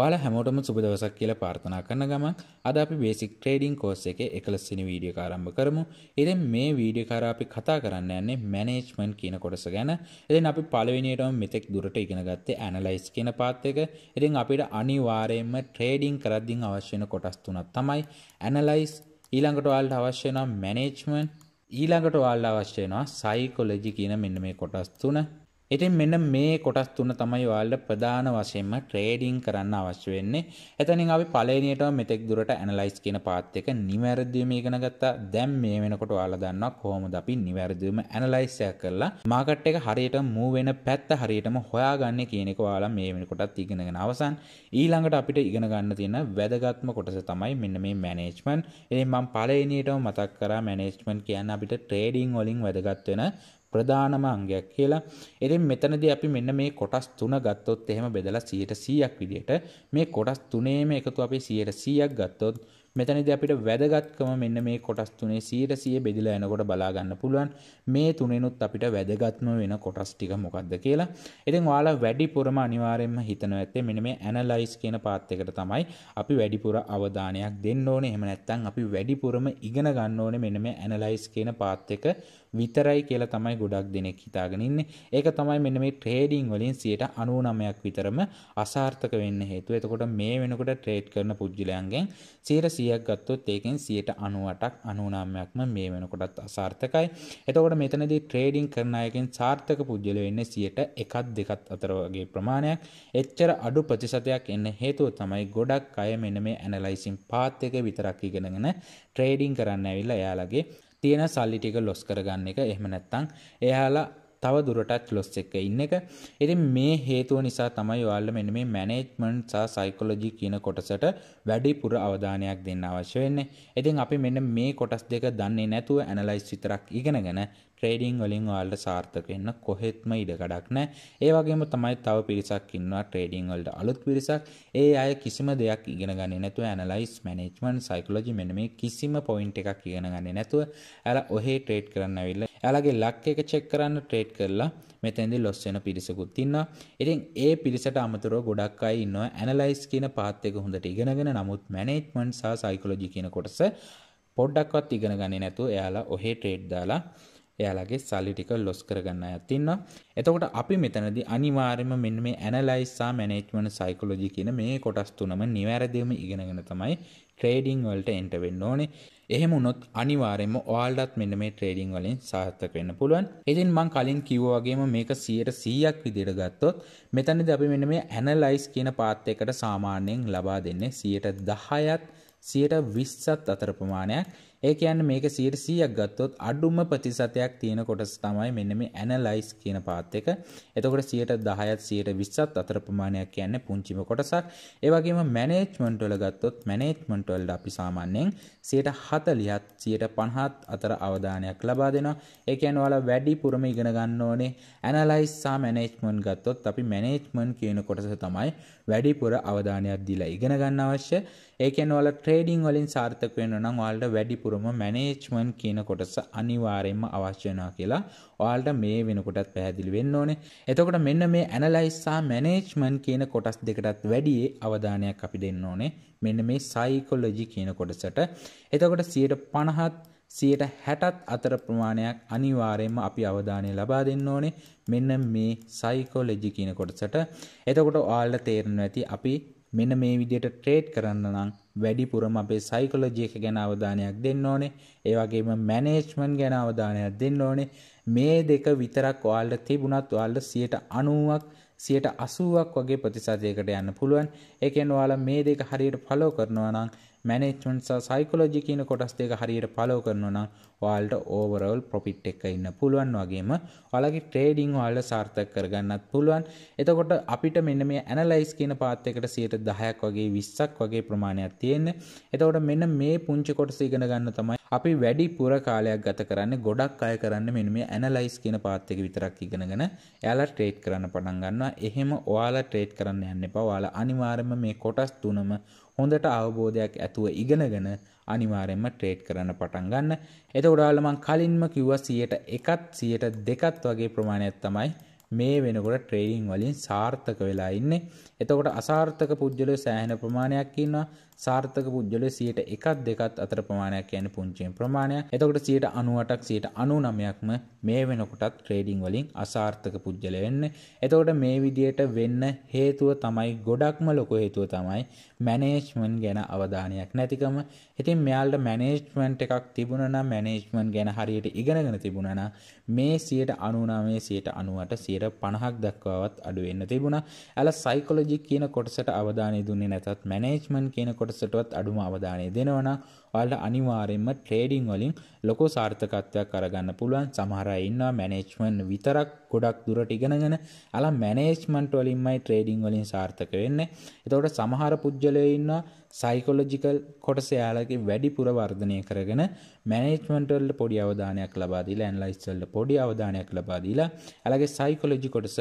ඔයාලා හැමෝටම සුබ දවසක් කියලා ප්‍රාර්ථනා කරන ගමන් අද අපි බේසික් ට්‍රේඩින් කෝස් එකේ 11 වෙනි වීඩියෝ එක ආරම්භ කරමු. ඉතින් මේ වීඩියෝ කාර අපි කතා කරන්න යන්නේ මැනේජ්මන්ට් කියන කොටස ගැන. ඉතින් අපි පළවෙනියටම මෙතෙක් දුරට ඉගෙන ගත්තේ ඇනලයිස් කියන පාත් එක. ඉතින් අපිට අනිවාර්යයෙන්ම ට්‍රේඩින් කරද්දී අවශ්‍ය වෙන කොටස් තුනක් තමයි ඇනලයිස් ඊළඟට ඔයාලට අවශ්‍ය වෙනවා මැනේජ්මන්ට් ඊළඟට ඔයාලට අවශ්‍ය වෙනවා සයිකොලොජි කියන මෙන්න මේ කොටස් තුන. ඉතින් මෙන්න මේ කොටස් තුන තමයි ඔයාලට ප්‍රධාන වශයෙන්ම ට්‍රේඩින් කරන්න අවශ්‍ය වෙන්නේ. එතනින් අපි පළවෙනියටම මෙතෙක් දුරට ඇනලයිස් කියන පාත් එක නිවැරදිවම ඉගෙන ගත්තා. දැන් මේ වෙනකොට ඔයාලා දන්නවා කොහොමද අපි නිවැරදිවම ඇනලයිස් එක කරලා මාකට් එක හරියට මූව් වෙන පැත්ත හරියටම හොයාගන්නේ කියන එක ඔයාලා මේ වෙනකොටත් ඉගෙනගෙන අවසන්. ඊළඟට අපිට ඉගෙන ගන්න තියෙන වැදගත්ම කොටස තමයි මෙන්න මේ මැනේජ්මන්ට්. ඉතින් මම පළවෙනියටම මතක් කරා මැනේජ්මන්ට් කියන්නේ අපිට ට්‍රේඩින් වලින් වැදගත් වෙන ප්‍රධානම අංගයක් කියලා. ඉතින් මෙතනදී අපි මෙන්න මේ කොටස් තුන ගත්තොත් එහෙම බෙදලා 100%ක් විදිහට මේ කොටස් තුනේම එකතු අපි 100%ක් ගත්තොත් මෙතනදී අපිට වැදගත්කම මෙන්න මේ කොටස් තුනේ 100% බෙදලා යනකොට බලා ගන්න පුළුවන් මේ තුනෙනුත් අපිට වැදගත්ම වෙන කොටස් ටික මොකක්ද කියලා. ඉතින් ඔයාලා වැඩිපුරම අනිවාර්යයෙන්ම හිතනවා ඇත්තේ මෙන්න මේ ඇනලයිස් කියන පාත් එකට තමයි අපි වැඩිපුර අවධානයක් දෙන්න ඕනේ. එහෙම නැත්නම් අපි වැඩිපුරම ඉගෙන ගන්න ඕනේ මෙන්න මේ ඇනලයිස් කියන පාත් එක විතරයි කියලා තමයි ගොඩක් දෙනෙක් හිතාගෙන ඉන්නේ. ඒක තමයි මෙන්න මේ ට්‍රේඩින් වලින් 99ක් විතරම අසාර්ථක වෙන්න හේතුව. එතකොට මේ වෙනකොට ට්‍රේඩ් කරන පුජ්‍යලයන්ගෙන් 100ක් ගත්තොත් ඒකෙන් 98ක් 99ක්ම මේ වෙනකොටත් අසාර්ථකයි. එතකොට මෙතනදී ට්‍රේඩින් කරන අයගෙන් සාර්ථක පුජ්‍යලය වෙන්නේ 101ක් 2ක් අතර වගේ ප්‍රමාණයක්. එච්චර අඩු ප්‍රතිශතයක් එන්න හේතුව තමයි ගොඩක් අය මෙන්න මේ ඇනලයිසින් පාත් එක විතරක් ඉගෙනගෙන ට්‍රේඩින් කරන්න ඇවිල්ලා එයාලගේ තියෙන සල්ලි ටික ලොස් කරගන්න එක එහෙම නැත්තම් එයාලා තව දුරටත් ලොස් එක ඉන්න එක. ඉතින් මේ හේතුව නිසා තමයි ඔයාලා මෙන්න මේ මැනේජ්මන්ට් සහ සයිකොලොජි කියන කොටසට වැඩිපුර අවධානයක් දෙන්න අවශ්‍ය වෙන්නේ. ඉතින් අපි මෙන්න මේ කොටස් දෙක දන්නේ නැතුව ඇනලයිස් විතරක් ඉගෙනගෙන ට්‍රේඩිං වලින් ඔයාලට සාර්ථක වෙන්න කොහෙත්ම ඉඩකඩක් නැහැ ඒ වගේම තමයි තව පිරිසක් ඉන්නවා ට්‍රේඩිං වලට අලුත් පිරිසක් ඒ අය කිසිම දෙයක් ඉගෙන ගන්නේ නැතුව ඇනලයිස් මැනේජ්මන්ට් සයිකොලොජි මෙන්න මේ කිසිම පොයින්ට් එකක් ඉගෙන ගන්නේ නැතුව ඇලා ඔහේ ට්‍රේඩ් කරන්න ඇවිල්ලා ඇලගේ ලක් එක චෙක් කරන්න ට්‍රේඩ් කරලා මෙතැන්දි ලොස් වෙන පිරිසකුත් ඉන්නවා ඉතින් ඒ පිරිසට අමතරව ගොඩක් අය ඉන්නවා ඇනලයිස් කියන පාත් එක හොඳට ඉගෙනගෙන නමුත් මැනේජ්මන්ට් සහ සයිකොලොජි කියන කොටස පොඩ්ඩක්වත් ඉගෙන ගන්නේ නැතුව එයාලා ඔහේ ට්‍රේඩ් දාලා එයාලගේ සල්ලි ටික ලොස් කරගන්න අයත් ඉන්නවා. එතකොට අපි මෙතනදී අනිවාර්යයෙන්ම මෙන්න මේ ඇනලයිස් සහ මැනේජ්මන්ට් සයිකොලොජි කියන මේ කොටස් තුනම නිවැරදිවම ඉගෙනගෙන තමයි ට්‍රේඩිං වලට එන්ටර් වෙන්න ඕනේ. එහෙම වුණොත් අනිවාර්යයෙන්ම ඔයාලටත් මෙන්න මේ ට්‍රේඩිං වලින් සාර්ථක වෙන්න පුළුවන්. ඉතින් මම කලින් කිව්වා වගේම මේක 100%ක් විදිහට ගත්තොත් මෙතනදී අපි මෙන්න මේ ඇනලයිස් කියන පාත් එකට සාමාන්‍යයෙන් ලබා දෙන්නේ 10%ත් 120ත් අතර ප්‍රමාණයක්. ඒ කියන්නේ මේක 100ක් ගත්තොත් අඩුම ප්‍රතිශතයක් තියෙන කොටස තමයි මෙන්න මේ ඇනලයිස් කියන පාත් එක. එතකොට 10%ත් 120ත් අතර ප්‍රමාණයක් කියන්නේ පුංචිම කොටසක්. ඒ වගේම මැනේජ්මන්ට් වල ගත්තොත් මැනේජ්මන්ට් වලට අපි සාමාන්‍යයෙන් 140ත් 150ත් අතර අවධානයක් ලබා දෙනවා. ඒ කියන්නේ ඔයාලා වැඩිපුරම ඉගෙන ගන්න ඕනේ ඇනලයිස් සහ මැනේජ්මන්ට් ගත්තොත් අපි මැනේජ්මන්ට් කියන කොටස තමයි වැඩිපුර අවධානයක් දීලා ඉගෙන ගන්න අවශ්‍ය. ඒ කියන්නේ ඔයාලා ට්‍රේඩින් වලින් සාර්ථක වෙන්න නම් ඔයාලට වැඩිපුරම මැනේජ්මන්ට් කියන කොටස අනිවාර්යයෙන්ම අවශ්‍ය වෙනවා කියලා ඔයාලට මේ වෙනකොටත් පැහැදිලි වෙන්න ඕනේ. එතකොට මෙන්න මේ ඇනලයිස් සහ මැනේජ්මන්ට් කියන කොටස් දෙකටත් වැඩියේ අවධානයක් අපි දෙන්න ඕනේ. මෙන්න මේ සයිකොලොජි කියන කොටසට. එතකොට 50ත් සියයට හැටත් අතර ප්‍රමාණයක් අනිවාර්යයෙන්ම අපි අවධානය ලබා දෙන්න ඕනේ මෙන්න මේ සයිකොලොජි කියන කොටසට. එතකොට ඔයාලට තේරෙනවා ඇති අපි මෙන්න මේ විදිහට ට්‍රේඩ් කරන්න නම් වැඩිපුරම අපේ සයිකොලොජි එක ගැන අවධානයක් දෙන්න ඕනේ. ඒ වගේම මැනේජ්මන්ට් ගැන අවධානයක් දෙන්න ඕනේ. මේ දෙක විතරක් ඔයාලට තිබුණත් ඔයාලට 90ක් සියට අසුවක් වගේ ප්‍රතිසාධයකට යන්න පුළුවන් එකෙන් ඔයාලා මේ දෙක හරියට පලෝ කරනවා නම් මැනේජ්මන්ට් සහ සයිකොලොජි කියන කොටස් දෙක හරියට ෆලෝ කරනවා නම් ඔයාලට ඕවරෝල් ප්‍රොෆිට් එක ඉන්න පුළුවන් වගේම ඔයාලගේ ට්‍රේඩින් ඔයාලට සාර්ථක කරගන්නත් පුළුවන්. එතකොට අපිට මෙන්න මේ ඇනලයිස් කියන පාත් එකට 10%ක් වගේ 20ක් වගේ ප්‍රමාණයක් තියෙන්නේ. එතකොට මෙන්න මේ පුංචි කොටස ඉගෙන ගන්න තමයි අපි වැඩි පුර කාලයක් ගත කරන්නේ ගොඩක් අය කරන්නේ මෙන්න මේ ඇනලයිස් කියන පාත් එක විතරක් ඉගෙනගෙන එයාලා ට්‍රේඩ් කරන්න පටන් ගන්නවා. එහෙම ඔයාලා ට්‍රේඩ් කරන්න යන්න එපා. ඔයාලා අනිවාර්යයෙන්ම මේ කොටස් තුනම හොඳට අවබෝධයක් ඇතුව ඉගෙනගෙන අනිවාරෙන්ම ට්‍රේට් කරන්න පටන් ගන්න එතකොඩාලමන් කලින්ම කිව්ව සියට එකත් සියට දෙකත් වගේ ප්‍රමාණයක් තමයි මේ වෙනකොට ට්‍රේඩිං වලින් සාර්ථක වෙලා ඉන්නේ එතකොට අසාර්ථක පුද්ගලය සෑහෙන ප්‍රමාණයක් ඉන්නවා සාර්ථක පුද්ගලය 101ක් දෙකත් අතර ප්‍රමාණයක් කියන්නේ පුංචිම ප්‍රමාණයක්. එතකොට 198ක් 199ක්ම මේ වෙනකොටත් ට්‍රේඩින් වලින් අසාර්ථක පුද්ගලය වෙන්නේ. එතකොට මේ විදියට වෙන්න හේතුව තමයි ගොඩක්ම ලොකු හේතුව තමයි මැනේජ්මන්ට් ගැන අවධානයක් නැතිකම. ඉතින් මෙයාලට මැනේජ්මන්ට් එකක් තිබුණා නම් මැනේජ්මන්ට් ගැන හරියට ඉගෙනගෙන තිබුණා නම් මේ 199 198 150ක් දක්වාවත් අඩු වෙන්න තිබුණා. ඇල සයිකොලොජි කියන කොටසට අවධානය දුන්නේ නැතත් මැනේජ්මන්ට් කියන කොට කොටසටවත් අඩුම අවධානය දෙනවනම් ඔයාලට අනිවාර්යයෙන්ම ට්‍රේඩින් වලින් ලොකෝ සාර්ථකත්වයක් අරගන්න පුළුවන්. සමහර අය ඉන්නවා මැනේජ්මන්ට් විතරක් ගොඩක් දුරට ඉගෙනගෙන අලා මැනේජ්මන්ට් වලින්මයි ට්‍රේඩින් වලින් සාර්ථක වෙන්නේ. එතකොට සමහර පුජ්‍යලයෝ ඉන්නවා සයිකොලොජිකල් කොටස යාලගේ වැඩි පුරවර්ධනය කරගෙන මැනේජ්මන්ටවල්ට පොඩි අවධානයක් ලබාදීලා ඇන්ලයිස්වල්ට පොඩි අවධානයක් ලබාදීලා ඇලගේ සයිකොලොජි කොටස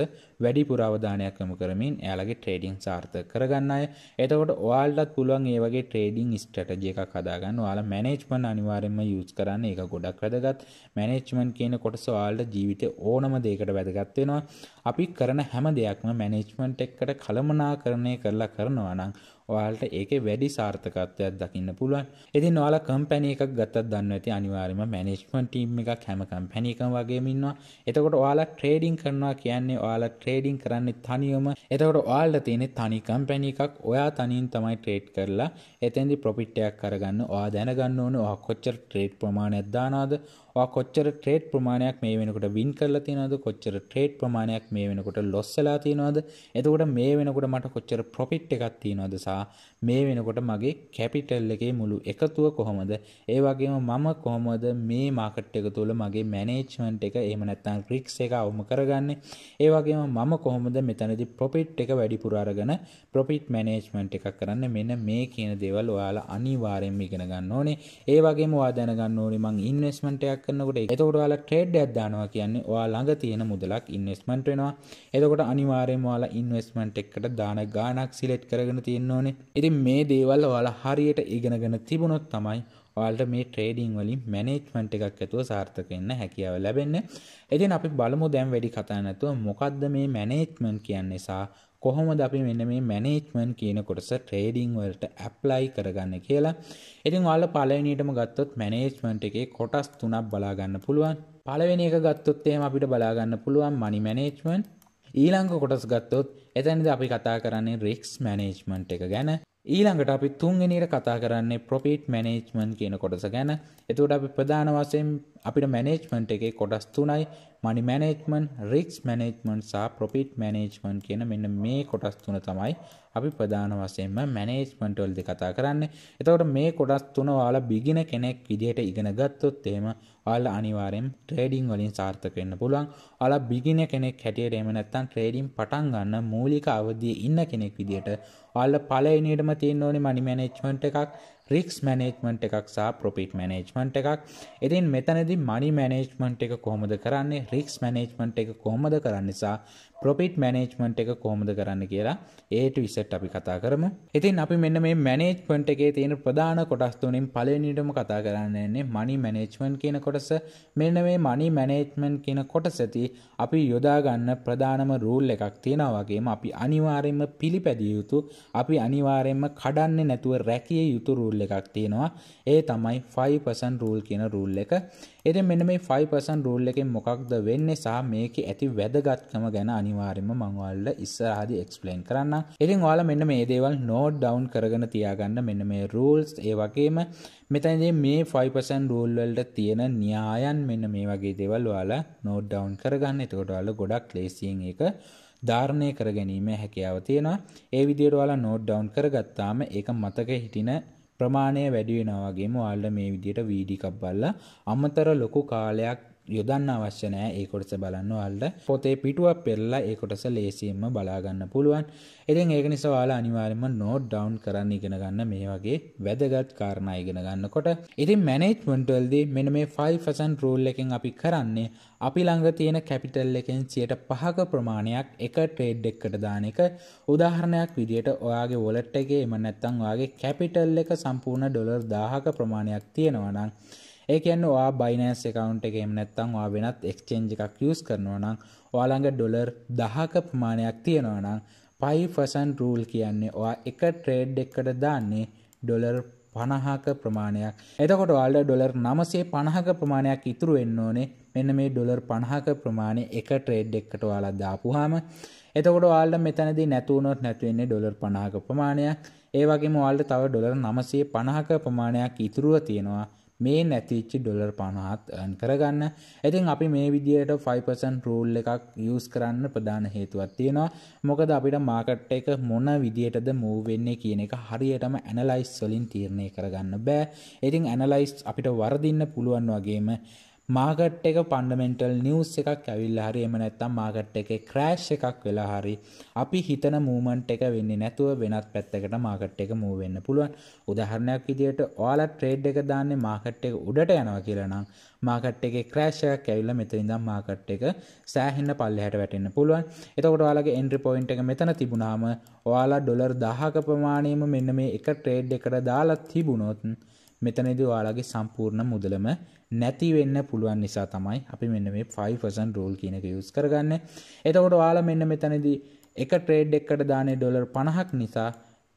වැඩි පුරාවධානයක් යොමු කරමින් එයාලගේ ට්‍රේඩිං සාර්ථ කරගන්න අය එතකොට ඔයාල්ටත් පුළුවන් ඒ වගේ ට්‍රේඩිං ස්ට්‍රටජිය එකක් හදාගන්න ඔයාලා මැනේජ්මන් අනිවාර්යෙන්ම යූස් කරන්න ඒක ගොඩක් වැදගත් මැනේජ්මන් කියන කොටස ඔයාලට ජීවිතේ ඕනම දෙයකට වැදගත් වෙනවා අපි කරන හැම දෙයක්ම මැනේජ්මන්ට් එක්කට කළමනාකරණය කරලා කරනවා නම් ඔයාලට ඒකේ වැඩි සාර්ථකත්වයක් දකින්න පුළුවන්. ඉතින් ඔයාලා කම්පැනි එකක් ගත්තත් දන්න ඇති අනිවාර්යයෙන්ම මැනේජ්මන්ට් ටීම් එකක් හැම කම්පැනි එකම වගේම ඉන්නවා. එතකොට ඔයාලා ට්‍රේඩින් කරනවා කියන්නේ ඔයාලා ට්‍රේඩින් කරන්නේ තනියම. එතකොට ඔයාලට තියෙන තනි කම්පැනි එකක් ඔයා තනියෙන් තමයි ට්‍රේඩ් කරලා එතෙන්දි ප්‍රොෆිට් එකක් කරගන්න ඔයා දැනගන්න ඕනේ ඔයා කොච්චර ට්‍රේඩ් ප්‍රමාණයක් දානවද ඔයා කොච්චර ට්‍රේඩ් ප්‍රමාණයක් මේ වෙනකොට වින් කරලා තියෙනවද කොච්චර ට්‍රේඩ් ප්‍රමාණයක් මේ වෙනකොට ලොස් වෙලා තියෙනවද එතකොට මේ වෙනකොට මට කොච්චර ප්‍රොෆිට් එකක් තියෙනවද සහ මේ වෙනකොට මගේ කැපිටල් එකේ මුළු එකතුව කොහොමද ඒ වගේම මම කොහොමද මේ මාකට් එක තුළ මගේ මැනේජ්මන්ට් එක එහෙම නැත්නම් රික්ස් එක අවම කරගන්නේ ඒ වගේම මම කොහොමද මෙතනදී ප්‍රොෆිට් එක වැඩිපුර අරගෙන ප්‍රොෆිට් මැනේජ්මන්ට් එකක් කරන්න මෙන්න මේ කියන දේවල් ඔයාලා අනිවාර්යයෙන්ම ඉගෙන ගන්න ඕනේ ඒ වගේම ඔයා දැනගන්න ඕනේ මං ඉන්වෙස්ට්මන්ට් එකක් කරනකොට එතකොට ඔයාලා ට්‍රේඩ් එකක් දානවා කියන්නේ ඔයා ළඟ තියෙන මුදලක් ඉන්වෙස්ට්මන්ට් වෙනවා එතකොට අනිවාර්යයෙන්ම ඔයාලා ඉන්වෙස්ට්මන්ට් එකකට දාන ගාණක් සිලෙක්ට් කරගෙන තියෙන්න ඕනේ ඉතින් ඉතින් මේ දේවල් ඔයාලා හරියට ඉගෙනගෙන තිබුණොත් තමයි ඔයාලට මේ ට්‍රේඩිං වලින් මැනේජ්මන්ට් එකක් ඇතුව සාර්ථක වෙන්න හැකියාව ලැබෙන්නේ. ඉතින් අපි බලමු දැන් වැඩි කතා නැතුව මොකද්ද මේ මැනේජ්මන්ට් කියන්නේ සහ කොහොමද අපි මෙන්න මේ මැනේජ්මන්ට් කියන කොටස ට්‍රේඩිං වලට ඇප්ලයි කරගන්න කියලා. ඉතින් ඔයාලා පළවෙනියටම ගත්තොත් මැනේජ්මන්ට් එකේ කොටස් තුනක් බලා ගන්න පුළුවන්. පළවෙනි එක ගත්තොත් එහෙම අපිට බලා ගන්න පුළුවන් මනි මැනේජ්මන්ට්. ඊළඟ කොටස් ගත්තොත් එතනදී අපි කතා කරන්නේ රිස්ක් මැනේජ්මන්ට් එක ගැන. ඊළඟට අපි තුන්ගෙනට කතා කරන්නේ ප්‍රොපිට් මැනේජ්මන් කියන කොටස ගැන එතුවට අපි ප්‍රධාන වසයෙන් අපිට මැනේජ්මන්ට් එකේ කොටස් තුනයි මනි මැනේජ්මන් රික්ස් මැනේජ්මන් සහ ප්‍රොපිට් මැනේජ්මන් කියන මෙන්න මේ කොටස් තුන තමයි අපි ප්‍රධාන වශයෙන්ම මැනේජ්මන්ටවල්ද කතා කරන්න එතවට මේ කොටස් තුන වාලා බිගෙන කෙනෙක් විදිහට ඉගෙන ගත්තොත් එහෙම ඔයාලා අනිවාර්යෙන් ට්‍රේඩිං වලින් සාර්ථක වෙන්න පුළුවන් ඔයාලා බිගින කෙනෙක් හැටියට එහෙම නැත්නම් ට්‍රේඩින් පටන් ගන්න මූලික අවධියේ ඉන්න කෙනෙක් විදිහට ඔයාලා පළවෙනියටම තියෙන්න ඕනේ මනි මැනේජ්මන්ට් එකක් රික්ස් මැනේජ්මන්ට් එකක් සහ ප්‍රොපිට් මැනේජ්මන්ට් එකක් ඉතින් මෙතනදි මනි මැනේජ්මන්ට් එක කොහොමද කරන්නේ රික්ස් මැනේජ්මන්ට් එක කොහොමද කරන්න නිසා ප්‍රොපිට් මැනේජ්මන්ට් එක කොහොමද කරන්න කියලා ඒට විසට් අපි කතා කරමු ඉතින් අපි මෙන්න මේ මැනේජ්මන්ට් එකේ තියෙන ප්‍රධාන කොටස් තුනින් පලනිටම කතා කරන්න එන්නේ මනි මැනේජ්මන්් කියන කොටස මෙන්න මේ මනි මැනේජ්මන්් කියන කොටසති අපි යොදාගන්න ප්‍රධානම රූල් එකක් තියෙන වගේම අපි අනිවාරෙන්ම පිළිපැදිය යුතු අපි අනිවාරෙන්ම කඩන්න නැතුව රැකිය යුතු රූල් එකක් තියෙනවා ඒ තමයි 5% රූල් කියන රූල් එක එති මෙන මේ 5පසන් රූල් එකෙන් මොකක්ද වෙන්න සහ මේක ඇති වැදගත්කම ගැන අනිවාරෙන්ම මංවල්ල ඉස්සරහදි එක්ස්පලේන් කරන්න ඉතින් වාල මෙන්න මේ දේවල් නෝඩ් ඩවන් කරගෙන තියාගන්න මෙන්න මේ රූල්ස් ඒ වගේම මෙතැන්දේ මේ 5පසන් රූල්වල්ට තියෙන න්‍යායන් මෙන්න මේ වගේ දේවල් වාල නෝඩ් ඩවන් කරගන්න එතකොටවාල ගොඩක් ලේසියෙන් එක ධාරණය කර ගැනීම හැකියාව තියෙනවා ඒ විදියට වාලා නෝඩ් ඩවන් කරගත්තාම ඒක මතක හිටින ප්‍රමාණය වැඩි වෙනවා වගේම ඔයාලා මේ විදියට වීඩියෝ එකක් බලලා අමතර ලොකු කාලයක් යොදන්න අවශ්‍ය නෑ ඒ කොටස බලන්න ඔයාලට පොතේ පිටුවක් පෙරලා ඒ කොටස ලේසියෙන්ම බලා ගන්න පුළුවන්. ඉතින් ඒක නිසා ඔයාලා අනිවාර්යයෙන්ම නෝට් ඩවුන් කරන්න ඉගෙන ගන්න මේ වගේ වැදගත් කාරණා ඉගෙන ගන්නකොට. ඉතින් මැනේජ්මන්ට් වලදී මෙන්න මේ 5% rule එකෙන් අපි කරන්නේ අපි ළඟ තියෙන කැපිටල් එකෙන් 5% ප්‍රමාණයක් එක ට්‍රේඩ් එකකට දාන එක. උදාහරණයක් විදියට ඔයාගේ wallet එකේ එම නැත්නම් ඔයාගේ කැපිටල් එක සම්පූර්ණ ඩොලර් 1000ක ප්‍රමාණයක් තියෙනවා නම් ඒකන්න වා බයිනස් එකකවන්් එකම නැත්තං වා වෙනත් එක්චෙන්ජ් එකක් ියස් කරනවා නම් ඔයාළඟ ඩොලර් දහක ප්‍රමාණයක් තියෙනවා නම් පයිෆසන් රූල් කියන්නේ ඔයා එක ට්‍රේඩ් එකට දාන්නේ ඩොලර් පණහාක ප්‍රමාණයක් එතකොට වාල්ඩ ඩොලර් නමසේ පණහක ප්‍රමාණයක් ඉතුරු වෙන්න ඕනේ මෙන්න මේ ඩොලර් පණහක ප්‍රමාණය එක ට්‍රේඩ් එකට වාලා දාපුහාම එතකොට වාල්ඩ මෙතැනදි නැතුවනොත් නැතිවෙන්නේ ඩොලර් පණහක ප්‍රමාණයක් ඒවගේ මවාල්ඩ තව ඩොලර් නමසේ පණහක ප්‍රමාණයක් ඉතුරුව තියෙනවා මේ නැතිච්චි ඩොලර් පනහත් ඇන් කරගන්න ඇතින් අපි මේ විදියට 5පසන් රූල් එකක් යස් කරන්න ප්‍රධාන හේතුවත් තියෙනවා මොකද අපිට මාකට් එක මොන විදියටද මූවෙන්නේ කියන එක හරියටම ඇනලයිස් වලින් තීරණය කරගන්න බෑ ඉතින් ඇනලයිස් අපිට වරදින්න පුළුවන් වගේම මාගට් එක පන්ඩමෙන්ටල් නිවස් එකක් ඇවිල් හරි එම නැත්තම් මාගට් එක ක්‍රෑශ් එකක් වෙලා හරි අපි හිතන මූමන්ට් එක වෙන්න නැතුව වෙනත් පැත්තකට මාගට් එක මූවෙන්න පුළුවන් උදහරණයක් විදියට ඕලා ට්‍රේඩ් එක දාන්නේ මාකට් එක උඩට යනවා කියලනම් මාකට් එක ක්‍රෑශයක් ඇවිල්ල මෙතනිදම් මාකට් එක සෑහෙන්න පල්ලෙහට වැටන්න පුළුවන් එතකොට ඔයාලගේ එන්ට්‍රි පොයින්ට් එක මෙතන තිබුණාම ඔයාලා ඩොලර් දහක ප්‍රමාණයම මෙන්න මේ එක ට්‍රේඩ් එකට දාලත් තිබුණොත් මෙතනදී ඔයාලගේ සම්පූර්ණ මුදලම නැති වෙන්න පුළුවන් නිසා තමයි අපි මෙන්න මේ 5% rule කියන එක use කරගන්නේ. එතකොට ඔයාලා මෙන්න මෙතනදී එක ට්‍රේඩ් එකකට දාන්නේ ඩොලර් 50ක් නිසා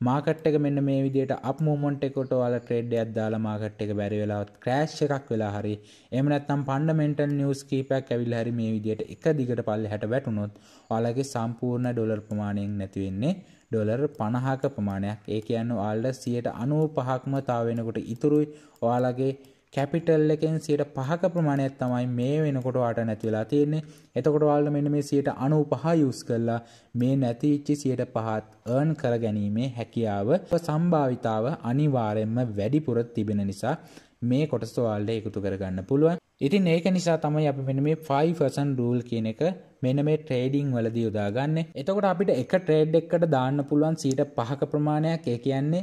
මාකට් එක මෙන්න මේ විදිහට අප් මූවමන්ට් එකකට ඔයාලා ට්‍රේඩ් එකක් දාලා මාකට් එක බැරි වෙලාවත් ක්‍රෑෂ් එකක් වෙලා හරි එහෙම නැත්නම් ෆන්ඩමෙන්ටල් නිවුස් කීපයක් ඇවිල්ලා හරි මේ විදිහට එක දිගට පල්ලෙහාට වැටුනොත් ඔයාලගේ සම්පූර්ණ ඩොලර් ප්‍රමාණයෙන් නැති වෙන්නේ ඩොලර් 50ක ප්‍රමාණයක්. ඒ කියන්නේ ඔයාලට 95%ක්ම තා වෙනකොට ඉතුරුයි. ඔයාලගේ කැපිටල් එකෙන් 5%ක ප්‍රමාණයක් තමයි මේ වෙනකොට ඔයාලට නැති වෙලා තියෙන්නේ. එතකොට ඔයාලට මෙන්න මේ 95 යූස් කරලා මේ නැතිච්ච 5%ත් earn කරගැනීමේ හැකියාව සම්භාවිතාව අනිවාර්යයෙන්ම වැඩිපුර තිබෙන නිසා මේ කොටස ඔයාලට එකතු කරගන්න පුළුවන්. ඉතින් ඒක නිසා තමයි අපි මෙන්න මේ 5% rule කියන එක මෙන්න මේ ට්‍රේඩින් වලදී යොදාගන්නේ. එතකොට අපිට එක ට්‍රේඩ් එකකට දාන්න පුළුවන් සීට 5ක ප්‍රමාණයක්. ඒ කියන්නේ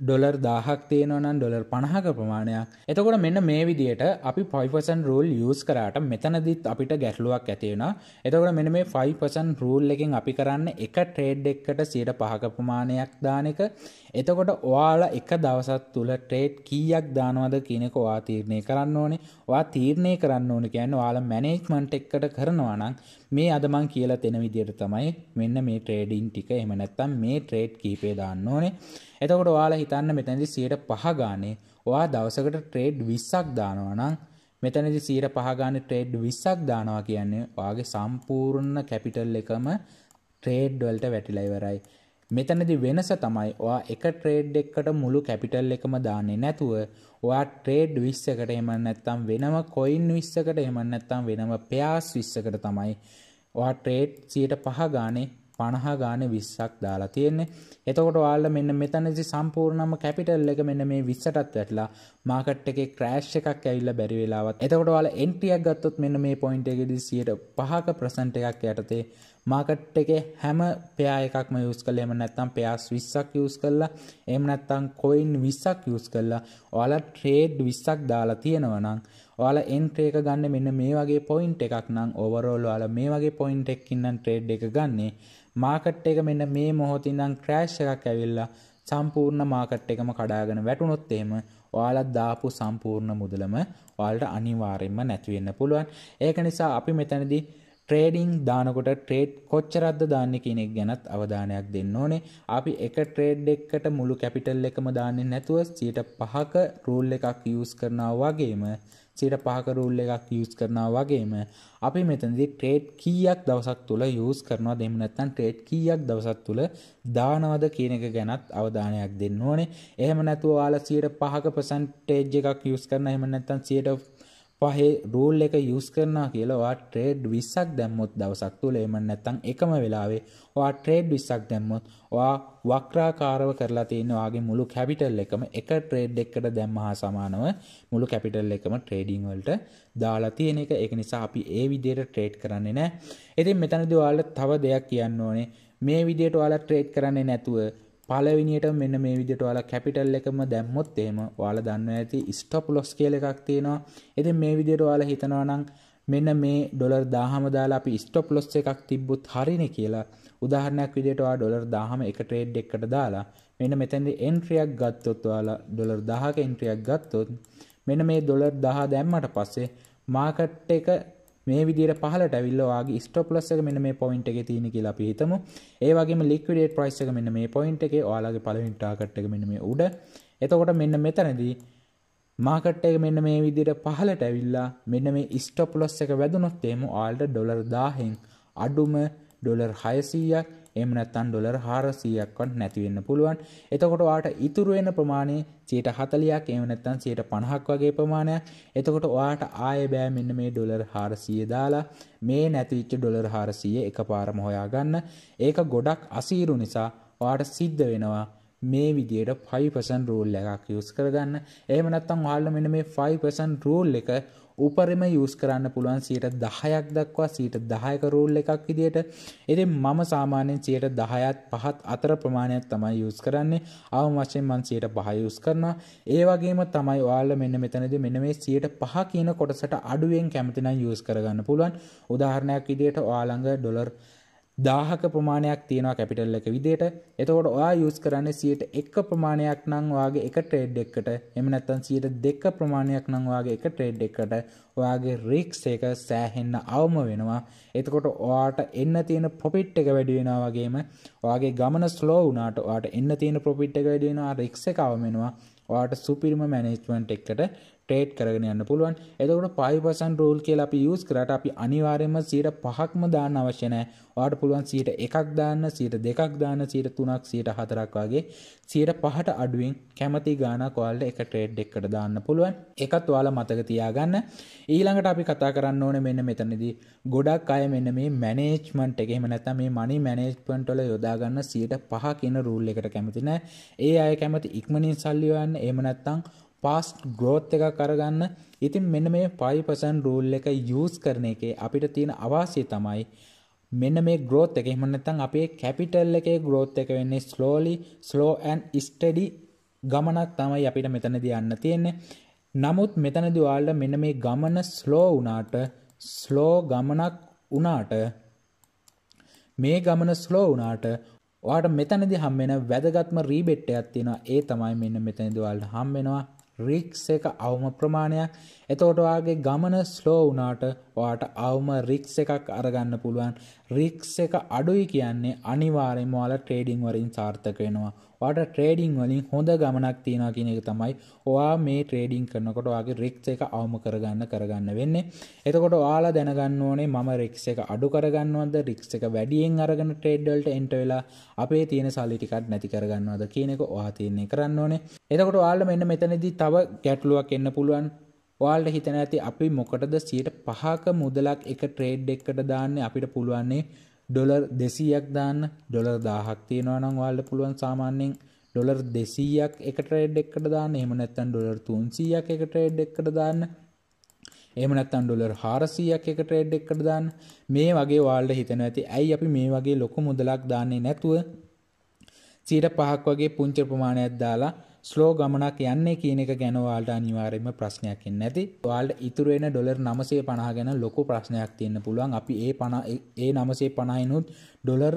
ඩොලර් දාහක් තියෙනවනන් ඩොලර් පණහක ප්‍රමාණයක් එතකොට මෙන්න මේ විදියට අපි පොයිපසන් රූල් යස් කරට මෙතනදිත් අපිට ගැටලුවක් ඇතිවෙන එතකොට මෙන මේ ෆයිපසන් රූල් එකින් අපි කරන්න එක ට්‍රේඩ් එක්කට සීට පහක ප්‍රමාණයක් දානක එතකොට ඔයාලා එක දවසත් තුළ ට්‍රේඩ් කීයක් දානවද කියනෙක වාතීරණය කරන්න ඕනේ ඔයා තීරණය කරන්න ඕන කියන්නේ ඔයාලා මැනේජ්මන්ට් එක්කට කරනවා නම් මේ අද මං කියලා දෙන විදියට තමයි මෙන්න මේ ට්‍රේඩින් ටික එහෙම නැත්නම් මේ ට්‍රේඩ් කීපේ දාන්න ඕනේ. එතකොට ඔයාලා හිතන්න මෙතනදී 105 ගානේ ඔයා දවසකට ට්‍රේඩ් 20ක් දානවා නම් මෙතනදී 105 ගානේ ට්‍රේඩ් 20ක් දානවා කියන්නේ ඔයාගේ සම්පූර්ණ කැපිටල් එකම ට්‍රේඩ් වලට වැටිලා ඉවරයි. මෙතනදි වෙනස තමයි ඔයා එක ට්‍රේඩ් එකට මුළු කැපිටල් එකම දාන්නේ නැතුව ඔයා ට්‍රේඩ් විස්සකට එම නැත්තම් වෙනම කොයින් විස්සකට එම නැත්තම් වෙනම ප්‍යාස් විස්සකට තමයි ඔයා ට්‍රේඩ් සියට පහ ගානේ පණහා ගාන විස්සක් දාලා තියෙන්නේ එතකොට වාල්ල මෙන්න මෙතනදි සම්පූර්ණම කැපිටල් එක මෙන්න මේ විස්සටත් වැටලා මාකට් එකේ ක්‍රෑශ් එකක් ඇවිල්ලා බැරි වෙලාවත් එතකොට වාල එන්ට්‍රියක් ගත්තොත් මෙන්න මේ පොයින්ට් එකේදී 105ක ප්‍රසන්ට් එකක් යටතේ මාකට් එකේ හැම පෙයා එකක්ම යූස් කළේ එහෙම නැත්නම් පෙයාස් 20ක් යූස් කළා එහෙම නැත්නම් කොයින් 20ක් යූස් කළා ඔයාලා ට්‍රේඩ් 20ක් දාලා තියෙනවා නම් ඔයාලා එන්ට්‍රේ එක ගන්න මෙන්න මේ වගේ පොයින්ට් එකක් නම් ඕවරෝල් ඔයාලා මේ වගේ පොයින්ට් එකකින් නම් ට්‍රේඩ් එක ගන්නේ මාකට් එක මෙන්න මේ මොහොතේ ඉඳන් ක්‍රෑෂ් එකක් ඇවිල්ලා සම්පූර්ණ මාකට් එකම කඩාගෙන වැටුනොත් එහෙම ඔයාලා දාපු සම්පූර්ණ මුදලම ඔයාලට අනිවාර්යෙන්ම නැති වෙන්න පුළුවන්. ඒක නිසා අපි මෙතනදී ට්‍රේඩිං දානකොට ට්‍රේඩ් කොච්චරක්ද දාන්නේ කියන එක ගැනත් අවධානයක් දෙන්න ඕනේ. අපි එක ට්‍රේඩ් එකකට මුළු කැපිටල් එකම දාන්නේ නැතුව 5ක රූල් එකක් යූස් කරනවා වගේම සිට පහකරූල් එකක් යස් කරනා වගේම අපි මෙතනදි ට්‍රේට් කීයක් දවසක් තුළ යස් කරනවා දෙම නැත්තන් ට්‍රේට් කීයක් දවසක් තුළ දානවද කියන එක ගැනත් අවධානයක් දෙන්න ඕනේ එහම නැතුව වාල සියට පහක පසන්ටේජ් එකක් යස් කරන එහම නැත්තන් සියට පහේ රූල් එක යස් කරනා කියලා ට්‍රේඩ් විස්සක් දැම්මොත් දවසක් තුළ එම නැත්තං එකම වෙලාවේ වා ට්‍රේඩ් විස්සක් දැම්මොත් වා වක්‍රාකාරව කරලා තියෙනවාගේ මුළු කැපිටල් එකම එක ට්‍රේඩ් එකට දැම්ම හා සමානව මුළු කැපිටල් එකම ට්‍රේඩිං වලට දාලා තියෙන එක ඒක නිසා අපි ඒ විදියට ට්‍රේඩ් කරන්නේ නෑ ඉතින් මෙතනදී ඔයාලට තව දෙයක් කියන්න ඕනේ මේ විදියට ඔයාලා ට්‍රේඩ් කරන්නේ නැතුව පලවිනිට මෙන්න මේ විදිට ඔයාලා කැපිටල් එකම දැම්මොත් එහෙම ඔයාලා දන්න ඇති ස්ටොප් ලොස් කියල එකක් තියෙනවා එති මේ විදියට ඔයාලා හිතනවා නම් මෙන්න මේ ඩොලර් දාහම දාලා අපි ස්ටොප් ලොස් එකක් තිබ්බුත් හරින කියලා උදාහරණයක් විදිටවා ඩොලර් දාහම එක ට්‍රේඩ් එකට දාලා මෙන්න මෙතැන්දි එන්ට්‍රියක් ගත්තොත් යාලා ඩොලර් දහක එන්ට්‍රියක් ගත්තොත් මෙන්න මේ ඩොලර් දහ දැම්මට පස්සේ මාකට් එක මේ විදිර පහලට ඇවිල්ලවාගේ ස්ටොප්ලස් එක මෙන්න මේ පොයින්ට් එක තියෙන කියලා අපි හිතමු ඒ වගේම ලික්විඩේට් ප්‍රයිස් එක මෙන්න මේ පොයින්ට් එකේ ඔයාලගේ පළවෙනි ටාගට් එක මෙන්න මේ උඩ එතකොට මෙන්න මෙතනදී මාකට් එක මෙන්න මේ විදිහට පහලට ඇවිල්ලා මෙන්න මේ ස්ටොප්ලොස් එක වැදුනොත් එහෙම ඔයාලට ඩොලර් 1000න් අඩුම ඩොලර් 600ක් එම නැත්තන් ඩොලර් හාරසීයක්වත් නැතිවෙන්න පුළුවන් එතකොට වාට ඉතුරුවෙන ප්‍රමාණය සයට හතලයක් එම නැත්තන් සයට පණහක් වගේ ප්‍රමාණයක් එතකොට වාට ආය බෑ මෙන්න මේ ඩොලර් හාරසිය දාලා මේ නැතිවිච්ච ඩොලර් හාරසිය එක පාරම හොයා ගන්න ඒක ගොඩක් අසීරු නිසා වාට සිද්ධ වෙනවා මේ විදියට 5% රූල් එකක් යුස් කරගන්න එහෙම නැත්නම් ඔයාලා මෙන්න මේ 5% රූල් එක උපරිම යස් කරන්න පුළුවන් සියට දහයක් දක්වා සිට දහයකරූල් එකක් විදියට එති මම සාමාන්‍යෙන් සියට දහයත් පහත් අතර ප්‍රමාණයක් තමයි යස් කරන්නේ අවම වශයෙන් මන් සියට පහයුස් කරනවා ඒවගේම තමයි වාල මෙන්න මෙතනද මෙන මේ සියට පහ කියන කොටසට අඩුවෙන් කැමතිනම් යස් කරගන්න පුළුවන් උදාහරණයක් විදියට වාළඟ ඩොලර් දාහක ප්‍රමාණයක් තියෙනවා කැපිටල් එක විදියට එතකොට ඔයා යූස් කරන්නේ සියයට එක ප්‍රමාණයක් නම් ඔයාගේ එක ට්‍රේඩ් එකකට එහෙම නැත්නම් සියයට දෙක ප්‍රමාණයක් නම් ඔයාගේ එක ට්‍රේඩ් එකකට ඔයාගේ රික්ස් එක සෑහෙන්න අවම වෙනවා එතකොට ඔයාට එන්න තියෙන ප්‍රොෆිට් එක වැඩි වෙනවා වගේම ඔයාගේ ගමන ස්ලෝ වුණාට ඔයාට එන්න තියෙන ප්‍රොෆිට් එක වැඩි වෙනවා රික්ස් එක අවම වෙනවා ඔයාට සුපිරිම මැනේජ්මන්ට් එකකට ට්‍රේට් කරගෙන යන්න පුළුවන් එතකොට 5% රූල් කියලා අපි යූස් කරාට අපි අනිවාර්යයෙන්ම 5%ක්ම දාන්න අවශ්‍ය නැහැ. ඔයාලට පුළුවන් 1%ක් දාන්න, 2%ක් දාන්න, 3%ක්, 4%ක් වගේ 5%ට අඩුවෙන් කැමති ගාණක් ඔයාලට එක ට්‍රේඩ් එකකට දාන්න පුළුවන්. ඒකත් ඔයාලා මතක තියාගන්න. ඊළඟට අපි කතා කරන්න ඕනේ මෙන්න මෙතනදී ගොඩක් අය මෙන්න මේ මැනේජ්මන්ට් එක එහෙම නැත්නම් මේ මනි මැනේජ්මන්ට් වල යොදා ගන්න 5% කියන රූල් එකට කැමති නැහැ. ඒ අය කැමති ඉක්මනින් සල්ලි හොයන්න, එහෙම නැත්නම් පාස්ට් ග්‍රෝත් එක කරගන්න ඉතින් මෙන්න මේ 5% රූල් එක යූස් කරන එකේ අපිට තියෙන අවාසිය තමයි මෙන්න මේ growth එක එහෙම නැත්නම් අපේ capital එකේ growth එක වෙන්නේ slowly slow and steady ගමනක් තමයි අපිට මෙතනදී යන්න තියෙන්නේ. නමුත් මෙතනදී ඔයාලට මෙන්න මේ ගමන slow වුණාට slow ගමනක් වුණාට මේ ගමන slow වුණාට ඔයාට මෙතනදී හම්බ වෙන වැදගත්ම රීබෙට් එකක් තියෙනවා. ඒ තමයි මෙන්න මෙතනදී ඔයාලට හම්බ වෙනවා රික්ස් එක අවම ප්‍රමාණයක් එතකොට ඔයාගේ ගමන ස්ලෝ වුණාට ඔයාට අවම රික්ස් එකක් අරගන්න පුළුවන්. රික්ස් එක අඩුයි කියන්නේ අනිවාර්යයෙන්ම ඔයාලා ට්‍රේඩින් වලින් සාර්ථක වෙනවා. ඔයාට ට්‍රේඩින් වලින් හොඳ ගමනක් තියනවා කියන එක තමයි ඔයා මේ ට්‍රේඩින් කරනකොට ඔයාගේ රික්ස් එක අවම කරගන්න කරගන්න වෙන්නේ. එතකොට ඔයාලා දැනගන්න ඕනේ මම රික්ස් එක අඩු කරගන්නවද රික්ස් එක වැඩියෙන් අරගෙන ට්‍රේඩ් වලට එන්ට වෙලා අපේ තියෙන සල්ලි ටිකක් නැති කරගන්නවද කියන එක ඔයා තීරණය කරන්න ඕනේ. එතකොට ඔයාලා මෙන්න මෙතනදී තව ගැටලුවක් එන්න පුළුවන්. ඔයාලට හිතන ඇති අපි මොකටද සියට පහක මුදලක් එක ට්‍රේඩ් එකට දාන්න අපිට පුළුවන්නේ ඩොලර් දෙසීයක් දාන්න ඩොලර් දාහක් තියෙනවනම් වාල්ට පුළුවන් සාමාන්‍යයෙන් ඩොලර් දෙසීයක් එක ට්‍රේඩ් එකට දාන්න එහම නැත්තන් ඩොලර් තුන්සීයක් එක ට්‍රේඩ් එකට දාන්න එම නැත්තන් ඩොලර් හාරසීයක් එක ට්‍රේඩ් එකට දාන්න මේ වගේ වාල්ට හිතන ඇති ඇයි අපි මේ වගේ ලොකු මුදලක් දාන්නේ නැතුව සීට පහක් වගේ පුංච ප්‍රමාණයක් දාලා ස්ලෝ ගමනක් යන්නේ කියන එක ගැන ඔයාලට අනිවාර්යයෙන්ම ප්‍රශ්නයක් එන්නේ නැති. ඔයාලට ඉතුරු වෙන ඩොලර් 950 ගැන ලොකු ප්‍රශ්නයක් තියෙන්න පුළුවන්. අපි ඒ 50 ඒ 950 නුත් ඩොලර්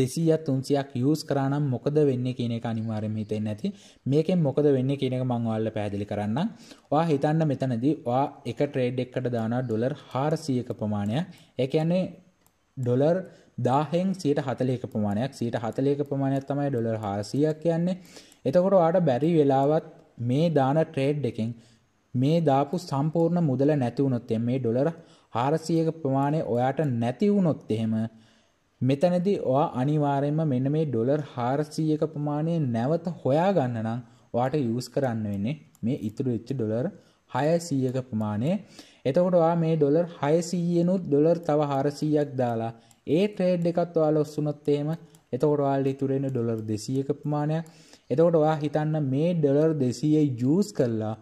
200ක් 300ක් යූස් කරා නම් මොකද වෙන්නේ කියන එක අනිවාර්යයෙන්ම හිතෙන්න ඇති. මේකෙන් මොකද වෙන්නේ කියන එක මම ඔයාලට පැහැදිලි කරන්නම්. ඔයා හිතන්න මෙතනදී ඔයා එක ට්‍රේඩ් එකකට දානවා ඩොලර් 400ක ප්‍රමාණයක්. ඒ කියන්නේ ඩොලර් දාහෙන් සයට හතලයක ප්‍රමාණයක් සයට හතලයක ප්‍රමාණයක් තමයි ඩොලර් හාසියක් කියන්නේ එතකොට ඔයාට බැරි වෙලාවත් මේ දාන ට්‍රේඩ් එකෙන් මේ දාපු සම්පූර්ණ මුදල නැති වුණොත් මේ ඩොලර් 400ක ප්‍රමාණය ඔයාට නැති වුණොත් එහෙම මෙතනදී ඔයා අනිවාර්යයෙන්ම මෙන්න මේ ඩොලර් 400ක ප්‍රමාණය නැවත හොයා ගන්න නම් ඔයාට යූස් කරන්න වෙන්නේ මේ ඉතුරු වෙච්ච ඩොලර් 600ක ප්‍රමාණය. එතකොට ඔයා මේ ඩොලර් 600 නුත් ඩොලර් තව 400ක් දාලා ඒ ට්‍රේඩ් එකත් ඔයාලා ඔස්සුනොත් එහෙම එතකොට ඔයාලට ඉතුරු වෙන ඩොලර් 200ක ප්‍රමාණයක්. එතකොට ඔයා හිතන්න මේ ඩොලර් දෙසීය යස් කරලා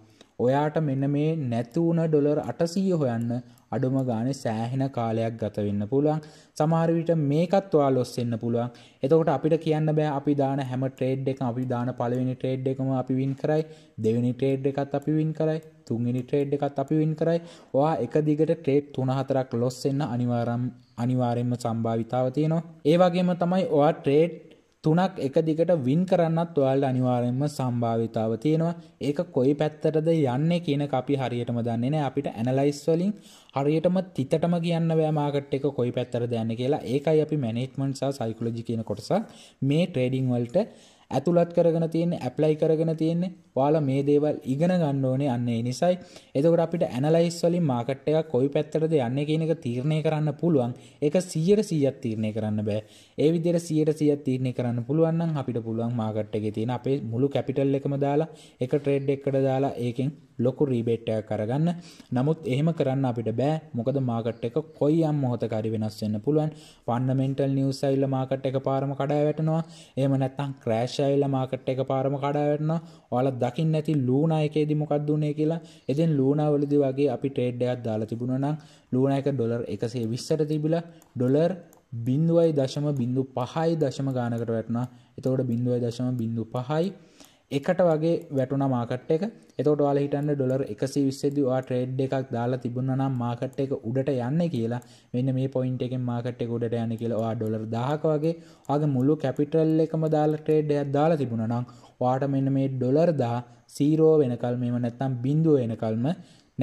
ඔයාට මෙන්න මේ නැතිවුණ ඩොලර් අටසීය හොයන්න අඩුම ගානේ සෑහෙන කාලයක් ගත වෙන්න පුළුවන් සමහර විට මේකත් ඔයා ලොස් වෙන්න පුළුවන් එතකොට අපිට කියන්න බෑ අපි දාන හැම ට්‍රේඩ් එකම අපි දාන පළවෙනි ට්‍රේඩ් එකම අපි වින් කරයි දෙවෙනි ට්‍රේඩ් එකත් අපි වින් කරයි තුන්වෙනි ට්‍රේඩ් එකත් අපි වින් කරයි ඔයා එක දිගට ට්‍රේඩ් 3 4ක් ලොස් වෙන්න අනිවාර්යම් අනිවාර්යෙන්ම සම්භාවිතාව තියෙනවා ඒ වගේම තමයි ඔයා ට්‍රේඩ් තුනක් එක දිගට වින් කරන්නත් ඔයාලට අනිවාර්යෙන්ම සම්භාවිතාව තියෙනවා. ඒක කොයි පැත්තටද යන්නේ කියන එක අපි හරියටම දන්නේ නැහැ. අපිට ඇනලයිස් වලින් හරියටම තිතටම කියන්න බෑ මාකට් එක කොයි පැත්තටද යන්නේ කියලා. ඒකයි අපි මැනේජ්මන්ට් සහ සයිකොලොජි කියන කොටස මේ ට්‍රේඩිං වලට ඇතුළත් කරගෙන තියෙන්නේ ඇප්ලයි කරගෙන තියෙන්නේ ඔයාලා මේ දේවල් ඉගෙන ගන්න ඕනේ අන්න ඒ නිසයි එතකොට අපිට ඇනලයිස් වලින් මාකට් එකක් කොයි පැත්තටද යන්නේ කියන එක තීරණය කරන්න පුළුවන් ඒක 100ට 100ක් තීරණය කරන්න බෑ ඒ විදිහට 100ට 100ක් තීරණය කරන්න පුළුවන් නම් අපිට පුළුවන් මාකට් එකේ තියෙන අපේ මුළු කැපිටල් එකම දාලා එක ට්‍රේඩ් එකකට දාලා ඒකෙන් ලොකු රීබේට්ටයක් කරගන්න නමුත් එහෙම කරන්න අපිට බෑ මොකද මාකට් එක කොයි අම් මොහොතකරි වෙනස් වෙන්න පුළුවන් ෆන්ඩමෙන්ටල් නිවස් ඇවිල්ලා මාකට් එක පාරම කඩා වැටෙනවා එහෙම නැත්නම් ක්‍රෑෂ් ඇවිල්ලා මාකට් එක පාරම කඩා වැටෙනවා ඔයාලා දකින්න ඇති ලූනා එකේදී මොකක්ද උනේ කියලා ඉතින් ලූනා වලදී වගේ අපි ට්‍රේඩ් එකක් දාලා තිබුණා නම් ලූනා එක ඩොලර් 120ට තිබිලා ඩොලර් බිඳුවයි දශම බිඳු පහයි දශම ගානකට වැටුණා එතකොට බිඳුවයි දශම බිඳු පහයි එකට වගේ වැටුන මාකට එක එතකොට ඔයාලා හිතන්න ඩොලර් 120දී ඔයා ට්‍රේඩ් එකක් දාලා තිබුණා නම් මාකට් එක උඩට යන්නේ කියලා මෙන්න මේ පොයින්ට් එකෙන් මාකට් එක උඩට යන්නේ කියලා ඔයා ඩොලර් 1000ක වගේ ඔයාගේ මුළු කැපිටල් එකම දාලා ට්‍රේඩ් එකක් දාලා තිබුණා නම් ඔයාට මෙන්න මේ ඩොලර් 1000 සීරෝ වෙනකල් මේව නැත්තම් බිඳුව වෙනකල්ම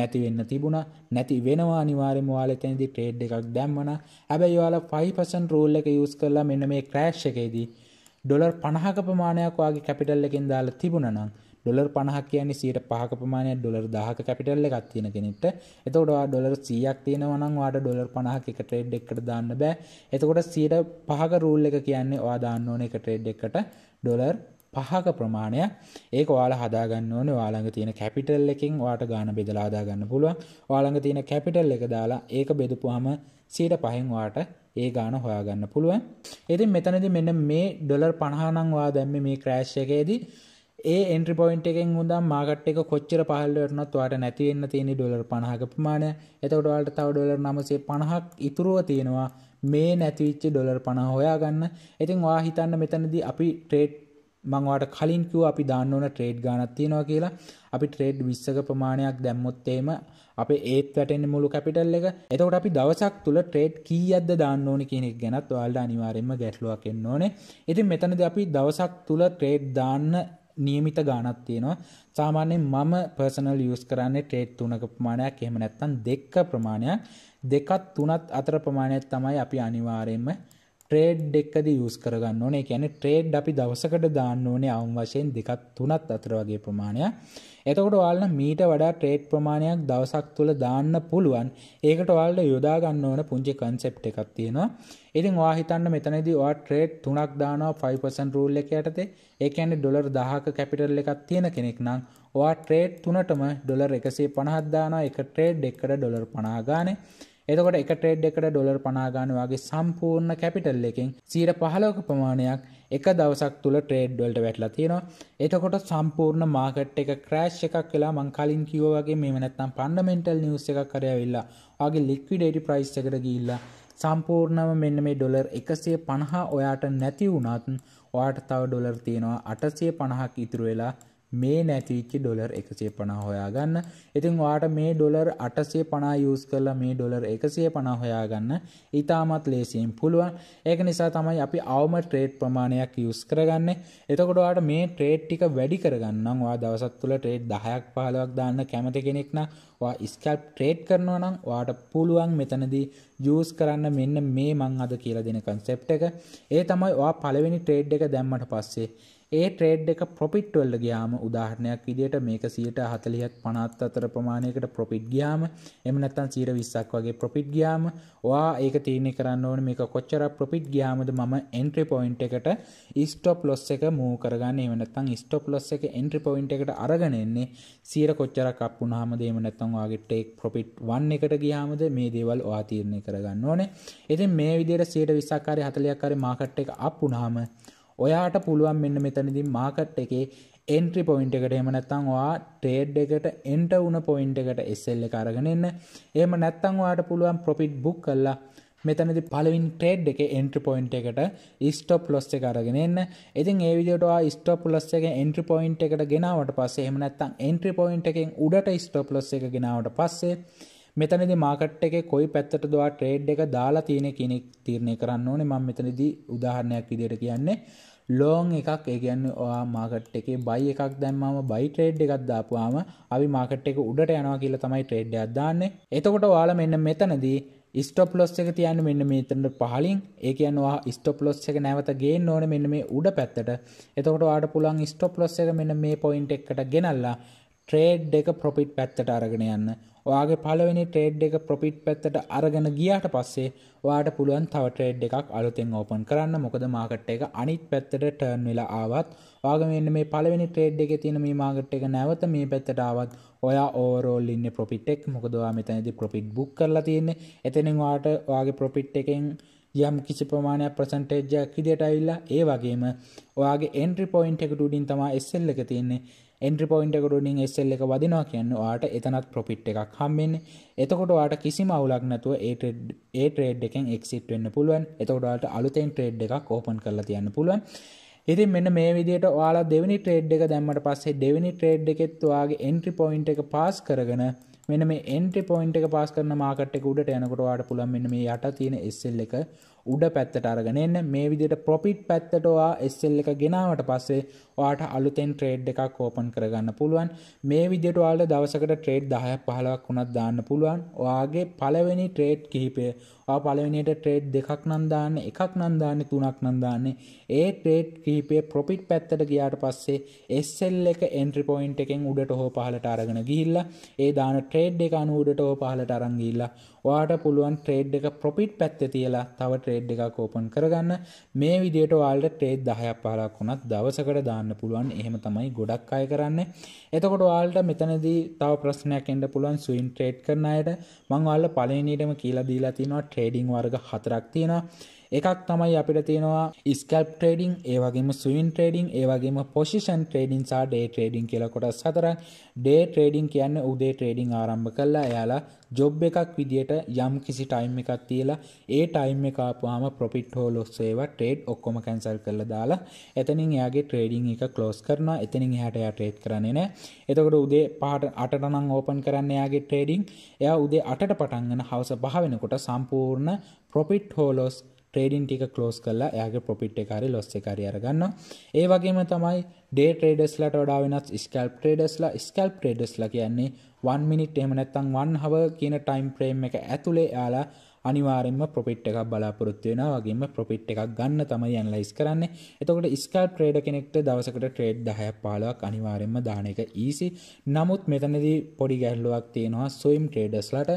නැති වෙන්න තිබුණා නැති වෙනවා අනිවාර්යයෙන්ම ඔයාලා එතනදී ට්‍රේඩ් එකක් දැම්මනා හැබැයි ඔයාලා 5% රූල් එක යූස් කරලා මෙන්න මේ ක්‍රෑෂ් එකේදී ඩොලර් පණහක ප්‍රමාණයක් වගේ කැපිටල් එකෙන් දාලා තිබුණනම් ඩොලර් පණහක් කියන්නේ 105ක ප්‍රමාණයක් ඩොලර් 1000ක කැපිටල් එකක් තියෙන කෙනෙක්ට. එතකොට ඔයා ඩොලර් 100ක් තියෙනවා නම් ඔයාට ඩොලර් 50ක් එක ට්‍රේඩ් එකකට දාන්න බෑ. එතකොට 105ක රූල් එක කියන්නේ ඔයා දාන්න ඕනේ එක ට්‍රේඩ් එකකට ඩොලර් පහක ප්‍රමාණයක් ඒක ඔයාල හදාගන්න ඕනේ ඔයාළඟ තියෙන කැපිටල් එකකින් ඔයාට ගාන බෙදලා හදාගන්න පුළුවන් ඔයාළඟ තියෙන කැපිටල් එක දාලා ඒක බෙදපුවාම 105න් ඔයාට ඒ ගාන හොයාගන්න පුළුවන් ඉතින් මෙතනද මෙන්න මේ ඩොලර් පණහනංවා දැම්ම මේ ක්‍රෑශ් එකේදී ඒ එන්ට්‍රි පොයින්ට එකෙන් හොඳම් මාගට් එක කොච්චර පහල්ලවරනොත් වාට නැතිවෙන්න තියෙන ඩොලර් පණහක ප්‍රමාණය එතකොටවාට තව ඩොලර් නමසේ පණහක් ඉතුරුව තියෙනවා මේ නැතිවිච්ච ඩොලර් පණ හොයාගන්න ඉතින් වා හිතන්න මෙතනදී අපි ට්‍රේට් මංවාට කලින් කිව් අපි දාන්න ඕන ට්‍රේඩ් ගානක් තියෙනවා කියලා අපි ට්‍රේඩ් විස්සක ප්‍රමාණයක් දැම්මොත්තේම අප ඒත් වැටෙන් මුළු කැපිටල් එක එතකට අපි දවසක් තුළ ට්‍රේඩ් කී අද දාන්න ඕන කෙනෙක් ගැනත් වාල්ඩ අනිවාරෙන්ම ගැටලුවක් එන්න ඕනේ ඉතින් මෙතනද අපි දවසක් තුළ ට්‍රේඩ් දාන්න නියමිත ගානක් තියෙනවා සාමාන්‍යෙන් මම පර්සනල් යස් කරන්නේ ට්‍රේඩ් තුනක ප්‍රමාණයක් එහෙම නැත්තන් දෙක්ක ප්‍රමාණයක් දෙකත් තුනත් අතර ප්‍රමාණයක් තමයි අපි අනිවාරයෙන්ම ට්‍රේඩ් එක්කද යස් කරගන්න ඕනේ කියන ට්‍රේඩ් අපි දවසකට දාන්න ඕනේ අවුම් වශයෙන් දෙකත් තුනත් අතර වගේ ප්‍රමාණයක් එතකොට ඔයාලන මීට වඩා ට්‍රේඩ් ප්‍රමාණයක් දවසක් තුළ දාන්න පුළුවන් ඒකට ඔයාලට යොදාගන්න ඕන පුංචි කන්සෙප් එකක් තියෙනවා ඉතින් ඔයා හිතන්න මෙතනදී ඔයා ට්‍රේඩ් තුනක් දානවා 5% රූල් එක යටතේ ඒ කියන්නේ ඩොලර් 1000ක කැපිටල් එකක් තියෙන කෙනෙක් නම් ඔයා ට්‍රේඩ් තුනටම ඩොලර් 150ක් දානවා එක ට්‍රේඩ් එකකට ඩොලර් 50 ගානේ එතකොට එක ට්‍රේඩ් එකට ඩොලර් පනාගාන වගේ සම්පූර්ණ කැපිටල් එකින් සීර පහලෝක ප්‍රමාණයක් එක දවසක් තුළ ට්‍රේඩ්වල්ට වැටලා තියෙනවා එතකොට සම්පූර්ණ මාකට් එක ක්‍රෑශ් එකක් වෙලා මංකාලින් කිවෝගේ මේ නැත්තම් පන්ඩමෙන්ටල් නිියස් එකක් කරයවෙල්ලා ආගේ ලික්විඩේටි ප්‍රයිස් එකට ගිල්ලා සම්පූර්ණව මෙන්න මේ ඩොලර් එකසේ පණහා ඔයාට නැති වුණත් ඔයාට තව ඩොලර් තියෙනවා අටසය පණහක් ඉතුරු වෙලා මේ නැතිවිච්චි ඩොලර් එකසේ පනා හොයාගන්න ඉතින් වාට මේ ඩොලර් අටසේ පනා යස් කරලා මේ ඩොලර් එකසිය පනා හොයාගන්න ඉතාමත් ලේසියෙන් පුළුවන් ඒක නිසා තමයි අපි අවම ට්‍රේට් ප්‍රමාණයක් යස් කරගන්න එතකොටවාට මේ ට්‍රේට් ටික වැඩි කරගන්නම් වා දවසත් තුළ ට්‍රේට් දහයක් පහලවක් දාන්න කැමති කෙනෙක්න වා ස්කල්ප් ට්‍රේට් කරනවා නම් වාට පුළුවන් මෙතනදී යස් කරන්න මෙන්න මේ මං අද කියලා දෙන කන්සෙප් එක ඒ තමයි වා පළවෙනි ට්‍රේඩ් එක දැම්මට පස්සේ ඒ ට්‍රේඩ් එක පොපිට් වල්ල ගයාම උදාහරණයක් විදියට මේක සියට හතලියක් පනත් අතර ප්‍රමාණයකට පොපිට් ගයාම එමනත්තන් සීර විස්සක් වගේ පොපිට් ගයාම වා ඒක තීරණය කරන්න ඕන මේක කොච්චර පොපිට් ගයාමද මම එන්ට්‍රි පොයින්ට් එකට ස්ටොප් ලොස් එක මූ කරගන්න එමනත්තන් ස්ටොප් ලොස් එක එන්ට්‍රි පොයින්ට් එකට අරගෙන එන්නේ සීර කොච්චර කප් වුණාමද එමනත්තන් වාගේ ටේක් පොපිට් වන් එකට ගියාමද මේ දේවල් වා තීරණය කරගන්න ඕනේ ඉතින් මේ විදියට සීට විස්සක්කාරය හතලයක් කරේ මාකට් එක අප් වුණාම ඔයාට පුළුවන් මෙන්න මෙතනදින් මාකට් එකේ එන්ට්‍රි පොයින්ට් එකට එහෙම නැත්නම් ඔයා ට්‍රේඩ් එකට එන්ට වුණ පොයින්ට් එකට SL එක අරගෙන එන්න. එහෙම නැත්නම් ඔයාට පුළුවන් ප්‍රොෆිට් බුක් කරලා මෙතනති පලවින් ට්‍රේඩ් එක එන්ට්‍ර පොයින්ට් එකට ස්ටොප් ලොස් එක අරගෙන එන්න ඉතින් ඒ විදිට ස්ටොප් ලොස් එක එන්ට්‍ර පොයින්ට් එකට ගෙනාවට පස්සේ එහම නැත්තම් එන්ට්‍ර පොයින්ට් එකෙන් උඩට ස්ටොප් ලොස් එක ගෙනාවට පස්සේ මෙතනදි මාකට් එක කොයි පැත්තට දවා ට්‍රේඩ් එක දාලා තියෙන කෙනෙක් තීරණය කරන්න ඕනේ මම මෙතනදී උදාහරණයක් විදියට කියන්නේ ලෝන් එකක් ඒගැන්න ඔයා මාකට් එකේ බයි එකක් දැම්මම බයි ට්‍රේඩ් එකක් දාපුවාම අපි මාකට් එක උඩට යනවා කියලා තමයි ට්‍රේඩ් අදදාන්න එතකොට වාල මෙන්න මෙතනදී ස්ටොප් ලොස් එක තියන්න මෙන්න මේතට පහලින් ඒකයන්වා ස්ටොප් ලොස් එක නැවතගේ ඕන මෙන්න මේ උඩ පැත්තට එතකොට වාට පුළන් ස්ටොප් ලොස් එක මෙන්න මේ පොයින්ට් එකට ගෙනල්ලා ට්‍රේඩ් එක ප්‍රොපිට් පැත්තට අරගෙන යන්න ඔයාගේ පළවෙනි ට්‍රේඩ් එක ප්‍රොපිට් පැත්තට අරගෙන ගියාට පස්සේ ඔයාට පුළුවන් තව ට්‍රේඩ් එකක් අලුතෙන් ඕපන් කරන්න මොකද මාකට් එක අනිත් පැත්තට ටර්න් වෙලා ආවත් ඔයාගේ මෙන්න මේ පළවෙනි ට්‍රේඩ් එකේ තියෙන මේ මාකට් එක නැවත මේ පැත්තට ආවත් ඔයා ඕවරෝල් ඉන්නේ ප්‍රොෆිට් එක මොකද ඔයා මෙතනදී ප්‍රොෆිට් බුක් කරලා තියෙන්නේ එතනින් ඔයාට ඔයාගේ ප්‍රොෆිට් එකෙන් යම් කිසි ප්‍රමාණයක් ප්‍රසන්ටේජ්ජයක් විදියට ඇවිල්ලා ඒ වගේම ඔයාගේ එන්ට්‍රි පොයින්ට් එකට උඩින් තමයි SL එක තියෙන්නේ එන්ට්‍රි පොයින්ට ගොඩින් එස්සල් එක වදිනවා කියන්න වාට එතනත් ප්‍රොපිට් එකක් හම්බෙන්නේ එතකොට වාට කිසිම අවුලක් නැතුව ඒ ට්‍රේඩ් එකෙන් එක්සිට් වෙන්න පුළුවන් එතකොටට අලුතෙන් ට්‍රේඩ් එකක් ඕපන් කරලා තියන්න පුළුවන් ඉතින් මෙන්න මේ විදියට ඔයාලා දෙවනි ට්‍රේඩ් එක දැම්මට පස්සේ දෙවනි ට්‍රේඩ් එකෙත් ඔයාගේ එන්ට්‍රි පොයින්ට් එක පාස් කරගෙන මෙන්න මේ එන්ට්‍රි පොයින්ට් එක පාස් කරන මාකට් එක උඩට යනකොට ඔයාට පුළුවන් මෙන්න මේ යට තියෙන SL එක උඩ පැත්තට අරගෙන එන්න මේ විදියට ප්‍රොෆිට් පැත්තට ඔයා SL එක ගෙනාවට පස්සේ ඔයාට අලුතෙන් ට්‍රේඩ් එකක් ඕපන් කරගන්න පුළුවන් මේ විදිහට ඔයාලට දවසකට ට්‍රේඩ් 10ක් 15ක් වුණත් දාන්න පුළුවන් ඔයාගේ පළවෙනි ට්‍රේඩ් කිහිපය ඔයා පළවෙනියට ට්‍රේඩ් දෙකක් නම් දාන්න එකක් නම් දාන්න තුනක් නම් දාන්න ඒ ට්‍රේඩ් කිහිපය ප්‍රොෆිට් පැත්තට ගියාට පස්සේ SL එක එන්ට්‍රි පොයින්ට් එකෙන් උඩට හෝ පහළට අරගෙන ගිහිල්ලා ඒ දාන ට්‍රේඩ් එක අනුව උඩට හෝ පහළට අරන් ගිහිල්ලා ඔයාට පුළුවන් ට්‍රේඩ් එක ප්‍රොපිට් පැත්ත තියලා තව ට්‍රේඩ් එකක් ඕපන් කරගන්න මේ විදියට ඔයාලට ට්‍රේඩ් 10ක් 15ක් වුණත් දවසකට දාන්න කරන්න පුළුවන් එහෙම තමයි ගොඩක් අය කරන්න එතකොට වාල්ට මෙතනදී තව ප්‍රශ්නයක් එන්ඩ පුළුවන් සුයින් ට්‍රේඩ් කරන අයට මංවාල්ල පලනීටම කියලා දීලා තිනවා ට්‍රේඩිං වර්ග හතරක් තියෙනවා එකක් තමයි අපිට තියෙනවා ස්කල්ප් ට්‍රේඩින් ඒ වගේම ස්වින් ට්‍රේඩින් ඒ වගේම පොසිෂන් ට්‍රේඩින් සහ ඩේ ට්‍රේඩින් කියලා කොටස් හතරක් ඩේ ට්‍රේඩින් කියන්නේ උදේ ට්‍රේඩින් ආරම්භ කළා එයාලා ජොබ් එකක් විදියට යම් කිසි ටයිම් එකක් තියලා ඒ ටයිම් එක ආපුවාම ප්‍රොෆිට් හෝ ලොස් ඒවා ට්‍රේඩ් ඔක්කොම කැන්සල් කරලා දාලා එතනින් එයාගේ ට්‍රේඩින් එක ක්ලෝස් කරනවා එතනින් එහාට එයා ට්‍රේඩ් කරන්නේ නැහැ එතකොට උදේ පහට අටට නම් ඕපන් කරන්න එයාගේ ට්‍රේඩින් එයා උදේ අටට පටන්ගෙන හවස පහ වෙනකොට සම්පූර්ණ ප්‍රොෆිට් හෝ ලොස් ට්‍රේඩින් ටික කලෝස් කල්ලා යාගේ පොපිට් එකකාරි ලොස්ස එකකාරි අරගන්න ඒ වගේම තමයි ඩේ ට්‍රේඩස්ලට වඩා වෙනත් ස්කල්ප් ට්‍රේඩස්ලා ස්කල්ප් ට්‍රේඩස්ලා කියන්නේ වන් මිනිට් එහෙම නැත්තං වන් හව කියන ටයිම් ප්‍රේම් එක ඇතුළේ යාලා අනිවාරෙන්ම ප්‍රොපිට් එකක් බලාපොරොත්තු වෙන වගේම ප්‍රොපිට් එකක් ගන්න තමයි ඇන්ලයිස් කරන්න එතකොට ස්කල් ප්‍රේඩ කෙනෙක්ට දවසකට ට්‍රේඩ් දහයක් පාලක් අනිවාරෙන්ම දාන එක ඊසි නමුත් මෙතනදී පොඩි ගැල්ලුවක් තියෙනවා සොයිම් ට්‍රේඩස්ලට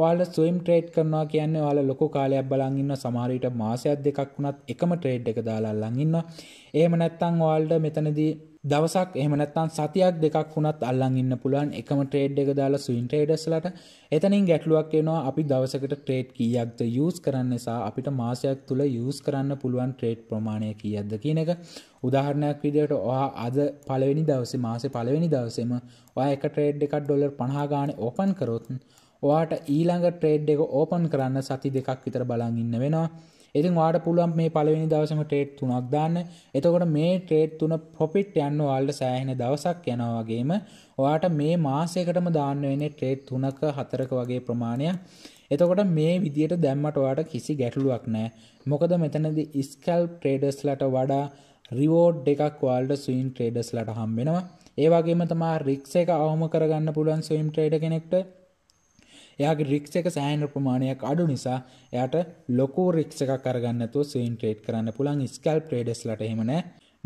ඔයාලා ස්විම් ට්‍රේඩ් කරනවා කියන්නේ ඔයාලා ලොකු කාලයක් බලන් ඉන්න සමහර විට මාසයක් දෙකක් වුණත් එකම ට්‍රේඩ් එක දාලා අල්ලන් ඉන්නවා. එහෙම නැත්නම් ඔයාලට මෙතනදී දවසක් එහම නැත්තන් සතියක් දෙකක් වුණත් අල්ලන් ඉන්න පුළුවන් එකම ට්‍රේඩ් එක දාලා ස්වින් ට්‍රේඩස්ලට එතනින් ගැටලුවක් එනවා අපි දවසකට ට්‍රේඩ් කීයක්ද යස් කරන්න නිසා අපිට මාසයක් තුළ යස් කරන්න පුළුවන් ට්‍රේඩ් ප්‍රමාණය කියද්ද කියන එක උදාහරණයක් විදියට ඔහා අද පළවෙනි දවසේ මාසේ පළවෙනි දවසේම ඔය එක ට්‍රේඩ් එකක් ඩොලර් පණහාගාන ඕපන් කරොත් ඔයාට ඊළඟ ට්‍රේඩ් එක ඕපන් කරන්න සති දෙකක් විතර බලන් ඉන්න වෙනවා ඉතින් වාට පුළුවන් මේ පළවෙනි දවසම ට්‍රේඩ් තුනක් දාන්න එතකොට මේ ට්‍රේඩ් තුන පොපිට් යන්න ඔයාලට සෑහෙන දවසක් යනවාගේම ඔයාට මේ මාසයකටම දාන්න වෙන ට්‍රේඩ් තුනක හතරක වගේ ප්‍රමාණයක් එතකොට මේ විදියට දැම්මට ඔයාට කිසි ගැටලුවක් නෑ මොකද මෙතනද ඉස්කල් ට්‍රේඩස්ලට වඩා රිවෝඩ් එකක් වාල්ඩ ස්වීන් ට්‍රේඩස්ලට හම්බෙනවා ඒවාගේම තමා රික්ස එක අවම කරගන්න පුළුවන් ස්වීම් ට්‍රේඩ කෙනෙක්ට එයාගේ රික්ෂ එක සෑහන ප්‍රමාණයක් අඩු නිසා එයාට ලොකෝ රික්ෂ එකක් අරගන්නතුව සීන් ට්‍රේඩ් කරන්න පුළුවන් ස්කල් ට්‍රේඩස්ලට එහෙම නෑ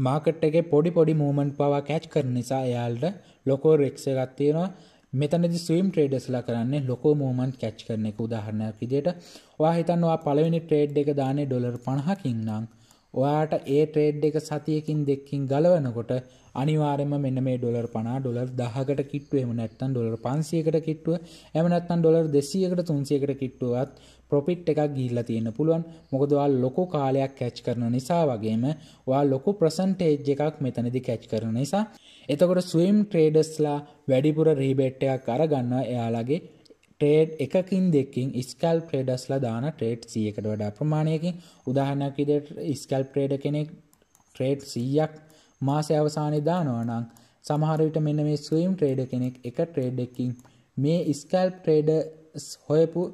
මාකට් එකේ පොඩි පොඩි මූමන්ට් පවා කැච් කරන නිසා එයාලට ලොකෝ රික්ෂ එකක් තියෙනවා මෙතනදි ස්වීම් ට්‍රේඩස්ලා කරන්නේ ලොකෝ මූමන්ට් කැච් කරන එක උදාහරණයක් විදියට ඔයා හිතන්නවා පළවෙනි ට්‍රේඩ් එක දාන්නේ ඩොලර් 50කින් නම් ඔයාට ඒ ට්‍රේඩ් එක සතියකින් දෙක්කින් ගලවනකොට අනිවාර්යම මෙන්න මේ ඩොලර් 50 ඩොලර් 10කට කිට්ටුව එහෙම නැත්නම් ඩොලර් 500කට කිට්ටුව එහෙම නැත්නම් ඩොලර් 200කට 300කට කිට්ටුවත් ප්‍රොෆිට් එකක් ගිහිල්ලා තියෙන්න පුළුවන් මොකද ඔයා ලොකු කාලයක් කැච් කරන නිසා වගේම ඔයා ලොකු පර්සන්ටේජ් එකක් මෙතනදී කැච් කරන නිසා එතකොට ස්විම් ට්‍රේඩර්ස්ලා වැඩිපුර රීබේට් එකක් අරගන්නවා එයාලගේ ට්‍රේඩ් එකකින් දෙකින් ස්කල් ප්‍රේඩස්ලා දාන ට්‍රේට් සියකට වඩා ප්‍රමාණයකින් උදාහනයක් විදිට ස්කල් ප්‍රේඩ කෙනෙක් ට්‍රේඩ් සීයක් මාසය අවසානය දානවනං සමහරවිට මෙන්න මේ ස්වීම් ට්‍රේඩ කෙනෙක් එක ට්‍රේඩ්ඩකින් මේ ස්කල් ට්‍රේඩ හොයපු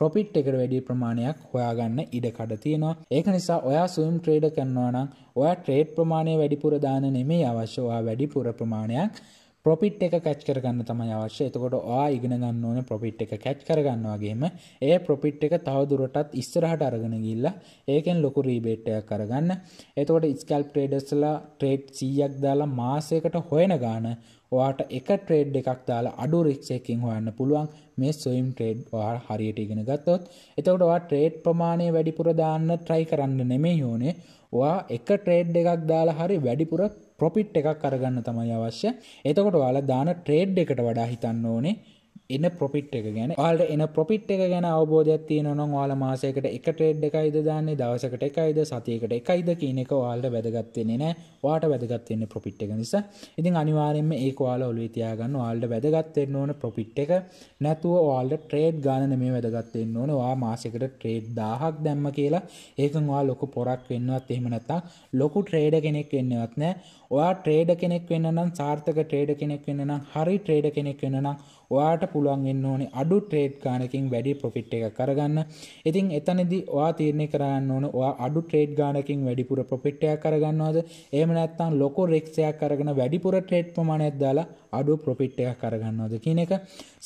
ප්‍රොපිට් එකට වැඩි ප්‍රමාණයක් හොයාගන්න ඉඩකඩ තියෙනවා ඒක නිසා ඔයා සුම් ට්‍රේඩ කරනවා නම් ඔයා ට්‍රේඩ් ප්‍රමාණය වැඩිපුර දාන නෙමේ අවශ්‍ය ඔයා වැඩිපුර ප්‍රමාණයක් පොපිට් එක කැච් කරගන්න තමයි අවශ්‍ය එතකොට ආ ඉගෙන ගන්න ඕන පොපිට් එක කැච් කරගන්නවාගේම ඒ පොපිට් එක තවදුරටත් ඉස්සරහට අරගෙන ගිල්ල ඒකෙන් ලොකු රීබේට්ටයක් කරගන්න එතකොට ඉස්කල්ප් ට්‍රේඩස්ලා ට්‍රේඩ් සීයක් දාලා මාසයකට හොයන ගාන ඔයාට එක ට්‍රේඩ් එකක් දාලා අඩු රික්ෂයකින් හොයන්න පුළුවන් මේ සොයිම් ට්‍රේඩ් වාර හරියට ඉගෙන ගත්තොත් එතකොට වා ට්‍රේඩ් ප්‍රමාණය වැඩිපුර දාන්න ට්‍රයි කරන්න නෙමේ යෝනේ වා එක ට්‍රේඩ් එකක් දාලා හරි වැඩිපුරක් ප්‍රොපිට් එකක් අරගන්න තමයි අවශ්‍ය එතකොට වාලා දාන ට්‍රේඩ් එකට වඩා හිතන්න ඕනේ එන්න ප්‍රොපිට් එක ගැන වාලට එන ප්‍රොපිට් එක ගැන අවබෝධයක් තියෙනනම් වාල මාසයකට එක ට්‍රේඩ් එකයිද දාන්නේ දවසකට එකයිද සතියකට එකයිද කියන එක වාලට වැදගත්වෙන්නේ නෑ වාට වැදගත්වෙන්නේ ප්‍රොපිට් එක නිසා ඉතින් අනිවාරෙන්ම ඒ වාල ඔලු තියාගන්න වාල්ට වැදගත්වෙන්න ඕන ප්‍රොපිට් එක නැතුව වාල්ට ට්‍රේඩ් ගාන මේ වැදගත්වෙන්න ඕන වා මාසකට ට්‍රේඩ් දාහක් දැම්ම කියලා ඒකන් වා ලොකු පොරක් වෙන්නවත් එහෙම නැතා ලොකු ට්‍රේඩ කෙනෙක් වෙන්නවත් නෑ ඔයා ට්‍රේඩ කෙනෙක් වෙන්න නම් සාර්ථක ට්‍රේඩ කෙනෙක් වෙන්න නම් හරි ට්‍රේඩ කෙනෙක් වෙන්න නම් ඔයාට පුළුවන් වෙන්න ඕනේ අඩු ට්‍රේඩ් ගානකින් වැඩි ප්‍රොෆිට් එකක් කරගන්න. ඉතින් එතනදී ඔයා තීරණය කරගන්න ඕන ඔයා අඩු ට්‍රේඩ් ගානකින් වැඩිපුර ප්‍රොෆිට් එකක් කරගන්නවද? එහෙම නැත්නම් ලොකු රිස්ක් එකක් අරගෙන වැඩිපුර ට්‍රේඩ් ප්‍රමාණයක් දාලා අඩු ප්‍රොෆිට් එකක් කරගන්නවද කියන එක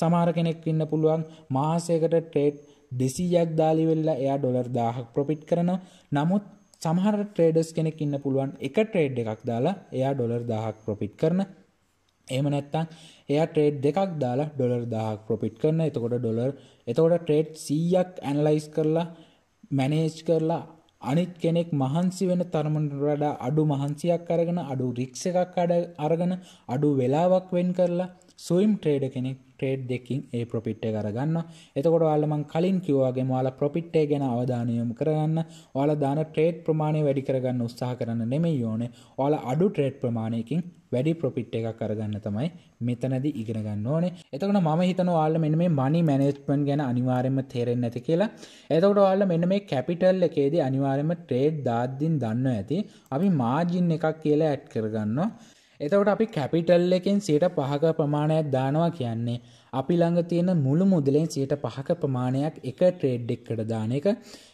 සමහර කෙනෙක් ඉන්න පුළුවන් මාසයකට ට්‍රේඩ් 200ක් දාලි වෙලා එයා ඩොලර් 1000ක් ප්‍රොෆිට් කරනවා. නමුත් සමහර ට්‍රේඩස් කෙනෙක් ඉන්න පුළුවන් එක ට්‍රේඩ් එකක් දාලා එයා ඩොලර් දාහක් ප්‍රොපිට් කරන එම නැත්තං එයා ට්‍රේඩ් දෙකක් දාලා ඩොලර් දාහක් ප්‍රොපිට් කරන එතකොට ඩොලර් එතකොට ට්‍රේඩ් සීයක් ඇනලයිස් කරලා මැනේජ් කරලා අනිත් කෙනෙක් මහන්සි වෙන තරමට වඩා අඩු මහන්සියක් අරගෙන අඩු රික්ෂ එකක් අඩ අරගෙන අඩු වෙලාවක් වෙන් කරලා සුයිම් ට්‍රේඩ කෙනෙක් ට්‍රේඩ් දෙකින් ඒ ප්‍රොපිට් එක කරගන්න එතකොට ඔයාලමං කලින් කිව්වාගේ ඔයාලා ප්‍රොපිට් එක ගැන අවධානය යොමු කරගන්න ඔයාලා දාන ට්‍රේඩ් ප්‍රමාණය වැඩි කරගන්න උත්සාහ කරන්න නෙමෙයි ඕනේ ඔයාලා අඩු ට්‍රේඩ් ප්‍රමාණයකින් වැඩි ප්‍රොපිට් එකක් කරගන්න තමයි මෙතනදී ඉගෙන ගන්න ඕනේ එතකොට මම හිතන ඔයාලා මෙන්න මේ මනි මැනේජ්මන්ට් ගැන අනිවාර්යයෙන්ම තේරෙන්නේ නැති කියලා එතකොට ඔයාලා මෙන්න මේ කැපිටල් එකේදී අනිවාර්යයෙන්ම ට්‍රේඩ් දාද්දින් දන්නවා ඇති අපි මාජින් එකක් කියලා ඇඩ් කරගන්නවා එතවට අපි කැපිටල් එකෙන් සට පහක ප්‍රමාණයක් දානවා කියන්නේ අපි ළඟ තියෙන මුළු මුදලෙන් සියට පහක ප්‍රමාණයක් එක ට්‍රේඩ් එක්කට දාන එක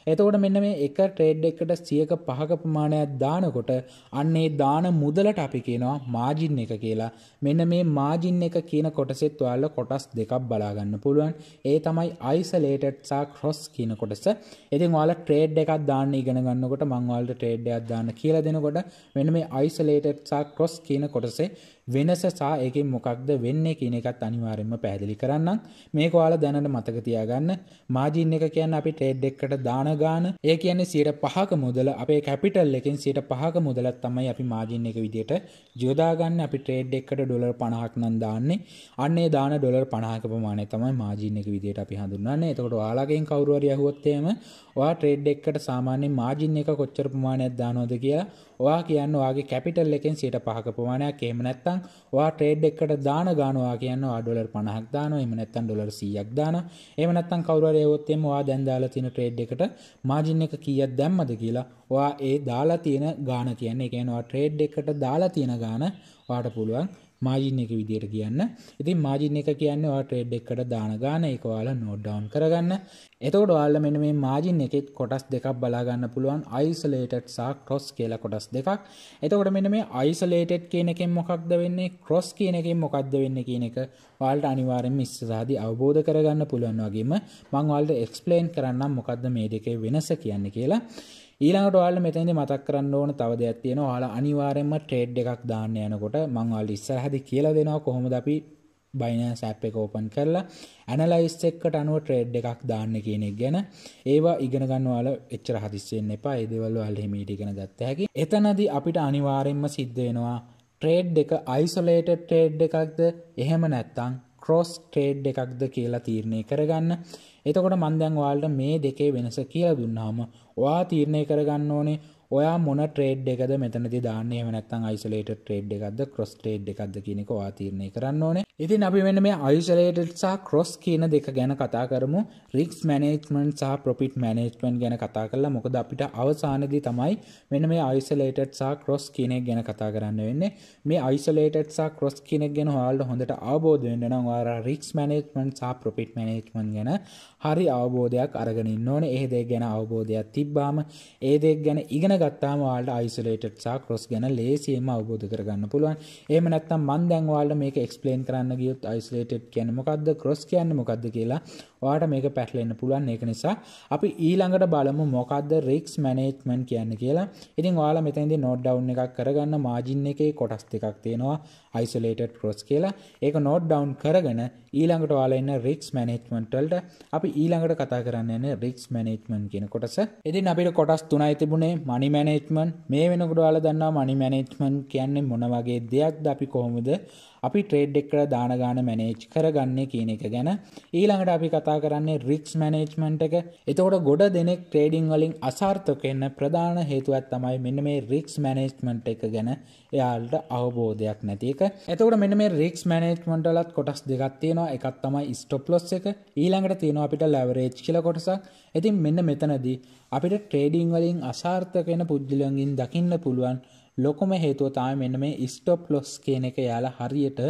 එතකොට මෙන්න මේ එක ට්‍රේඩ් එකට සියක පහක ප්‍රමාණයක් දානකොට අන්නේ දාන මුදලට අපි කියනවා මාජින් එක කියලා මෙන්න මේ මාජින් එක කියන කොටසෙත් ඔයාල කොටස් දෙකක් බලාගන්න පුළුවන් ඒ තමයි අයිසලේටඩ් සා ක්‍රොස් කියන කොටස ඉතින් ඔයාලා ට්‍රේඩ් එකක් දාන්න ඉගෙන ගන්නකොට මං ඔයාලට ට්‍රේඩ් එකක් දාන්න කියලා දෙනකොට මෙන්න මේ අයිසලේටඩ් සා ක්‍රොස් කියන කොටසේ වෙනස සහ ඒකෙන් මොකක්ද වෙන්නේ කියන එකත් අනිවාර්යෙන්ම පැහැදිලි කරන්නම්. මේක ඔයාලා දැනට මතක තියාගන්න. මාජින් එක කියන්නේ අපි ට්‍රේඩ් එකකට දාන ගාන. ඒ කියන්නේ 105ක මුදල අපේ කැපිටල් එකෙන් 105ක මුදලක් තමයි අපි මාජින් එක විදියට යොදා ගන්න. අපි ට්‍රේඩ් එකකට ඩොලර් 50ක් නම් දාන්නේ. අන්න ඒ දාන ඩොලර් 50ක ප්‍රමාණය තමයි මාජින් එක විදියට අපි හඳුන්වන්නේ. එතකොට ඔයාලගෙන් කවුරු හරි ඇහුවොත් එහෙම ඔයා ට්‍රේඩ් එකට සාමාන්‍යයෙන් මාජින් එක කොච්චර ප්‍රමාණයක් දානවද කියලා ඔයා කියන්න ඔයාගේ කැපිටල් එකෙන් 5% ප්‍රමාණයක් එහෙම නැත්නම් ඔයා ට්‍රේඩ් එකට දාන ගාන ඔයා කියන්න ඔයා ඩොලර් 50ක් දානවා එහෙම නැත්නම් ඩොලර් 100ක් දානවා එහෙම නැත්නම් කවුරු හරි එවොත් එimhe ඔයා දැන් දාලා තියෙන ට්‍රේඩ් එකට මාජින් එක කීයක් දැම්මද කියලා ඔයා ඒ දාලා තියෙන ගාන කියන්නේ ඒ කියන්නේ ඔයා ට්‍රේඩ් එකට දාලා තියෙන ගාන ඔයාට පුළුවන් මාජින් එක විදිහට කියන්න. ඉතින් මාජින් එක කියන්නේ ඔයා ට්‍රේඩ් එකකට දාන ගාන ඒක ඔයාලා නෝට් ඩවුන් කරගන්න. එතකොට ඔයාලා මෙන්න මේ මාජින් එකෙත් කොටස් දෙකක් බලා ගන්න පුළුවන් isolated සහ cross කියලා කොටස් දෙකක්. එතකොට මෙන්න මේ isolated කියන එකෙන් මොකක්ද වෙන්නේ? cross කියන එකෙන් මොකක්ද වෙන්නේ කියන එක ඔයාලට අනිවාර්යෙන්ම ඉස්සරහදී අවබෝධ කරගන්න පුළුවන් වගේම මම ඔයාලට explain කරන්නම් මොකක්ද මේ දෙකේ වෙනස කියන්නේ කියලා. ඊළඟට ඔයාලා මෙතනදි මතක් කරන්න ඕන තව දෙයක් තියෙනවා. ඔයාලා අනිවාර්යයෙන්ම ට්‍රේඩ් එකක් දාන්න යනකොට මම ඔයාලා ඉස්සරහදී කියලා දෙනවා කොහොමද අපි බයිනස් ඇප් එක ඕපන් කරලා ඇනලයිස් එක්කට අනුව ට්‍රේඩ් එකක් දාන්න කියන එක ගැන ඒවා ඉගෙන ගන්න ඔයාලා එච්චර හදිස්සියෙන් එපා. ඒ දේවල් ඔයාලා හිමීට ඉගෙන ගත්ත හැකි. එතනදී අපිට අනිවාර්යයෙන්ම සිද්ධ වෙනවා ට්‍රේඩ් එක අයිසොලේටඩ් ට්‍රේඩ් එකක්ද එහෙම නැත්නම් ක්‍රෝස් ට්‍රේඩ් එකක්ද කියලා තීරණය කරගන්න එතකොට මන්දැන් වාල්ට මේ දෙකේ වෙනස කියලා දුන්නාම ඔයා තීරණය කරගන්න ඕනේ ඔයා මොන ට්‍රේඩ් එකද මෙතනති දාන්නේ නැත්තන් යිසලට ට්‍රේඩ් එකක්ද කොස් ටේඩ් එකක්ද කියනක වාතීරණය කරන්න ඕන ඉතින් අපි වෙන මේ අයිසලේට සහ කොස් කියන දෙක ගැන කතා කරමු රික්ස් මනේජ්මන් සහ පොපිට් මනේජ්මන් ගැන කතා කරලා මොකද අපිට අවසානදී තමයි මෙන මේ අයිසලේට සහ කොස් කියනෙක් ගැන කතා කරන්න වෙන්නේ මේ අයිසලේට සහ කොස් කෙනෙක් ගැන හල්ට හොඳට අවබෝධ වෙන්න්න වාර රික්ස් මනේජ්මන් සහ පොපිට් මනේජ්මන් ගැන හරි අවබෝධයක් අරගෙනන්න ඕන ඒදේ ගැන අවබෝධයක් තිබ්බාම ඒදෙක් ගැන ඉගෙන දැනගත්තාම ඔයාලට isolated සහ cross ගැන ලේසියෙන්ම අවබෝධ කරගන්න පුළුවන්. එහෙම නැත්නම් මම දැන් ඔයාලට මේක explain කරන්න ගියොත් isolated කියන්නේ මොකද්ද cross කියන්නේ මොකද්ද කියලා ඔයාට මේක පැටලෙන්න පුළුවන් ඒක නිසා අපි ඊළඟට බලමු මොකක්ද රික්ස් මැනේජ්මන්ට් කියන්නේ කියලා. ඉතින් ඔයාලා මෙතනදී නෝට් ඩවුන් එකක් කරගන්න මාජින් එකේ කොටස් දෙකක් තියෙනවා isolated cross කියලා. ඒක නෝට් ඩවුන් කරගෙන ඊළඟට ඔයාලා එන්න රික්ස් මැනේජ්මන්ට් වලට අපි ඊළඟට කතා කරන්න යන්නේ රික්ස් මැනේජ්මන්ට් කියන කොටස. ඉතින් අපිට කොටස් තුනයි තිබුණේ මනි මැනේජ්මන්ට්. මේ වෙනකොට ඔයාලා දන්නවා මනි මැනේජ්මන්ට් කියන්නේ මොන වගේ දෙයක්ද අපි කොහොමද අපි ට්‍රේඩ් එක්කට දානගාන මැනේජ් කරගන්නේ කියන එක ගැන ඊළඟට අපි කතා කරන්නේ රික්ස් මැනේජ්මන්ට් එක එතකොට ගොඩ දෙනෙක් ට්‍රේඩිං වලින් අසාර්ථකෙන්න ප්‍රධාන හේතුවත් තමයි මෙන්න මේ රික්ස් මැනේජ්මන්ට් එක ගැන එයාල්ට අවබෝධයක් නැතික එතකට මෙන්න මේ රික්ස් මැනේජ්මන්ටලත් කොටස් දෙගත්තියෙනවා එකත් තමයි ස්ටොප්ලොස් එක ඊළඟට තියෙනවා අපිට ලැවරේජ් කියල කොටසක් ඉතින් මෙන්න මෙතනදී අපිට ට්‍රේඩිං වලින් අසාර්ථකෙන පුද්ගලයන්ගින් දකින්න පුළුවන් ලොකුම හේතුව තමයි මෙන්න මේ ස්ටොප් ලොස් කියන එක යාලා හරියට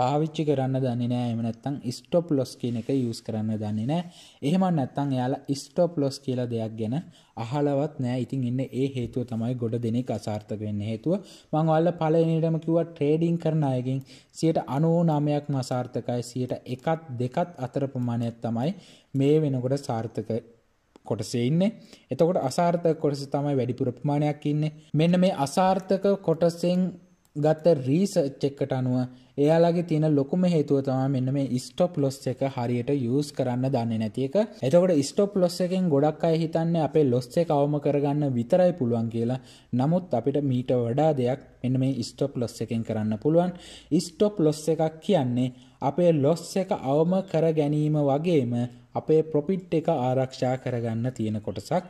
පාවිච්චි කරන්න දන්නේ නැහැ. එහෙම නැත්නම් ස්ටොප් ලොස් කියන එක යූස් කරන්න දන්නේ නැහැ. එහෙම නැත්නම් යාලා ස්ටොප් ලොස් කියලා දෙයක් ගැන අහලවත් නැහැ. ඉතින් ඉන්නේ ඒ හේතුව තමයි ගොඩ දෙනෙක් අසාර්ථක වෙන්න හේතුව. මම ඔයාලා පළවෙනියටම කිව්වා ට්‍රේඩින් කරන අයගෙන් 99%ක්ම අසාර්ථකයි. 1%ක් 2ක් අතර ප්‍රමාණයක් තමයි මේ වෙනකොට සාර්ථක කොටසේ ඉන්නේ. එතකොට අසාර්ථක කොටස තමයි වැඩිපුර ප්‍රමාණයක් ඉන්නේ. මෙන්න මේ අසාර්ථක කොටසෙන් ගත රීසර්ච් එකට අනුව එයාලගේ තියෙන ලොකුම හේතුව තමයි මෙන්න මේ ස්ටොප් ලොස් එක හරියට යූස් කරන්න දන්නේ නැති එක. එතකොට ස්ටොප් ලොස් එකෙන් ගොඩක් අය හිතන්නේ අපේ ලොස් එක අවම කරගන්න විතරයි පුළුවන් කියලා. නමුත් අපිට මීට වඩා දෙයක් මෙන්න මේ ස්ටොප් ලොස් එකෙන් කරන්න පුළුවන්. ස්ටොප් ලොස් එකක් කියන්නේ අපේ ලොස් එක අවම කර ගැනීම වගේම අපේ ප්‍රොෆිට් එක ආරක්ෂා කරගන්න තියෙන කොටසක්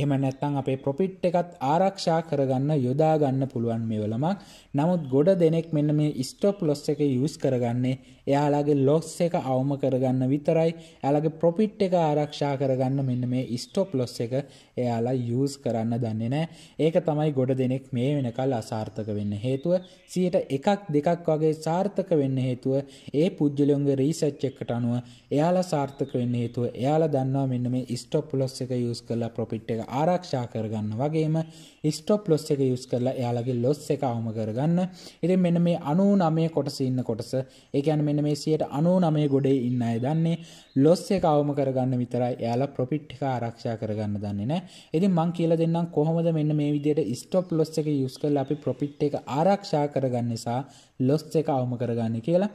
එහම නැත්තං අපේ ප්‍රොපිට් එකත් ආරක්ෂා කරගන්න යොදාගන්න පුළුවන් මෙවලමක් නමුත් ගොඩ දෙනෙක් මෙන්න මේ ස්ටොප් ලොස් එක යුස් කරගන්නේ එයාලාගේ ලොස් එක අවම කරගන්න විතරයි ඇලගේ ප්‍රොපිට් එක ආරක්ෂා කරගන්න මෙන්න මේ ස්ටොප් ලොස් එක එයාලා යුස් කරන්න දන්නේ නෑ ඒක තමයි ගොඩ දෙනෙක් මේ වෙනකල් අසාර්ථක වෙන්න හේතුව සියට එකක් දෙකක් වගේ සාර්ථක වෙන්න හේතුව ඒ පුද්ජලයොන්ගේ රීසච්ච එකට අනුව එයාලා සාර්ථක වෙන්න හේතුව එයාලා දන්නවා මෙන්න මේ ස්ටොප් ලොස් එක යුස් කරලා ප්‍රොපිට් එක ආරක්ෂා කරගන්න වගේම ස්ටොප් ලොස් එක යුස් කරලා එයාලගේ ලොස් එක අවම කරගන්න ඉරි මෙන මේ අනු නමය කොටස ඉන්න කොටස ඒකයන් මෙන මේ සියට අනු නමය ගොඩේ ඉන්න අය දන්නේ ලොස් එක අවම කරගන්න විතරයි එයාලා ප්‍රොපිට්ටික ආරක්ෂා කරගන්න දන්නේ නෑ එති මං කියල දෙන්නම් කොහොමද මෙන්න මේ විදියට ස්ටොප් ලොස් එක යුස් කරල අපි ප්‍රොපිට් එක ආරක්ෂා කරගන්න නිසා ලොස් එක අවම කරගන්න කියලා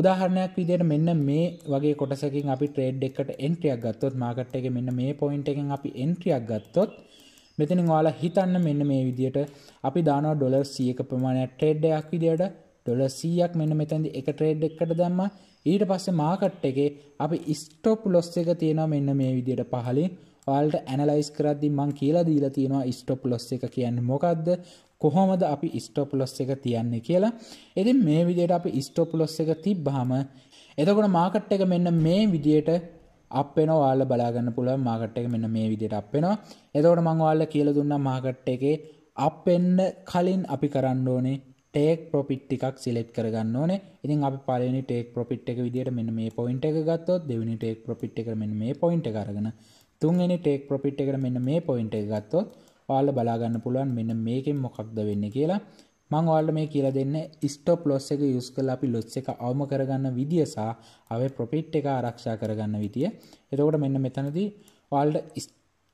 උදාහරණයක් විදියට මෙන්න මේ වගේ කොටසකින් අපි ට්‍රේඩ් එකට එන්ට්‍රියක් ගත්තොත් මාකට් එක මෙන්න මේ පොයින්ට එකෙන් අපි එන්ට්‍රියක් ගත්තොත් මෙතනින් ඔයාලා හිතන්න මෙන්න මේ විදියට අපි දානවා ඩොලර් සියක ප්‍රමාණයක් ට්‍රේඩ් එකක් විදියට ඩොලර් සීයක් මෙන්න මෙතැදි එක ට්‍රේඩ් එකට දැම්ම ඊට පස්සේ මාකට් එකේ අපි ස්ටොප් ලොස් එක තියෙනවා මෙන්න මේ විදියට පහලින් ඔයාලට ඇනලයිස් කරද්දි මං කියලා දීලා තියෙනවා ස්ටොප් ලොස් එක කියන්නේ මොකක්ද කොහොමද අපි ස්ටොප් ලොස් එක තියන්නේ කියලා එතින් මේ විදියට අපි ස්ටොප් ලොස් එක තිබ්බහම එතකොට මාකට් එක මෙන්න මේ විදියට අපෙන වාල බලාගන්න පුළුව මාගට් එක මෙන්න මේ විදිට අපෙනවා එතවට මංවාල්ල කියල දුන්න මාගට් එකේ අප එන්න කලින් අපි කරන්න ඕනේ ටේක් පොපිට් එකක් සිලෙට් කරගන්න ඕනේ ඉතින් අපි පලනි ටේක් පොපිට් එක විදිට මෙන්න මේ පොයින්ට එක ගත්තොත් දෙවනි ටේක් පොපිට් එක මෙන්න මේ පොයින්ට කරගෙන තුන්ගනි ටේක් පොපිට් එක මෙන්න මේ පොයින්ට එක ගත්තොත් පාල බලාගන්න පුළුවන් මෙන්න මේකෙන් මොකක්ද වෙන්න කියලා මං ඔයාලට මේ කියලා දෙන්න ස්ටොප් ලොස් එක යූස් කරලා අපි ලොස් එක අවම කරගන්න විදිය සහ අපේ ප්‍රොෆිට් එක ආරක්ෂා කරගන්න විදිය. එතකොට මෙන්න මෙතනදී ඔයාලට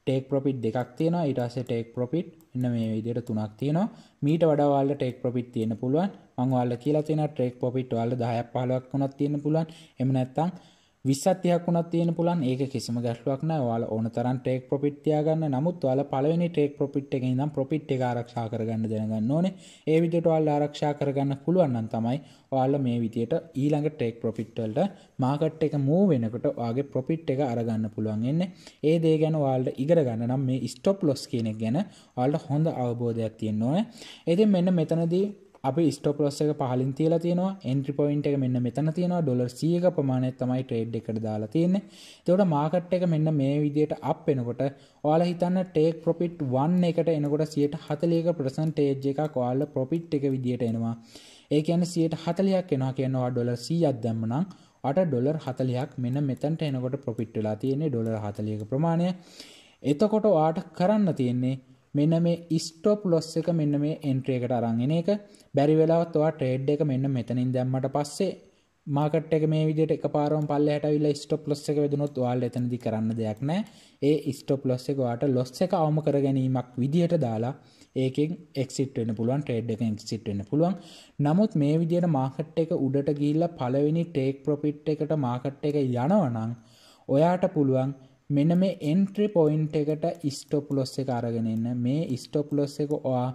ටේක් ප්‍රොෆිට් දෙකක් තියෙනවා ඊට පස්සේ ටේක් ප්‍රොෆිට් එන්න මේ විදිහට තුනක් තියෙනවා. මීට වඩා ඔයාලට ටේක් ප්‍රොෆිට් තියෙන්න පුළුවන්. මං ඔයාලට කියලා තියෙනවා ටේක් ප්‍රොෆිට් ඔයාලට 10ක් 15ක් වුණත් තියෙන්න පුළුවන්. එහෙම නැත්නම් විස්සත් තියක් වුණත් තියෙන පුළුවන් ඒක කිසිම ගැටලුවක් නෑ ඔයාලා ඕන තරම් ටේක් ප්‍රොෆිට් තියාගන්න නමුත් ඔයාලා පළවෙනි ටේක් ප්‍රොෆිට් එකේ ඉඳන් ප්‍රොෆිට් එක ආරක්ෂා කරගන්න දැනගන්න ඕනේ ඒ විදිහට ඔයාලා ආරක්ෂා කරගන්න පුළුවන් නම් තමයි ඔයාලා මේ විදිහට ඊළඟ ටේක් ප්‍රොෆිට් වලට මාකට් එක මූව් වෙනකොට ඔයාගේ ප්‍රොෆිට් එක අරගන්න පුළුවන් එන්නේ ඒ දේ ගැන ඔයාලට ඉගෙන ගන්න නම් මේ ස්ටොප් ලොස් කියන එක ගැන ඔයාලට හොඳ අවබෝධයක් තියෙන්න ඕනේ ඉතින් මෙන්න මෙතනදී අපි ස්ටොපලොස් එක පහලින් තියලා තියෙනවා එන්ට්‍රි පොයින්ට් එක මෙන්න මෙතන තියෙනවා ඩොලර් 100ක ප්‍රමාණයක් තමයි ට්‍රේඩ් එකට දාලා තියෙන්නේ. එතකොට මාකට් එක මෙන්න මේ විදිහට අප් වෙනකොට ඔයාලා හිතන්න ටේක් ප්‍රොෆිට් 1 එකට එනකොට 140ක පර්සන්ටේජ් එකක් ඔයාලා ප්‍රොෆිට් එක විදිහට එනවා. ඒ කියන්නේ 140ක් එනවා කියනවා ඩොලර් 100ක් දැම්මනම් අට ඩොලර් 40ක් මෙන්න මෙතනට එනකොට ප්‍රොෆිට් වෙලා තියෙන්නේ ඩොලර් 40ක ප්‍රමාණය. එතකොට ඔයාට කරන්න තියෙන්නේ මෙන්න මේ ස්ටොප් ලොස් එක මෙන්න මේ එන්ට්‍රේකට අරංගෙන එක බැරි වෙලාවත් ඔයා ට්‍රේඩ් එක මෙන්න මෙතනින් දැම්මට පස්සේ මාකට් එක මේ විදිහට එකපාරම පල්ලෙහාට අවිලා ස්ටොප් ලොස් එක වැදුනොත් ඔයාලා එතනදි කරන්න දෙයක් නැහැ ඒ ස්ටොප් ලොස් එක ඔයාට ලොස් එක අවම කර ගැනීමක් විදිහට දාලා ඒකෙන් එක්සිට් වෙන්න පුළුවන් ට්‍රේඩ් එකෙන් එක්සිට් වෙන්න පුළුවන් නමුත් මේ විදිහට මාකට් එක උඩට ගිහිල්ලා පළවෙනි ටේක් ප්‍රොෆිට් එකට මාකට් එක යනවා නම් ඔයාට පුළුවන් මෙන්න මේ එන්ට්‍රි පොයින්ට් එකට ස්ටොප්ලොස් එක අරගෙන එන්න මේ ස්ටොප්ලොස් එක ඔයා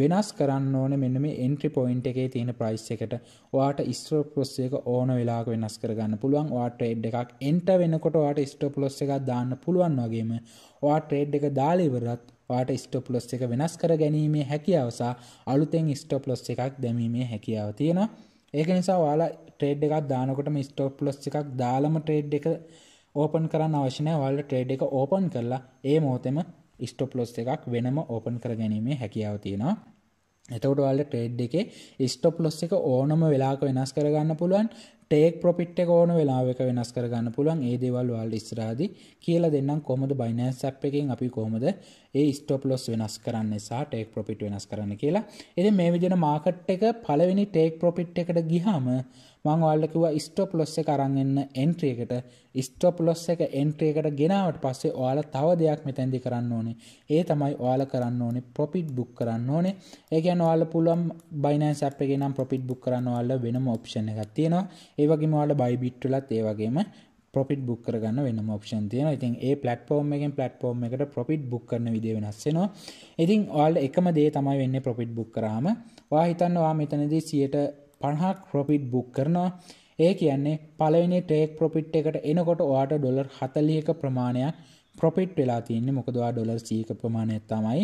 වෙනස් කරන්න ඕන මෙන්න මේ එන්ට්‍රි පොයින්ට් එකේ තියෙන ප්‍රයිස් එකට ඔයාට ස්ටොප්ලොස් එක ඕන වෙලාවක වෙනස් කරගන්න පුළුවන් ඔයා ට්‍රේඩ් එකක් එන්ටර් වෙනකොට ඔයාට ස්ටොප්ලොස් එකක් දාන්න පුළුවන් වගේම ඔයා ට්‍රේඩ් එක දාලා ඉවරත් ඔයාට ස්ටොප්ලොස් එක වෙනස් කර ගැනීමේ හැකියාව සහ අලුතෙන් ස්ටොප්ලොස් එකක් දැමීමේ හැකියාව තියෙනවා ඒක නිසා ඔයාලා ට්‍රේඩ් එකක් දානකොටම ස්ටොප්ලොස් එකක් දාලම ට්‍රේඩ් එක ඕපන් කරන්න අවශ්‍යනය වල්ල ට්‍රේඩ් එක ඕපන් කරලා ඒ මෝතම ස්ටොප්ලොස් එකක් වෙනම ඕපන් කර ගැනීමේ හැකියාව තියෙනවා එතවට වල්ල ට්‍රේඩ් එක ස්ටොප් ලොස් එක ඕනම වෙලාක වෙනස් කරගන්න පුළුවන් ටේක් පොපිට් එක ඕන වෙලාවක වෙනස් කරගන්න පුළුවන් ඒ දේවල් වල් ස්රාදි කියල දෙන්නම් කොමද බයිනස් සැප් එකෙන් අපි කොමද ඒ ස්ටොප් ලොස් වෙනස් කරන්න සා ටේක් පොපිට් වෙනස් කරන්න කියලා එද මේ විදින මාකට් එක පලවෙනි ටේක් පොපිට් එකට ගිහාම මං ඔයාලට කිව්වා ස්ටොප් ලොස් එක අරන් එන්න එන්ට්‍රි එකට ස්ටොප් ලොස් එක එන්ට්‍රි එකට ගෙනාවට පස්සේ ඔයාලා තව දෙයක් මෙතෙන්දි කරන්න ඕනේ. ඒ තමයි ඔයාලා කරන්න ඕනේ ප්‍රොෆිට් බුක් කරන්න ඕනේ. ඒ කියන්නේ ඔයාලා පුළුවන් Binance app එකේ නම් ප්‍රොෆිට් බුක් කරන්න ඔයාලා වෙනම option එකක් තියෙනවා. ඒ වගේම ඔයාලා Bybit වලත් ඒ වගේම පොපිට් බුක් කරගන්න වෙනම ඔප්ෂන් තියෙන ඉතින් ඒ පලට්ෆෝර්ම් එකෙන් පලට්ෆෝර්ම් එකට පොපිට් බුක් කරන විදේ වෙනස්සෙනවා ඉතින් ඔල් එකම දේ තමයි වෙන්න පොපිට් බුක් කරාම වා හිතන්න වා මෙතනදී සියට පණහක් ප්‍රොපිට් බුක් කරනවා ඒ කියන්නේ පලවෙනි ටේක් ප්‍රොපිට් එකට එනකොට ඔයාට ඩොලර් හතලියක ප්‍රමාණයක් ප්‍රොපිට් වෙලා තියන්නේ මොකදවා ඩොලර් සීක ප්‍රමාණයක් තමයි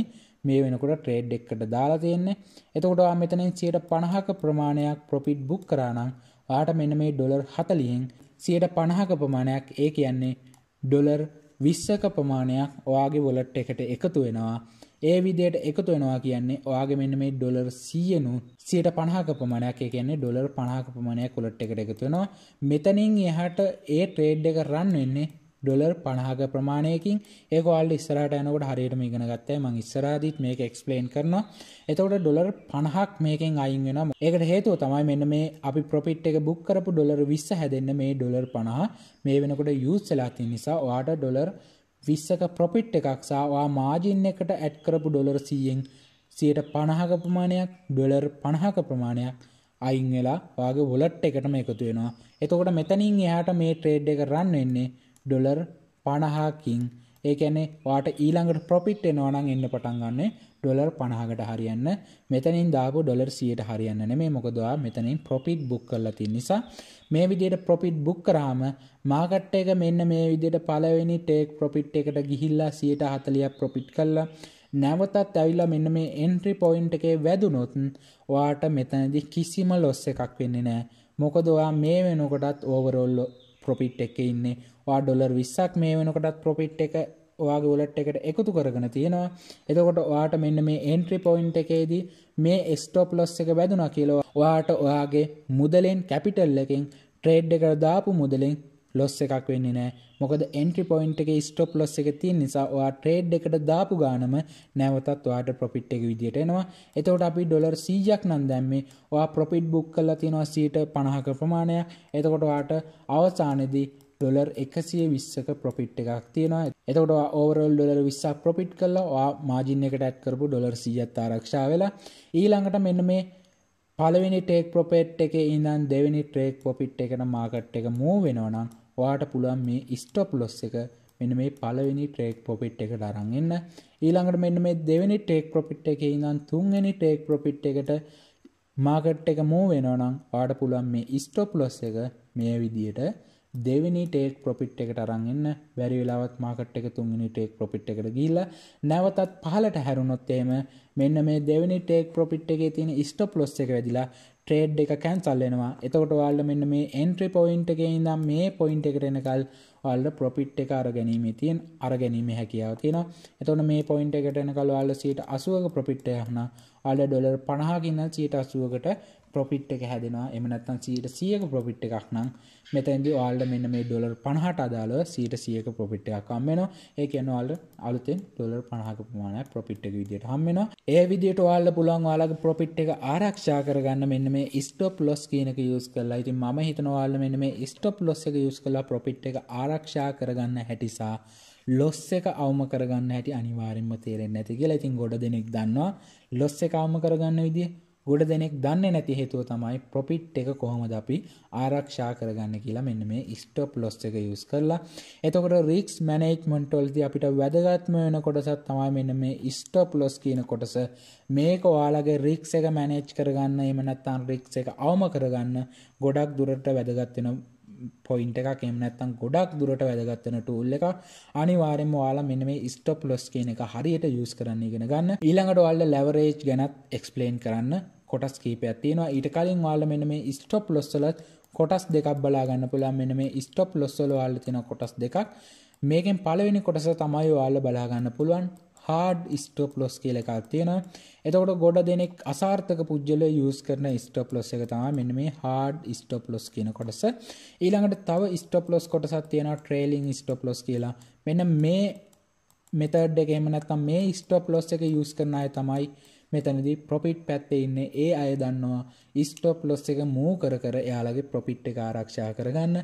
මේ වෙනකොට ට්‍රේඩ් එක්කට දාලා තියෙන්නේ එතකොට මෙතනින් සියට පණහක ප්‍රමාණයක් ප්‍රොපිට් බුක් කරනම් ආට මෙන මේ ඩොලර් හතලියෙන් සියට පණහක ප්‍රමාණයක් ඒ කියන්නේ ඩොලර් විස්සක ප්‍රමාණයක් ඔයාගේ වොලට් එකට එකතු වෙනවා ඒ විදියට එකතු වෙනවා කියන්නේ ඔයාගේ මෙන්න මේ ඩොලර් සියනු සියට පණහක පමණයක් කියන්නේ ඩොලර් පණහක පමණයක් කොලට් එකට එකතු වෙනවා මෙතනින් එහට ඒ ට්‍රේඩ් එක රන් වෙන්නේ ඩොලර් පණහක ප්‍රමාණයකින් ඒකවාල් ඉස්සරට යනකට හරියට ඉගෙන ගත්තය මං ඉස්සරාදීත් මේක එක්ස්පලේන් කරනවා එතකොට ඩොලර් පණහක් මේකෙන් අයින් වෙන ඒකට හේතුව තමයි මෙන්න මේ අපි ප්‍රොපිට් එක බුක් කරපු ඩොලර් විස්ස හැදන්න මේ ඩොලර් පණහ මේ වෙනකොට යුස් සලාති නිසා වාට ඩොලර් 20ක ප්‍රොෆිට් එකක් සහ ඔයා මාජින් එකට ඇඩ් කරපු ඩොලර් 100න් 150ක ප්‍රමාණයක් ඩොලර් 50ක ප්‍රමාණයක් අයින් වෙලා ඔයාගේ වොලට් එකටම එකතු වෙනවා. එතකොට මෙතනින් එහාට මේ ට්‍රේඩ් එක රන් වෙන්නේ ඩොලර් 50කින්. ඒ කියන්නේ ඔයාට ඊළඟට ප්‍රොෆිට් එනවා නම් එන්න පටන් ගන්නෙ ඩොලර් 50කට හරියන්න මෙතනින් දාපු ඩොලර් 100ට හරියන්න නෙමෙයි මොකද ඔයා මෙතනින් ප්‍රොෆිට් බුක් කරලා තියෙන නිසා මේ විදිහට ප්‍රොෆිට් බුක් කරාම මාකට් එක මෙන්න මේ විදිහට පළවෙනි ටේක් ප්‍රොෆිට් එකට ගිහිල්ලා 140ක් ප්‍රොෆිට් කළා නැවතත් ඇවිල්ලා මෙන්න මේ එන්ට්‍රි පොයින්ට් එකේ වැදුනොත් ඔයාට මෙතනදි කිසිම ලොස් එකක් වෙන්නේ නැහැ මොකද ඔයා මේ වෙනකොටත් ඕවරෝල් ප්‍රොෆිට් එකේ ඉන්නේ ඔයා ඩොලර් 20ක් මේ වෙනකොටත් ප්‍රොෆිට් එක ඔයාගේ වලට් එකට එකතු කරගෙන තියෙනවා එතකොට වාට මෙන්න මේ එන්ට්‍රි පොයින්් එකේදී මේ ස්ටෝප් ලොස් එක වැදුනා කියලෝ වාට ඔයාගේ මුදලෙන් කැපිටල් එකින් ට්‍රේඩ් එකට දාපු මුදලින් ලොස් එකක් වෙන්න නෑ මොකද එන්ට්‍රි පොයින්් එක ස්ටොප් ලොස් එක තිය නිසා ඔයා ට්‍රේඩ් එකට දාපු ගානම නැවතත් වාට පොපිට් එක විදිට එනවා එතවට අපි ඩොලර් සීජක් නම් දැම්මේ ඔයා පොපිට් බුක් කල්ලා තියෙනවා සීට පණහක ප්‍රමාණයක් එතකොට වාට අවසානෙදී ඩොලර් එකසිය විස්සක පොෆිට් එකක් තියෙනවා එතකොට ඕවරල් ඩොලර් විස්සක් පොපිට් කල්ලා මාජින එකට ඇත් කරපු ඩොලර් සියත් ආරක්ෂා වෙලා ඊළඟට මෙන්න මේ පලවෙනි ටේක් පොපෙට් එක ඉඳන් දෙවැනි ට්‍රේක් පොපිට් එකට මාකට් එක මූ වෙනවනම් වාට පුළුවන් මේ ස්ටොප් ලොස් එක මෙන්න මේ පලවෙනි ට්‍රේක් පොපිට් එකට අරන් එන්න ඊළඟට මෙන්න මේ දෙවැනි ටේක් පොපිට් එක ඉඳන් තුන්වැනි ටේක් පොපිට් එකට මාකට් එක මූ වෙනවනම් වාට පුළුවන් මේ ස්ටොප් ලොස් එක මේ විදියට දෙවෙනි ටේක් ප්‍රොපිට් එකට අරන්න්න බැරි වෙලාවත් මාකට් එක තුන්ගනි ටේක් ප්‍රොපිට් එකට ගිල්ල නැවතත් පහලට හැරුණොත්තේම මෙන්න මේ දෙවනි ටේක් ප්‍රොපිට් එක තියෙන ස්ටප් ලොස් එක වැදිලා ට්‍රේඩ් එක කැන්සල්ලෙනවා එතකොට වාල්ල මෙන්න මේ එන්ට්‍රි පොයින්ට් එක ඉඳම් මේ පොයින්ට එකට එනකල් වල්ල ප්‍රොපිට් එක අරගැනීම තියෙන් අරගැනීම හැකියාව තියෙන එතොන මේ පොයින්ට එකට එනකල් වාල්ල සීට අසුවක ප්‍රොපිට්ටය හුණ අල්ල ඩොලර් පණහාකින්න සීට අසුවකට පොෆිට් එක හැදෙනවා එමනත්තන් සීට සියක පොෆිට් එකක් නම් මෙතැන්දි වාල්ඩ මෙන්න මේ ඩොලර් පණහට අදාළව සීට සියක පොෆිට් එකක් අම්මෙනවා ඒ කියන්නේ වාල්ඩ අලුතෙන් ඩොලර් 50ක ප්‍රමාණයක් ප්‍රොෆිට් එක විදිහට හම්බෙනවා ඒ විදිහට වාල්ඩ පුළුවන් වාලගේ ප්‍රොෆිට් එක ආරක්ෂා කරගන්න මෙන්න මේ ස්ටොප් ලොස් කියන එක යූස් කරලා ඉතින් මම හිතනවාල මෙන්න මේ ස්ටොප් ලොස් එක යූස් කරලා ප්‍රොෆිට් එක ආරක්ෂා කරගන්න හැටිසා ලොස් එක අවම කරගන්න හැටි අනිවාර්යෙන්ම තේරෙන්නේ නැති කියලා ඉතින් ගොඩ දෙනෙක් දන්නවා ලොස් එක අවම කරගන්න විදිහ ගොඩ දෙනෙක් දන්නේ නැති හේතුව තමයි ප්‍රොෆිට් එක කොහොමද අපි ආරක්ෂා කරගන්න කියලා මෙන්න මේ ස්ටොප් ලොස් එක යුස් කරලා එතකොට රික්ස් මැනේජ්මන්ටොල්දි අපිට වැදගත්ම වෙන කොටසත් තමයි මෙන්න මේ ස්ටොප් ලොස් කියන කොටස මේක ඔයාලගේ රික්ස් එක මැනේජ් කරගන්න එම නැත්තම් රික්ස් එක අවම කරගන්න ගොඩක් දුරට වැදගත් වෙන පොයින්ට එකක් එමනැත්තම් ගොඩක් දුරට වැදගත්වන ටූල් එක අනිවාරෙන් වාලා මෙන මේ ස්ටොප් ලොස් කියන එක හරියට යස් කරන්න ඉගෙන ගන්න ඊළඟට වල්ල ලැවරේජ් ගැනත් එක්ස්පලේන් කරන්න කොටස් කීපයක් තියෙනවා ඊට කලින් වාල මෙන මේ ස්ටොප් ලොස්සල කොටස් දෙකක් බලාගන්න පුළන් මෙන මේ ස්ටොප් ලොස්සල වාල්ල තින කොටස් දෙකක් මේකෙන් පලවෙනි කොටස තමයි වාල්ල බලාගන්න පුළුවන් හාඩ් ස්ටෝප් ලොස් කියල එකක් තියෙනවා එතකොට ගොඩ දෙනෙක් අසාර්ථක පුද්ගල යස් කරන ස්ටෝප් ලොස් එක තම මෙන්න මේ හාඩ් ස්ටෝප් ලොස් කියන කොටස ඊළඟට තව ස්ටෝප් ලොස් කොටසත් තියෙන ට්‍රේලිං ස්ටෝප් ලොස් කියලා මෙන්න මේ මෙතඩ් එක එමනත්කම් මේ ස්ටෝප් ලොස් එක යස් කරනය තමයි මෙතනදී ප්‍රොෆිට් පැත්තේ ඉන්නේ ඒ අය දන්නවා ස්ටොප් ලොස් එක මූ කර කර එයාලගේ ප්‍රොෆිට් එක ආරක්ෂා කරගන්න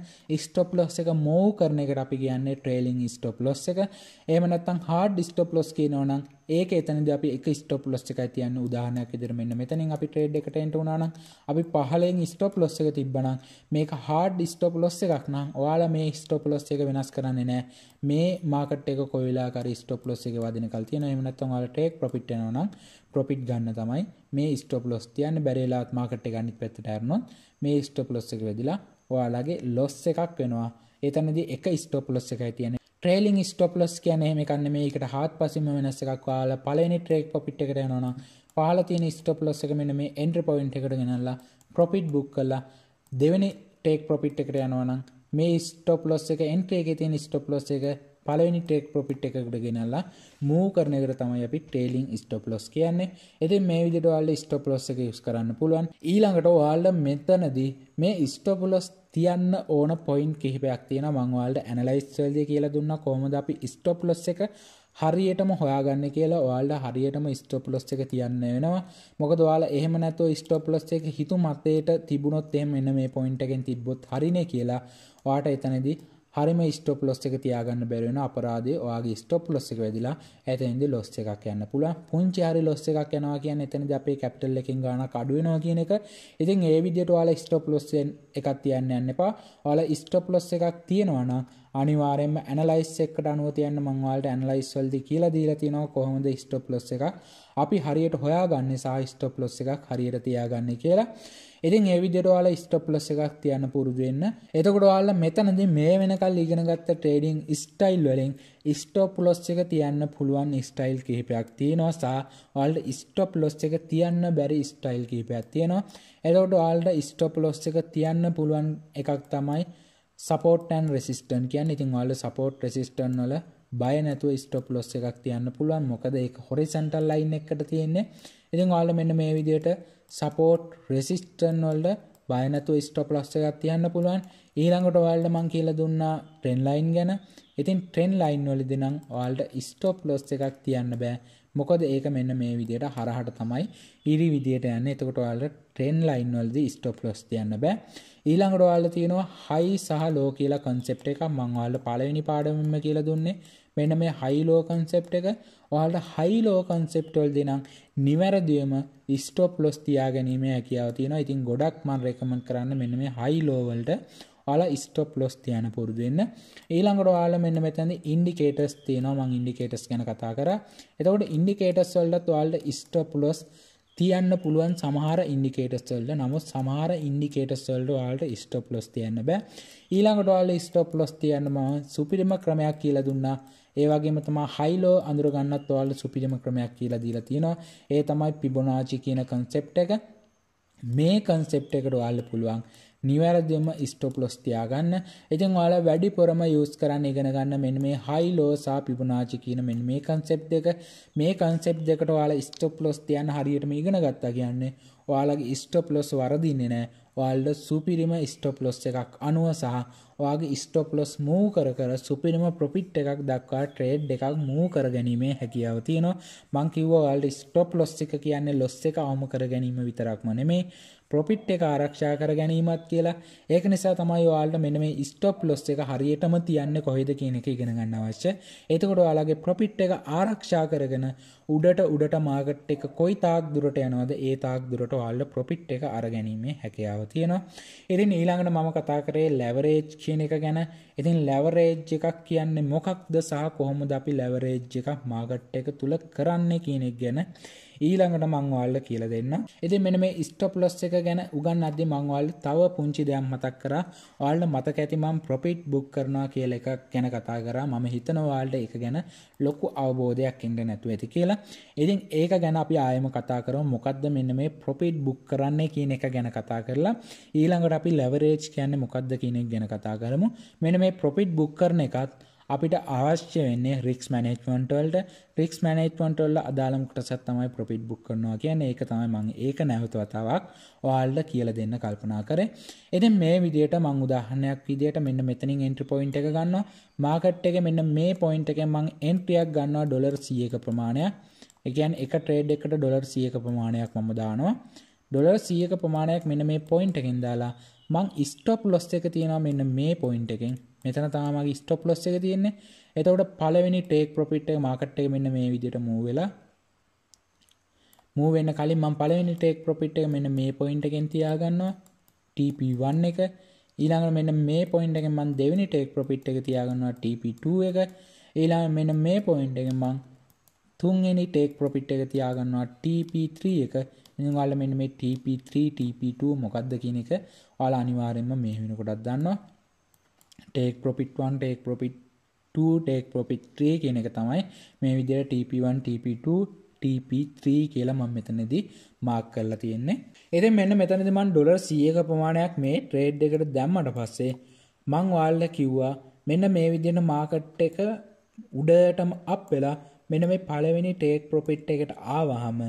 ස්ටොප් ලොස් එක මූ කරන එකට අපි කියන්නේ ට්‍රේලිං ස්ටොප් ලොස් එක එහෙම නැත්නම් හાર્ඩ් ස්ටොප් ලොස් කියනවා නම් ඒක එතනදී අපි එක ස්ටොප් ලොස් එකයි තියන්න උදාහරණයක් විදිහට මෙන්න මෙතනින් අපි ට්‍රේඩ් එකට එන්ට වුණා නම් අපි පහලෙන් ස්ටොප් ලොස් එක තිබ්බනම් මේක හાર્ඩ් ස්ටොප් ලොස් එකක් නම් ඔයාලා මේ ස්ටොප් ලොස් එක වෙනස් කරන්නේ නැහැ මේ මාකට් එක කොයි වෙලාවකරි ස්ටොප් ලොස් එක වදිනකල් තියෙනවා එහෙම නැත්නම් ඔයාලා ටේක් ප්‍රොෆිට් වෙනවා නම් ප්‍රොෆිට් ගන්න තමයි මේ ස්ටොප් ලොස් තියන්න බැරිලාත් මාකට් එක අනිත් පැත්තට හැරනොත් මේ ස්ටොප් ලොස් එක වෙදලා ඔයාලගේ ලොස් එකක් වෙනවා එතනදී එක ස්ටොප් ලොස් එකයි තියෙන ට්‍රේලිං ස්ටොප් ලොස් කියන්නේ එහෙම කන්නේ මේකට හාත්පසින්ම වෙනස් එකක් ඔයාලා පළවෙනි ට්‍රේඩ් ප්‍රොෆිට් එකට යනවා නම් ඔයාලා තියෙන ස්ටොප් ලොස් එක මෙන්න මේ එන්ට්‍රි පොයින්ට් එකට ගෙනල්ලා ප්‍රොෆිට් බුක් කරලා දෙවෙනි ටේක් ප්‍රොෆිට් එකට යනවා නම් මේ ස්ටොප් ලොස් එක එන්ට්‍රි එකේ තියෙන ස්ටොප් ලොස් එක පලවෙනි ටෙක් පොපිට් එකකට ගෙනල්ලා මූ කරන එකට තමයි අපි ටේලිං ස්ටොප් ලොස් කියන්නේ එතින් මේ විදිහට ඔයාලා ස්ටොප් ලොස් එක යූස් කරන්න පුළුවන් ඊළඟට ඔයාලා මෙතනදී මේ ස්ටොප් ලොස් තියන්න ඕන පොයින්ට් කිහිපයක් තියෙන මං ඔයාලට ඇනලයිස් වලදී කියලා දුන්නා කොහොමද අපි ස්ටොප් ලොස් එක හරියටම හොයාගන්න කියලා ඔයාලට හරියටම ස්ටොප් ලොස් එක තියන්න වෙනවා මොකද ඔයාලා එහෙම නැතුව ස්ටොප් ලොස් එක හිතු මතේට තිබුණොත් එහෙම මෙන්න මේ පොයින්ට් එකෙන් තිබ්බොත් හරිනේ කියලා ඔයාට එතනදී හරිම ස්ටොප් ලොස් එක තියාගන්න බැරිවෙන අපරාධය ඔයාගේ ස්ටොප් ලොස් එක වැදිලා ඇතන්දි ලොස් එකක් යන්න පුළ පුංචි හරි ලොස් එකක් යනවා කියන්න එතනද අපේ කැපිටල් එකින් ගාන කඩුවෙනවා කියන එක ඉතින් ඒ විදිට වාල ස්ටොප් ලොස්සෙන් එකක් තියන්න යන්න එපා ඔල ස්ටොප් ලොස් එකක් තියෙනවනම් අනිවාරෙන්ම ඇනලයිස් එක්කට අනුව තියන්න මංවාලට ඇනලයිස් වල්දි කියලා දීලා තිනව කොහොමද ස්ටොප් ලොස් එක අපි හරියට හොයා ගන්න සහ ස්ටොප් ලොස් එකක් හරියට තියාගන්න කියලා ඉතින් ඒ විදිහට ඔයාලා ස්ටොප් ලොස් එකක් තියන්න පුරුදු වෙන්න. එතකොට ඔයාලා මෙතනදී මේ වෙනකල් ඉගෙනගත්ත ට්‍රේඩින් ස්ටයිල් වලින් ස්ටොප් ලොස් එක තියන්න පුළුවන් ස්ටයිල් කිහිපයක් තියෙනවා සහ ඔයාලට ස්ටොප් ලොස් එක තියන්න බැරි ස්ටයිල් කිහිපයක් තියෙනවා. එතකොට ඔයාලට ස්ටොප් ලොස් එක තියන්න පුළුවන් එකක් තමයි සපෝට් ඇන් රෙසිස්ටන් කියන්නේ. ඉතින් ඔයාලා සපෝට් රෙසිස්ටන් වල බය නැතුව ස්ටොප් ලොස් එකක් තියන්න පුළුවන්. මොකද ඒක හොරිසන්ටල් ලයින් එකකට තියෙන්නේ. ඉතින් ඔයාලා මෙන්න මේ විදිහට සපෝට් රෙසිස්ටන් වල්ඩ බයනතු ස්ටොප් ලොස් එකක් තියන්න පුළුවන් ඊළඟට ඔයාලට මං කියලා දුන්නා ට්‍රෙන් ලයින් ගැන ඉතින් ට්‍රෙන් ලයින් වලදී නම් ඔයාලට ස්ටොප් ලොස් එකක් තියන්න බෑ මොකද ඒක මෙන්න මේ විදියට හරහට තමයි ඉරි විදියට යන්න එතකොට ඔයාලට ට්‍රෙන් ලයින් වලදී ස්ටොප් ලොස් තියන්න බෑ ඊළඟට ඔයාලට තියෙනවා හයි සහ ලෝ කියලා concept එකක් මම ඔයාලට පළවෙනි පාඩමෙම කියලා දුන්නේ මෙන්න මේ හයි ලෝ concept එක ඔයාලට හයි ලෝ කන්සෙප්ට් වලදී නම් නිවැරදිවම ස්ටොප් ලොස් තියා ගැනීම හැකියාව තියෙනවා. ඉතින් ගොඩක් මම රෙකමන්ඩ් කරන්න මෙන්න මේ හයි ලෝ වලට ඔයාලා ස්ටොප් ලොස් තියන පුරුදු වෙන්න. ඊළඟට ඔයාලා මෙන්න මෙතන ඉන්ඩිකේටර්ස් තියෙනවා. මම ඉන්ඩිකේටර්ස් ගැන කතා කරා. එතකොට ඉන්ඩිකේටර්ස් වලට ඔයාලට ස්ටොප් ලොස් තියන්න පුළුවන් සමහර ඉන්ඩිකේටර්ස් වලට. නමුත් සමහර ඉන්ඩිකේටර්ස් වලට ඔයාලට ස්ටොප් ලොස් තියන්න බෑ. ඊළඟට ඔයාලා ස්ටොප් ලොස් තියන්න මම සුපිරිම ක්‍රමයක් කියලා දුන්නා. ඒවගේම තමා හයිලෝ අඳුරගන්නත් ඔයාල සුපිරිම ක්‍රමයක් කියලා දීලා තියෙනවා ඒ තමයි පිබොනාචි කියන කන්සෙප්ට එක මේ කන්සෙප්ට එකට ඔයාල පුළුවන් නිවැරදිම ස්ටොප් ලොස් තියාගන්න ඉතින් ඔයාලා වැඩිපුරම යූස් කරන්න ඉගෙන ගන්න මෙන්න මේ හයි ලෝසා පිබුනාචි කියන මෙන්න මේ කන්සෙප් එක මේ කන්සෙප් දෙකට ඔයාලා ස්ටොප් ලොස් තියන්න හරියටම ඉගෙන ගත්තා කියන්නේ ඔයාලගේ ස්ටොප් ලොස් වරදින්නේ නැහැ ඔයාල්ට සුපිරිම ස්ටොප් ලොස් එකක් අනුව සහ ඔයාගේ ස්ටොප් ලොස් මූ කර කර සුපිරිම ප්‍රොපිට් එකක් දක්වා ට්‍රේඩ් එකක් මූ කර ගැනීමේ හැකියාව තියෙනවා මං කිව්ව ඔයාල්ට ස්ටොප් ලොස් එක කියන්නේ ලොස් එක අවම කර ගැනීම විතරක්ම නෙමේ ප්‍රොෆිට් එක ආරක්ෂා කර ගැනීමත් කියලා ඒක නිසා තමයි ඔයාලට මෙන්න මේ ස්ටොප් ලොස් එක හරියටම තියන්නේ කොහෙද කියන එක ඉගෙන ගන්න අවශ්‍ය. එතකොට ඔයාලගේ ප්‍රොෆිට් එක ආරක්ෂා කරගෙන උඩට උඩට මාකට් එක කොයි තාක් දුරට යනවද ඒ තාක් දුරට ඔයාලට ප්‍රොෆිට් එක අරගැනීමේ හැකියාව තියෙනවා. ඉතින් ඊළඟට මම කතා කරේ ලැවරේජ් කියන එක ගැන. ඉතින් ලැවරේජ් එකක් කියන්නේ මොකක්ද සහ කොහොමද අපි ලැවරේජ් එකක් මාකට් එක තුල කරන්නේ කියන එක ගැන. ඊළඟට මංවාල්ල කියල දෙන්න එති මෙන මේ ස්ටොප් ලොස් එක ගැන උගන් අදදි මංවාල් තව පුංචි දෙයක් මතක් කර වාල්ල මතක ඇතිමම් ප්‍රොපිට් බුක් කරනවා කියල එක ගැන කතා කර මම හිතනවාල්ට එක ගැන ලොකු අවබෝධයක් ඉට නැතුව ඇති කියලා ඉතින් ඒක ගැන අපි ආයම කතා කර මොකක්ද මෙන්න මේ ප්‍රොපිට් බුක් කරන්නේ කියන එක ගැන කතා කරලා ඊළඟට අපි ලැවරේජ් කියන්නේ මොකක්ද කියනෙක් ගැන කතා කරමු මෙන මේ ප්‍රොපිට් බුක් කරන එකත් අපිට අවශ්‍ය වෙන්නේ රික්ස් මැනේජ්මන්ට් වලට රික්ස් මැනේජ්මන්ට් වල අදාළම කොටසක් තමයි ප්‍රොෆිට් බුක් කරනවා කියන්නේ ඒක තමයි මම ඒක නැවත වතාවක් ඔයාලට කියලා දෙන්න කල්පනා කරේ. ඉතින් මේ විදිහට මම උදාහරණයක් විදිහට මෙන්න මෙතනින් එන්ට්‍රි පොයින්ට් එක ගන්නවා. මාකට් එකේ මෙන්න මේ පොයින්ට් එකෙන් මම එන්ට්‍රියක් ගන්නවා ඩොලර් 100ක ප්‍රමාණයක්. ඒ කියන්නේ එක ට්‍රේඩ් එකට ඩොලර් 100ක ප්‍රමාණයක් මම දානවා. ඩොලර් 100ක ප්‍රමාණයක් මෙන්න මේ පොයින්ට් එකෙන් දාලා මං ස්ටොප් ලොස් එක තියෙනවා මෙන්න මේ පොයින්ට් එකෙන් මෙතන තාමගේ ස්ටොප් ලොස් එක තියෙන්නේ එතකොට පළවෙනි ටේක් ප්‍රොෆිට් එක මාකට් එක මෙන්න මේ විදිහට මූව් වෙලා මූව් වෙන්න කලින් මම පළවෙනි ටේක් ප්‍රොෆිට් එක මෙන්න මේ පොයින්ට් එකෙන් තියාගන්නවා TP1 එක ඊළඟට මෙන්න මේ පොයින්ට් එකෙන් මම දෙවෙනි ටේක් ප්‍රොෆිට් එක තියාගන්නවා TP2 එක ඊළඟට මෙන්න මේ පොයින්ට් එකෙන් මම තුන්වෙනි ටේක් ප්‍රොෆිට් එක තියාගන්නවා TP3 එක ඉතින් ඔයාලා මෙන්න මේ TP3 TP2 මොකක්ද කියන එක ඔයාලා අනිවාර්යයෙන්ම මේ වෙනකොටත් දන්නවා take profit one take profit take profit three කියන එක තමයි මේ විදිර TP1 TP2 TP3 කියලා මම මෙතනදී මාක් කරලා තියෙන්නේ එති මෙන්න මෙතනදි මන් ඩොලර් සියක ප්‍රමාණයක් මේ ට්‍රේඩ් එකට දැම්මට පස්සේ මං වාල්ල කිව්වා මෙන්න මේ විදින මාකට් එක උඩටම අප් වෙලා මෙන මේ පළවෙනි ටේක් ප්‍රොපිට් එකට ආවහම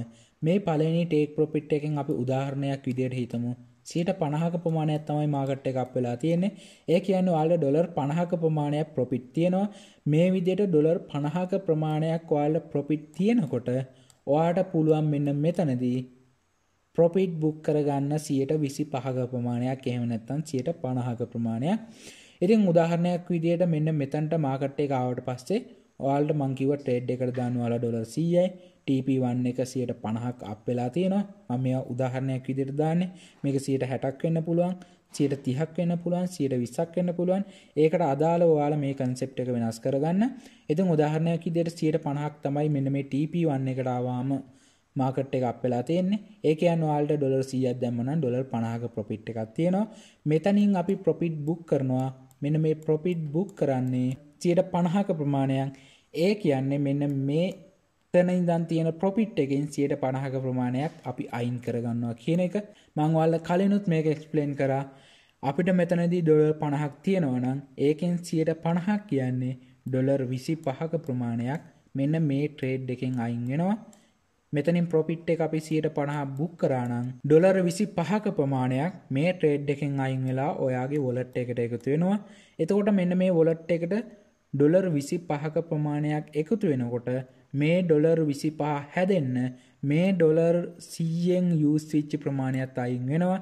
මේ පලනි ටේක් ප්‍රොපිට් එකෙන් අපි උදාහරණයක් විදියට හිතමු සීට පණහක ප්‍රමාණයක් තමයි මාගට් එක අප වෙලා තියෙන්නේ ඒ කියන්න වාල ඩොලර් පණහක ප්‍රමාණයක් ප්‍රොපිට් තියෙනවා මේ විදියට ඩොලර් පණහක ප්‍රමාණයක් වාල ප්‍රොපිට් තියෙනකොට ඔයාට පුළුවන් මෙන්න මෙතනදී ප්‍රොපිට් බුක් කරගන්න සියට විසි පහක ප්‍රමාණයක් එහෙමනැත්තන් සියට පණහක ප්‍රමාණයක් ඉතින් උදාහරණයක් විදියට මෙන්න මෙතන්ට මාකට්ටේ ආවට පස්සේ ඔයාලට මං කිව්ව ට්‍රේඩ් එකට දාන්න ඔයාලා ඩොලර් 100යි TP1 එක 150ක් අප් වෙලා තියෙනවා මම මේවා උදාහරණයක් විදිහට දාන්නේ මේක 160ක් වෙන්න පුළුවන් 130ක් වෙන්න පුළුවන් 120ක් වෙන්න පුළුවන් ඒකට අදාළව ඔයාලා මේ concept එක වෙනස් කරගන්න ඉතින් උදාහරණයක් විදිහට 150ක් තමයි මෙන්න මේ TP1 එකට ආවම මාකට් එක අප් වෙලා තියෙන්නේ. ඒ කියන්නේ ඔයාලට ඩොලර් 100ක් දැම්මම නම් ඩොලර් 50ක ප්‍රොෆිට් එකක් තියෙනවා. මෙතනින් අපි ප්‍රොෆිට් බුක් කරනවා. මෙන්න මේ ප්‍රොෆිට් බුක් කරන්නේ 50ක ප්‍රමාණයක්. ඒ කියන්නේ මෙන්න මේ තන ඉදන් තියෙන ප්‍රොපිට් එකෙන් සියට පණහක ප්‍රමාණයක් අපි අයින් කරගන්නවා කියන එක මංවල්ල කලිනුත් මේක එක්ස්පලේන් කරා අපිට මෙතනදී ඩොලර් පණහක් තියෙනවනම් ඒකෙන් සියට පණහක් කියන්නේ ඩොලර් විසි පහක ප්‍රමාණයක් මෙන්න මේ ට්‍රේඩ් එකෙන් අයින් වෙනවා මෙතනින් ප්‍රොපිට් එක අපි සියට පණහා බුක් කරානම් ඩොලර විසි පහක ප්‍රමාණයක් මේ ට්‍රේඩ් එකෙන් අයින් වෙලා ඔයාගේ වොලට් එකට එකතු වෙනවා එතකොට මෙන්න මේ වොලට් එකට ඩොලර් විසි පහක ප්‍රමාණයක් එකතු වෙනකොට මේ ඩොලර් විසි පහ හැදෙන්න මේ ඩොලර් සීයෙන් යුස්විච්චි ප්‍රමාණයක් අයින් වෙනවා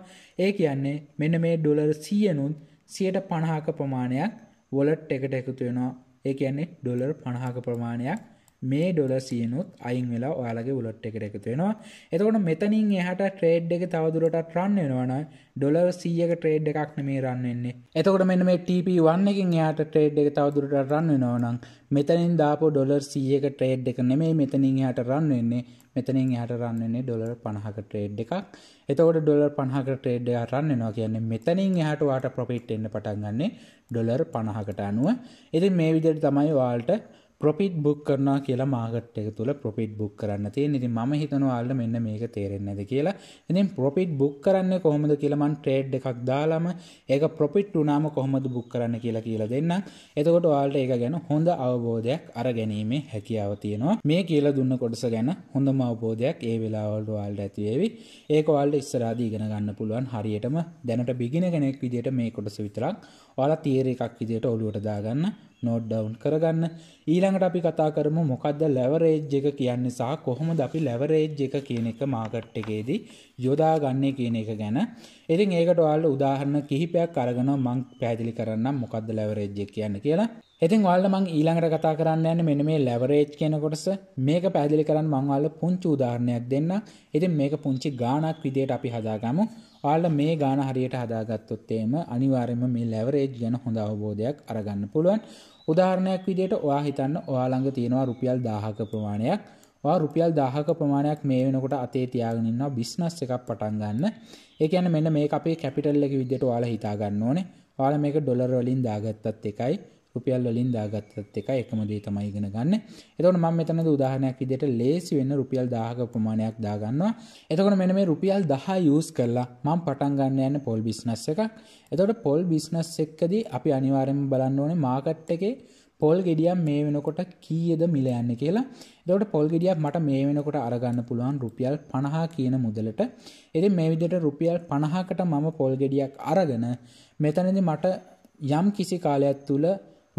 ඒ කියන්නේ මෙන මේ ඩොලර් සියනුත් සියට පණහාක ප්‍රමාණයක් වොලට් එකට එකතු වෙනවා ඒ කියන්නේ ඩොලර් පණහාක ප්‍රමාණයක් මේ ඩොල සියනුත් අයින් වෙලා ඔයාලගේ උලොට් එකට එකතු වෙනවා එතකොට මෙතනින් එහට ට්‍රේඩ් එක තවදුරටත් රන්න වෙනවන ඩොලර් සීයක ට්‍රේඩ් එකක් මේ රන්නන්නේ එතකොට මෙන්න මේ TP1 එකින් එයාට ට්‍රේඩ් එක තවදුරට රන්න වෙනවනම් මෙතනින් දාපු ඩොලර් සීයක ට්‍රේඩ් එක නෙමේ මෙතනින් එහට රන්න වෙන්නේ මෙතනින් එහට රන්නන්නේ ඩොලර් පණහක ට්‍රේඩ් එකක් එතකොට ඩොලර් පණහක ට්‍රේඩ් එක රන්න වෙනවා කියන්නේ මෙතනින් එහට වාට ප්‍රොෆිට් එන්න පටන් ගන්නේ ඩොලර් පණහකට අනුව ඉතින් මේ විදිහට තමයි වාල්ට ප්‍රොපිට් බුක් කරනවා කියලා මාගට් එක තුළ ප්‍රොපිට් බුක් කරන්න තිය ඉතින් ම හිතනවාල්ල මෙන්න මේක තේරෙන්නද කියලා ඉතින් ප්‍රොපිට් බුක් කරන්න කොහොමද කියලමන් ට්‍රේඩ් එකක් දාලාම ඒක ප්‍රොපිට් වනාම කොහොමද බුක් කරන්න කියලා කියලා දෙන්න එතකොට වාල්ට ඒක ගැන හොඳ අවබෝධයක් අර ගැනීමේ හැකියාව තියෙනවා මේ කියලා දුන්න කොටස ගැන හොඳම අවබෝධයක් ඒ වෙලාවල්ට වාල්ට ඇතිවේවි ඒක වාල්ට ඉස්සරාදී ඉගෙන ගන්න පුළුවන් හරියටම දැනට බිගෙන කෙනෙක් විදිට මේ කොටස විතරක් ඔයාලා තීර එකක් විදියට ඔලුවට දාගන්න නෝඩ් ඩවුන් කරගන්න ඊළඟට අපි කතා කරමු මොකක්ද ලැවරේජ් එක කියන්න සහ කොහොමද අපි ලැවරේජ් එක කියන එක මාකට් එකේදී යොදාගන්නේ කියන එක ගැන ඉතින් ඒකට ඔයාල උදාහරණ කිහිපයක් අරගෙන මං පැහැදිලි කරන්නම් මොකක්ද ලැවරේජ් එක කියන්න කියලා ඉතින් ඔයාලට මං ඊළඟට කතා කරන්න යන්නේ මෙන්න මේ ලැවරේජ් කියන කොටස මේක පැහැදිලි කරන්න මං ඔයාලට පුංචි උදාහරණයක් දෙන්නම් ඉතින් මේක පුංචි ගාණක් විදියට අපි හදාගමු ඔයාලා මේ ගාන හරියට හදාගත්තොත් එහෙම අනිවාර්යයෙන්ම මේ ලැවරේජ් ගැන හොඳ අවබෝධයක් අරගන්න පුළුවන්. උදාහරණයක් විදිහට ඔයා හිතන්න ඔයා ළඟ තියෙනවා රුපියල් 1000ක ප්‍රමාණයක්. ඔයා රුපියල් 1000ක ප්‍රමාණයක් මේ වෙනකොට අතේ තියාගෙන ඉන්නවා බිස්නස් එකක් පටන් ගන්න. ඒ කියන්නේ මෙන්න මේක අපේ කැපිටල් එක විදිහට ඔයාලා හිතා ගන්න ඕනේ. ඔයාලා මේක ඩොලර් වලින් දාගත්තත් එකයි රුපියල් වලින් දාගත්තත් එක එකම දේ තමයි ඉගෙන ගන්න. එතකොට මම මෙතනද උදාහරණයක් විදිහට ලේසි වෙන්න රුපියල් 1000ක ප්‍රමාණයක් දාගන්නවා. එතකොට මෙන්න මේ රුපියල් 10 යූස් කරලා මම පටන් ගන්න යන්නේ පොල් බිස්නස් එකක්. එතකොට පොල් බිස්නස් එකදී අපි අනිවාර්යයෙන්ම බලන්න ඕනේ මාකට් එකේ පොල් ගෙඩියක් මේ වෙනකොට කීයද මිල යන්නේ කියලා. එතකොට පොල් ගෙඩියක් මට මේ වෙනකොට අරගන්න පුළුවන් රුපියල් 50 කියන මුදලට. ඉතින් මේ විදිහට රුපියල් 50කට මම පොල් ගෙඩියක් අරගෙන මෙතනදී මට යම් කිසි කාලයක් තුල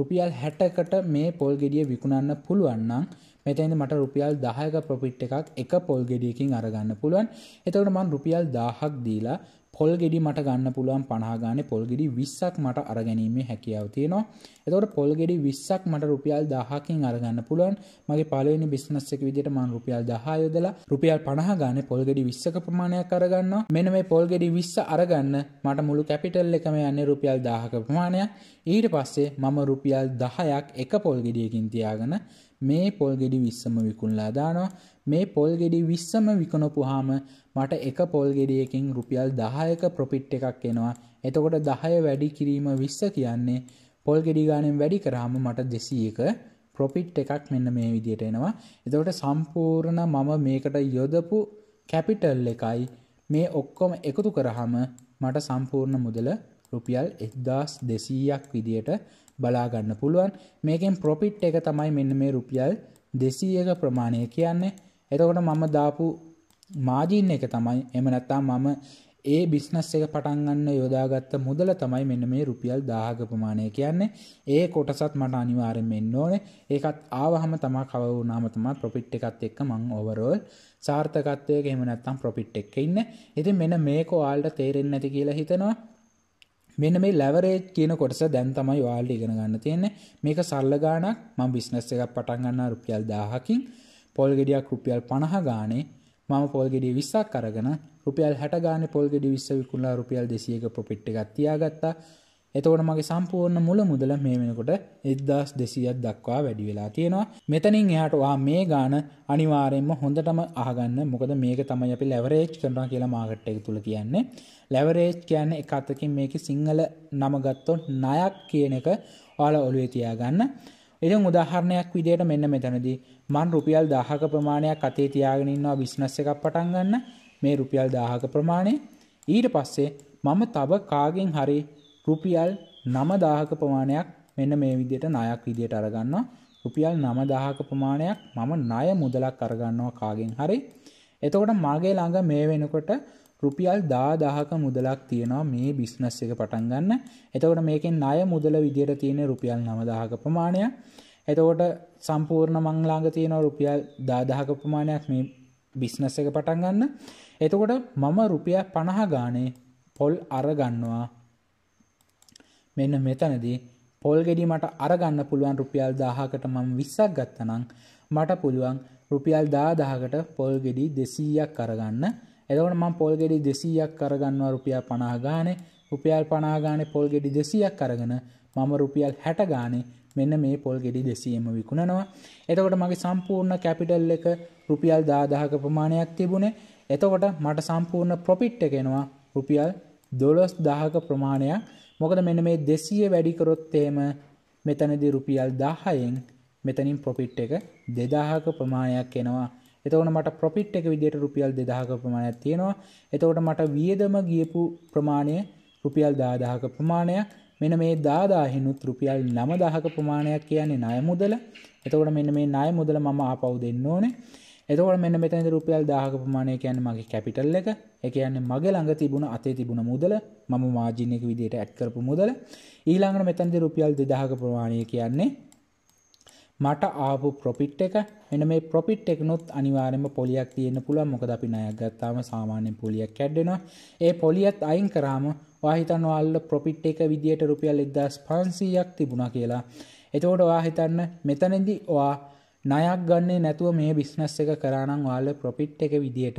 රුපියල් හැටකට මේ පොල් ගෙඩිය විකුණන්න පුළුවන්නම් මෙතැනි මට රුපියල් දාහයක ප්‍රොපිට් එකක් එක පොල් ගෙඩියකින් අරගන්න පුළුවන් එතකට මං රුපියල් දාහක් දීලා පොල් ගෙඩි මට ගන්න පුළුවන් පනාගාන පොල්ගෙඩි විස්සක් මට අරගැනීමේ හැකියාව තියෙනවා එතවට පොල්ගෙඩි විස්සක් මට රුපියල් දහකින් අරගන්න පුළුවන් මගේ පලවෙනි බිස්නස්සක විදිට මන් රුපියල් දහයෝදල රුපියල් පනහගාන පොල්ගෙඩි විස්සක ප්‍රමාණයක් අරගන්න මෙන මේ පොල්ගෙඩි විස්ස අරගන්න මට මුළු කැපිටල් එකම යන්නේ රුපියල් දාහක ප්‍රමාණයක් ඊට පස්සේ මම රුපියල් දහයක් එක පොල්ගෙඩියකින් තියාගන මේ පොල්ගෙඩි විස්සම විකුල්ලා දානවා මේ පොල් ගෙඩි විස්සම විකනොපුහාම මට එක පොල් ගෙඩියකින් රුපියල් දහයක ප්‍රොපිට් එකක් එනවා එතකොට දහය වැඩි කිරීම විස්ස කියන්නේ පොල් ගෙඩිගානෙන් වැඩි කරාම මට දෙසීක ප්‍රොපිට් එකක් මෙන්න මේ විදියට එනවා එතකොට සම්පූර්ණ මම මේකට යොදපු කැපිටල් එකයි මේ ඔක්කොම එකතු කරහම මට සම්පූර්ණ මුදල රුපියල් එක්දස් දෙසීයක් විදියට බලාගන්න පුළුවන් මේකෙන් ප්‍රොපිට් එක තමයි මෙන්න මේ රුපියල් දෙසීයක ප්‍රමාණය කියන්නේ එතකොට මම දාපු මාජීන් එක තමයි එම නැත්තා මම ඒ බිස්නස් එක පටන්ගන්න යොදාගත්ත මුදල තමයි මෙන්න මේ රුපියල් දාහක ප්‍රමාණය කියන්නේ ඒ කොටසත් මට අනිවාරෙන් මෙන්න ඕනේ ඒකත් ආවහම තමා කවුනාමතමා ප්‍රොපිට් එකත් එක්ක මං ඔවරෝල් සාර්ථකත්වය ගෙම නැත්තම් ප්‍රොපිට් එක් ඉන්න ඉති මෙන මේකෝ ආල්ට තේරෙන් නැති කියලා හිතනවා මෙන්න මේ ලැවරේජ් කියන කොටස දැන් තමයි වාල්ට ඉගෙන ගන්න තියෙන්නේ මේක සල්ල ගාණක් මම බිස්නස් එකක් පටන් ගන්නා රුපියල් 1000කින් පොල් ගෙඩියක් රුපියල් පණහ ගානේ මම පොල් ගෙඩිය විස්සක් කරගෙන රුපියල් හැට ගාන පොල් ගෙඩි විස්ස විකුණලා රුපියල් දෙසියක ප්‍රොපිට් එකක් තියාගත්තා එතකොට මගේ සම්පූර්ණ මුල මුදල මේ වෙනකොට එද්දාස් දෙසියක් දක්වා වැඩි වෙලා තියෙනවා මෙතනින් එයාට වා මේ ගාන අනිවාරයෙන්ම හොඳටම අහගන්න මොකද මේක තමයි අපි ලැවරේජ් කරනවා කියලා මාගට් එක තුළ කියන්නේ ලැවරේජ් කියන්න එක අතකින් මේක සිංහල නමගත්තොත් ණයක් කියන එක ඔයාලා ඔළුවේ තියාගන්න ඉතින් උදාහරණයක් විදියට මෙන්න මෙතනදී මන් රුපියල් 1000ක ප්‍රමාණයක් අතේ තියාගෙන ඉන්නවා බිස්නස් එකක් පටන් ගන්න මේ රුපියල් 1000ක ප්‍රමාණය ඊට පස්සේ මම තව කාගෙන් හරි රුපියල් 9000ක ප්‍රමාණයක් මෙන්න මේ විදියට ණයක් විදියට අරගන්නවා රුපියල් 9000ක ප්‍රමාණයක් මම ණය මුදලක් අරගන්නවා කාගෙන් හරි එතකොට මාගේ ළඟ මේ වෙනකොට රුපියල් දාදාහක මුදලක් තියෙනවා මේ බිස්නස් එක පටන් ගන්න එතකොට මේකෙන් අය මුදල විදියට තියෙන රුපියල් නමදාහක ප්‍රමාණය එතකොට සම්පූර්ණ මංලාග තියෙන රුපියල් දාදාහක ප්‍රමාණයක් මේ බිස්නස් එක පටන් ගන්න එතකොට මම රුපිය පණහ ගානේ පොල් අරගන්නවා මෙන්න මෙතනදී පොල් ගෙඩි මට අරගන්න පුළුවන් රුපියල් දාහකට මම විස්සක් ගත්තනම් මට පුළුවන් රුපියල් දාදාහකට පොල් ගෙඩි දෙසීයක් කරගන්න එදකට මං පොල්ගෙඩි දෙසීයක් කරගන්නවා රුපියල් පනාගානේ රුපියල් පනාගානේ පොල්ගෙඩි දෙසීයක් කරගෙන මම රුපියල් හැටගානේ මෙන්න මේ පොල්ගෙඩි දෙසියම විකුණනවා එතකොට මගේ සම්පූර්ණ කැපිටල් එක රුපියල් දාදාහක ප්‍රමාණයක් තිබුණේ එතකොට මට සම්පූර්ණ ප්‍රොපිට් එකෙනවා රුපියල් දොලොස් දාහක ප්‍රමාණයක් මොකද මෙන්න මේ දෙසිය වැඩිකරොත්තේම මෙතනදි රුපියල් දාහයෙන් මෙතනින් ප්‍රොපිට් එක දෙදාහක ප්‍රමාණයක් එනවා එතවන මට ප්‍රොපිට් එක විදියට රුපියල් දෙදාහක ප්‍රමාණයක් තියෙනවා එතවට මට වියදම ගියපු ප්‍රමාණය රුපියල් දාදාහක ප්‍රමාණයක් මෙන මේ දාදාහිනුත් රුපියල් නම දහක ප්‍රමාණයක් කියන්නේ නය මුදල එතකොට මෙන්න මේ නය මුදල මම ආපව් දෙන්න ඕනේ එතවට මෙන්න මෙතැද රුපියල් දාහක ප්‍රමාණය කියන්න මගේ කැපිටල් එක එක කියන්නේ මගේ ළඟ තිබුණ අතේ තිබුණ මුදල මම මාජිනයක විදියට ඇත්කරපු මුදල ඊළඟට මෙතැන්ද රුපියල් දෙදාහක ප්‍රමාණය කියන්නේ මට ආපු ප්‍රොපිට් එක මෙන මේ පොපිට් එකනුත් අනිවාරෙන්ම පොලියක් තියෙන පුළුවන් මොකද අපි ණයක් ගත්තාම සාමාන්‍යයෙන් පොලියක් කැඩෙනවා ඒ පොලියත් අයින් කරාම වාහිතන් ඔයාල ප්‍රොපිට් එක විදියට රුපියල් 1500ක් තිබුණා කියලා එතකොට ඔයා හිතන්න මෙතනදී ඔයා ණයක් ගන්නේ නැතුව මේ බිස්නස් එක කරානම් ඔයාල ප්‍රොපිට් එක විදියට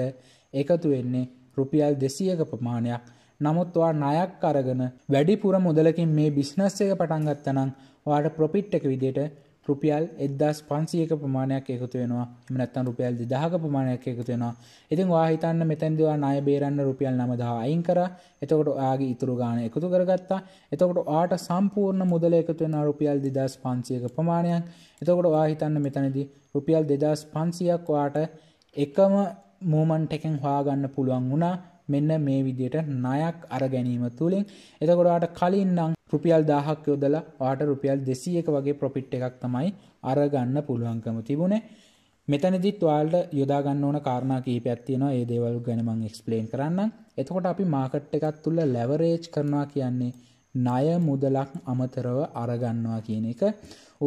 එකතු වෙන්නේ රුපියල් 200ක ප්‍රමාණයක්. නමුත් ඔයා ණයක් අරගෙන වැඩිපුර මුදලකින් මේ බිස්නස් එක පටන් ගත්තනම් ඔයාට ප්‍රොෆිට් එක විදිහට රුපියල් එදස් පන්සියක ප්‍රමාණයක් එකතු වෙනවා එමනත්තන් රුපියල් දෙදහක ප්‍රමාණයක් එකතු වෙනවා ඉතින් වාහිතන්න මෙතැන්දවා අය බේරන්න රුපියල් නමදා අයින් කර එතකොට ආගේ ඉතුරු ගාන එකතු කරගත්තා එතකොට ආට සම්පූර්ණ මුදල එකතු වෙන රුපියල් දෙදස් පන්සියක ප්‍රමාණයක් එතකොට වාහිතන්න මෙතනදි රුපියල් දෙදස් පන්සියක් වාට එකම මූමන්ට එකෙන් හවාගන්න පුළුවන් වුණා මෙන්න මේ විදියට ණයක් අර ගැනීම තුළින් එතකොටට කලින්නම් රුපියල් දාහක් යොදලා වාට රුපියල් දෙසියක වගේ ප්‍රොපිට් එකක් තමයි අරගන්න පුළුවන්කම තිබුණේ මෙතනදිත් වාල්ට යොදාගන්න ඕන කාරණා කීපයක් තියෙනවා ඒ දේවල් ගැන මම එක්ස්ප්ලেইন කරන්න. එතකොට අපි මාකට් එකක් තුල ලෙවරේජ් කරනවා කියන්නේ ණය මුදලක් අමතරව අරගන්නවා කියන එක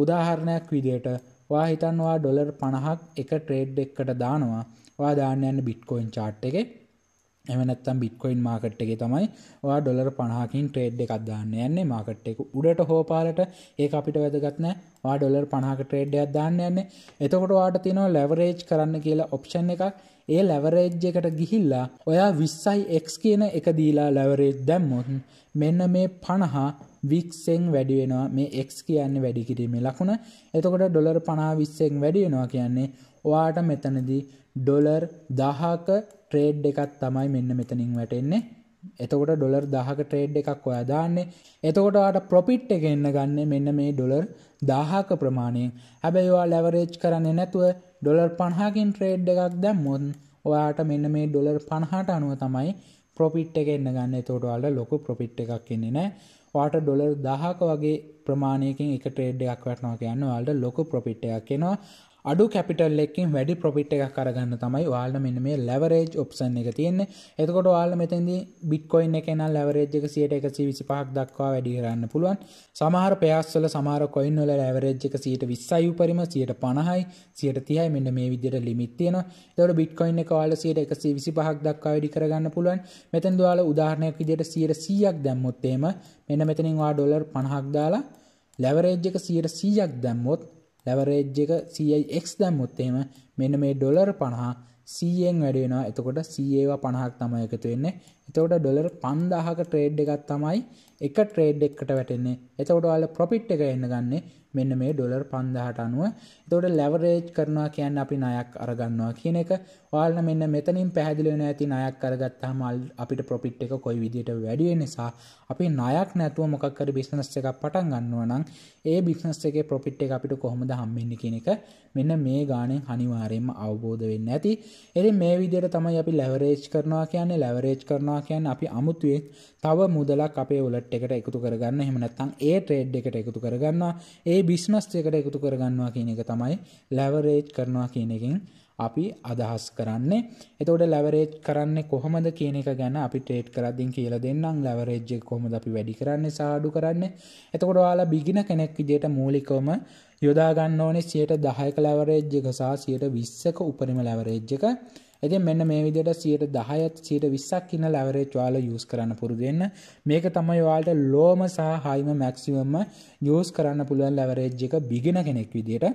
උදාහරණයක් විදියට වා හිතන්වා ඩොලර් 50ක් එක ට්‍රේඩ් එකකට දානවා වා දාන්න යන බිට්කොයින් chart එකේ එමනත්තම් බික්කොයින් මාකට් එක තමයි වා ඩොලර් පණහකින් ට්‍රේඩ් එකක් දාන්න යන්නේ මාකට් එක උඩට හෝපාලට ඒ අපිට වැදගත්නෑ වා ඩොලර් පණහක ට්‍රේඩ්ඩයක් දාන්න යන්නේ එතකොට වාට තිනෝ ලැවරේජ් කරන්න කියලා ඔප්ෂන් එකක් ඒ ලැවරේජ් එකට ගිහිල්ලා ඔයා විස්සයි එක්ස් කියන එක දීලා ලැවරේජ් දැම්මොත් මෙන්න මේ පණහා වික්සෙන් වැඩිවෙනවා මේ එක් කියන්නේ වැඩි කිරීමේ ලකුණ එතකොට ඩොලර් පනා විස්සෙන් වැඩියෙනවා කියන්නේ ඔයාට මෙතනදී ඩොලර් දහක ට්‍රේඩ් එකත් තමයි මෙන්න මෙතනින් වැටෙන්නේ එතකොට ඩොර් දහක ට්‍රේඩ් එකක් ඔයා දාන්නේ එතකොටට ප්‍රොපිට් එක එන්න ගන්න මෙන්න මේ ඩොලර් දාහක ප්‍රමාණයෙන් හැබැයිවා ලැවරේජ් කරන්නේ නැතුව ඩොලර් පණහාකින් ට්‍රේඩ් එකක් දැම්මුොන් ඔයාට මෙන්න මේ ඩොලර් පණහාට අනුව තමයි ප්‍රොපිට් එක එන්න ගන්න එතෝටවාල ලොකු ප්‍රොපිට් එකක් කියන්නේ නෑ වාට ඩොලර් දහක වගේ ප්‍රමාණයකින් එක ට්‍රේඩ් එකක් වැටනවා කියන්න වාල්ට ලොකු ප්‍රොපිට් එකක් කියෙනවා අඩු කැපිටල් එක්කින් වැඩි ප්‍රොපිට් එකක් කරගන්න තමයි වාල්න මෙන්න මේ ලැවරේජ් ඔප්සන් එක තියෙන්නේ එතකොට වාල මෙතැදි බික්කොයින් එකන ලැවරේජ් එක සියට එක විසි පහක් දක්වා වැඩි කරන්න පුළුවන් සමහර පයස්වල සමාර කොයින් වල ලැවරේජ් එක සියට විස්සයි උපරිම සියට පණහයි සියට තියයි මෙන්න මේ විදිට ලිමිත් තියෙන තොට බිට්කොයින් එක වාල සියට එකසි විසි පහක් දක්වා වැඩි කරගන්න පුළුවන් මෙතැන් දවාල උදාහරණයක් විදියට සියට සියක් දැම්මොත්තේම මෙන්න මෙතනින්වා ඩොලර් පණහක් දාලා ලැවරේජ් එක සියට සීයක් දැම්මොත් ලැවරේජ් එක සX දැම්මුත්තේම මෙන්න මේ ඩොලර් පණහා සීයෙන් වැඩෙනවා එතකොට සඒවා පණහක් තමයි එකතු වෙන්නේ එතකොට ඩොලර් පන්දාහක ට්‍රේඩ් එකත් තමයි එක ට්‍රේඩ් එකට වැටෙන්නේ එතකොට වාල ප්‍රොපිට් එක එන්න ගන්න මෙන්න මේ ඩොලර් පන්දාහට අනුව තොට ලැවරේජ් කරනවා කියන්න අපි නයක් අරගන්නවා කියන එක වාලන මෙන්න මෙතනින් පැහදිලෙන ඇති නයක් කරගත්තා මල් අපිට පොපිට් එක කොයි විදිට වැඩිය නිසා අපි නයක් නැතුව මොකක්කර බිස්නස් එකක් පටන් ගන්නවා නම් ඒ බිස්නස් එක පොපිට් එක අපිට කොහොමද හම්මෙන්න්න කියන එක මෙන්න මේ ගානෙන් අනිවාරයෙන්ම අවබෝධ වෙන්න ඇති එරි මේ විදියට තමයි අපි ලැවරේජ් කරනවා කියන්නේ ලැවරේජ් කරනවා කියන්න අපි අමුතුවේ තව මුදලක් අපේ ඔලට් එකට එකතු කරගන්න හෙමනත්තං ඒ ට්‍රේඩ් එකට එකතු කරගන්න ඒ බිස්නස් එකට එකතු කරගන්නවා කියන එක තම තමයි ලැවරේජ් කරනවා කියන එකෙන් අපි අදහස් කරන්නේ එතකොට ලැවරේජ් කරන්නේ කොහොමද කියන එක ගැන අපි ට්‍රේට් කරද්දී කියලා දෙන්නම් ලැවරේජ් එක කොහොමද අපි වැඩි කරන්නේ සාඩු කරන්නේ එතකොට ඔයාලා බිගින කෙනෙක් විදිහට මූලිකවම යොදා ගන්න ඕනේ 110ක ලැවරේජ් එක සහ 120ක උපරිම ලැවරේජ් එක ඇති මෙන්න මේ විදිට සියට දහයත් සියට විස්සක් ඉන්න ලැවරේ චවාල යස් කරන්න පුරුදුවෙන්න මේක තමයි වාල්ට ලෝම සහ හයිම මැක්සිවම්ම යස් කරන්න පුළුවන් ලැවරේජ් එක බිගෙන කෙනෙක් විදිට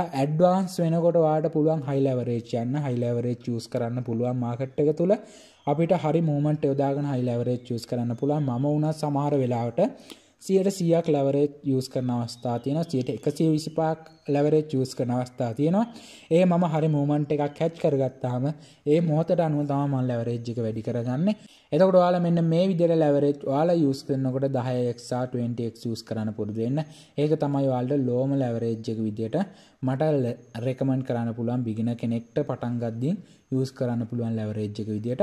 ඇඩ්වාන්ස් වෙනකොට වාට පුළුවන් හයිලවරේච් යන්න හයිලවරේ චස් කරන්න පුළුවන් මාකට් එක තුළ අපිට හරි මෝමට යොදාගෙන හයිලවරේ චස් කරන්න පුළුවන් ම උනත් සමහර වෙලාවට සියට සියක් ලවරේ යස් කරන අවස්ථා තියෙන සියට එකසිය විසිපාක් ලවරේ චස් කරන අවස්ථා තියෙනවා ඒ මම හරි මූමන්ට් එකක් හැච් කරගත්තාම ඒ මොහතට අනුව තමන් ලවරේජ්ජික වැඩි කරගන්න එතකට යාල මෙන්න මේ විදිර ලවරේජ් යාල යස් කරනකොට දහයක්ක් යස් කරන්න පුරදුවෙන්න ඒක තමයි වාල්ඩ ලෝම ලවරේජ්ජක විදියට මට රෙකමන්් කරන්න පුළුවන් බිගෙන කෙනෙක්ට පටන්ගද්දී යස් කරන්න පුළුවන් ලැවරේජ්ජක විදිට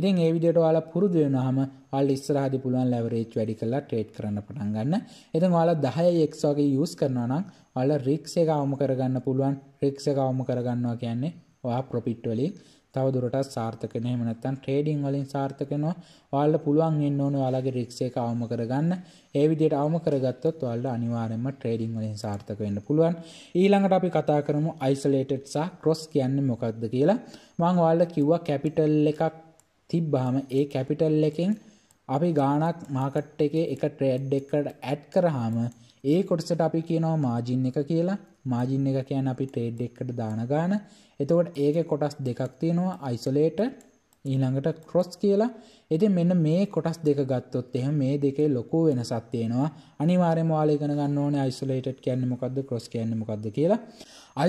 ඉතින් ඒ විදිට වාල පුරුදු වෙනහම ආල් ඉස්සරහදි පුළුවන් ලැවරේජ් වැඩි කලා ට්‍රේඩ් කරන්න පටන් ගන්න එතන් වාල දහය එක්වාගේ යස් කරනවනම් අල රික්සේ අවම කරගන්න පුළුවන් රික්ස අවම කරගන්නවා කියන්නේ වා ප්‍රොපිට්වලින් තව දුරටත් සාර්ථක වෙන. එහෙම නැත්නම් ට්‍රේඩින් වලින් සාර්ථක වෙනවා. ඔයාලට පුළුවන් වෙන්න ඕනේ ඔයාලගේ රිස්ක් එක අවම කරගන්න. ඒ විදිහට අවම කරගත්තොත් ඔයාලට අනිවාර්යයෙන්ම ට්‍රේඩින් වලින් සාර්ථක වෙන්න පුළුවන්. ඊළඟට අපි කතා කරමු isolated සහ cross කියන්නේ මොකක්ද කියලා. මම ඔයාලට කිව්වා කැපිටල් එකක් තිබ්බාම ඒ කැපිටල් එකෙන් අපි ගානක් මාකට් එකේ එක ට්‍රේඩ් එකට ඇඩ් කරාම ඒ කොටසට අපි කියනවා මාජින් එක කියලා මාජින් එක කියන්නේ අපි ට්‍රේඩ් එකකට දාන ගාන එතවට ඒක කොටස් දෙකක් තියෙනවා අයිසොලේට ඊළඟට ක්‍රොස් කියලා එති මෙන්න මේ කොටස් දෙක ගත්තොත් එහ මේ දෙකේ ලොකු වෙනසක් තියෙනවා අනිවාර්ය වාලයගෙන ගන්න ඕන යිසොලේට කියන්න මොකක්ද ක්‍රොස් කියන්න මොකක්ද කියලා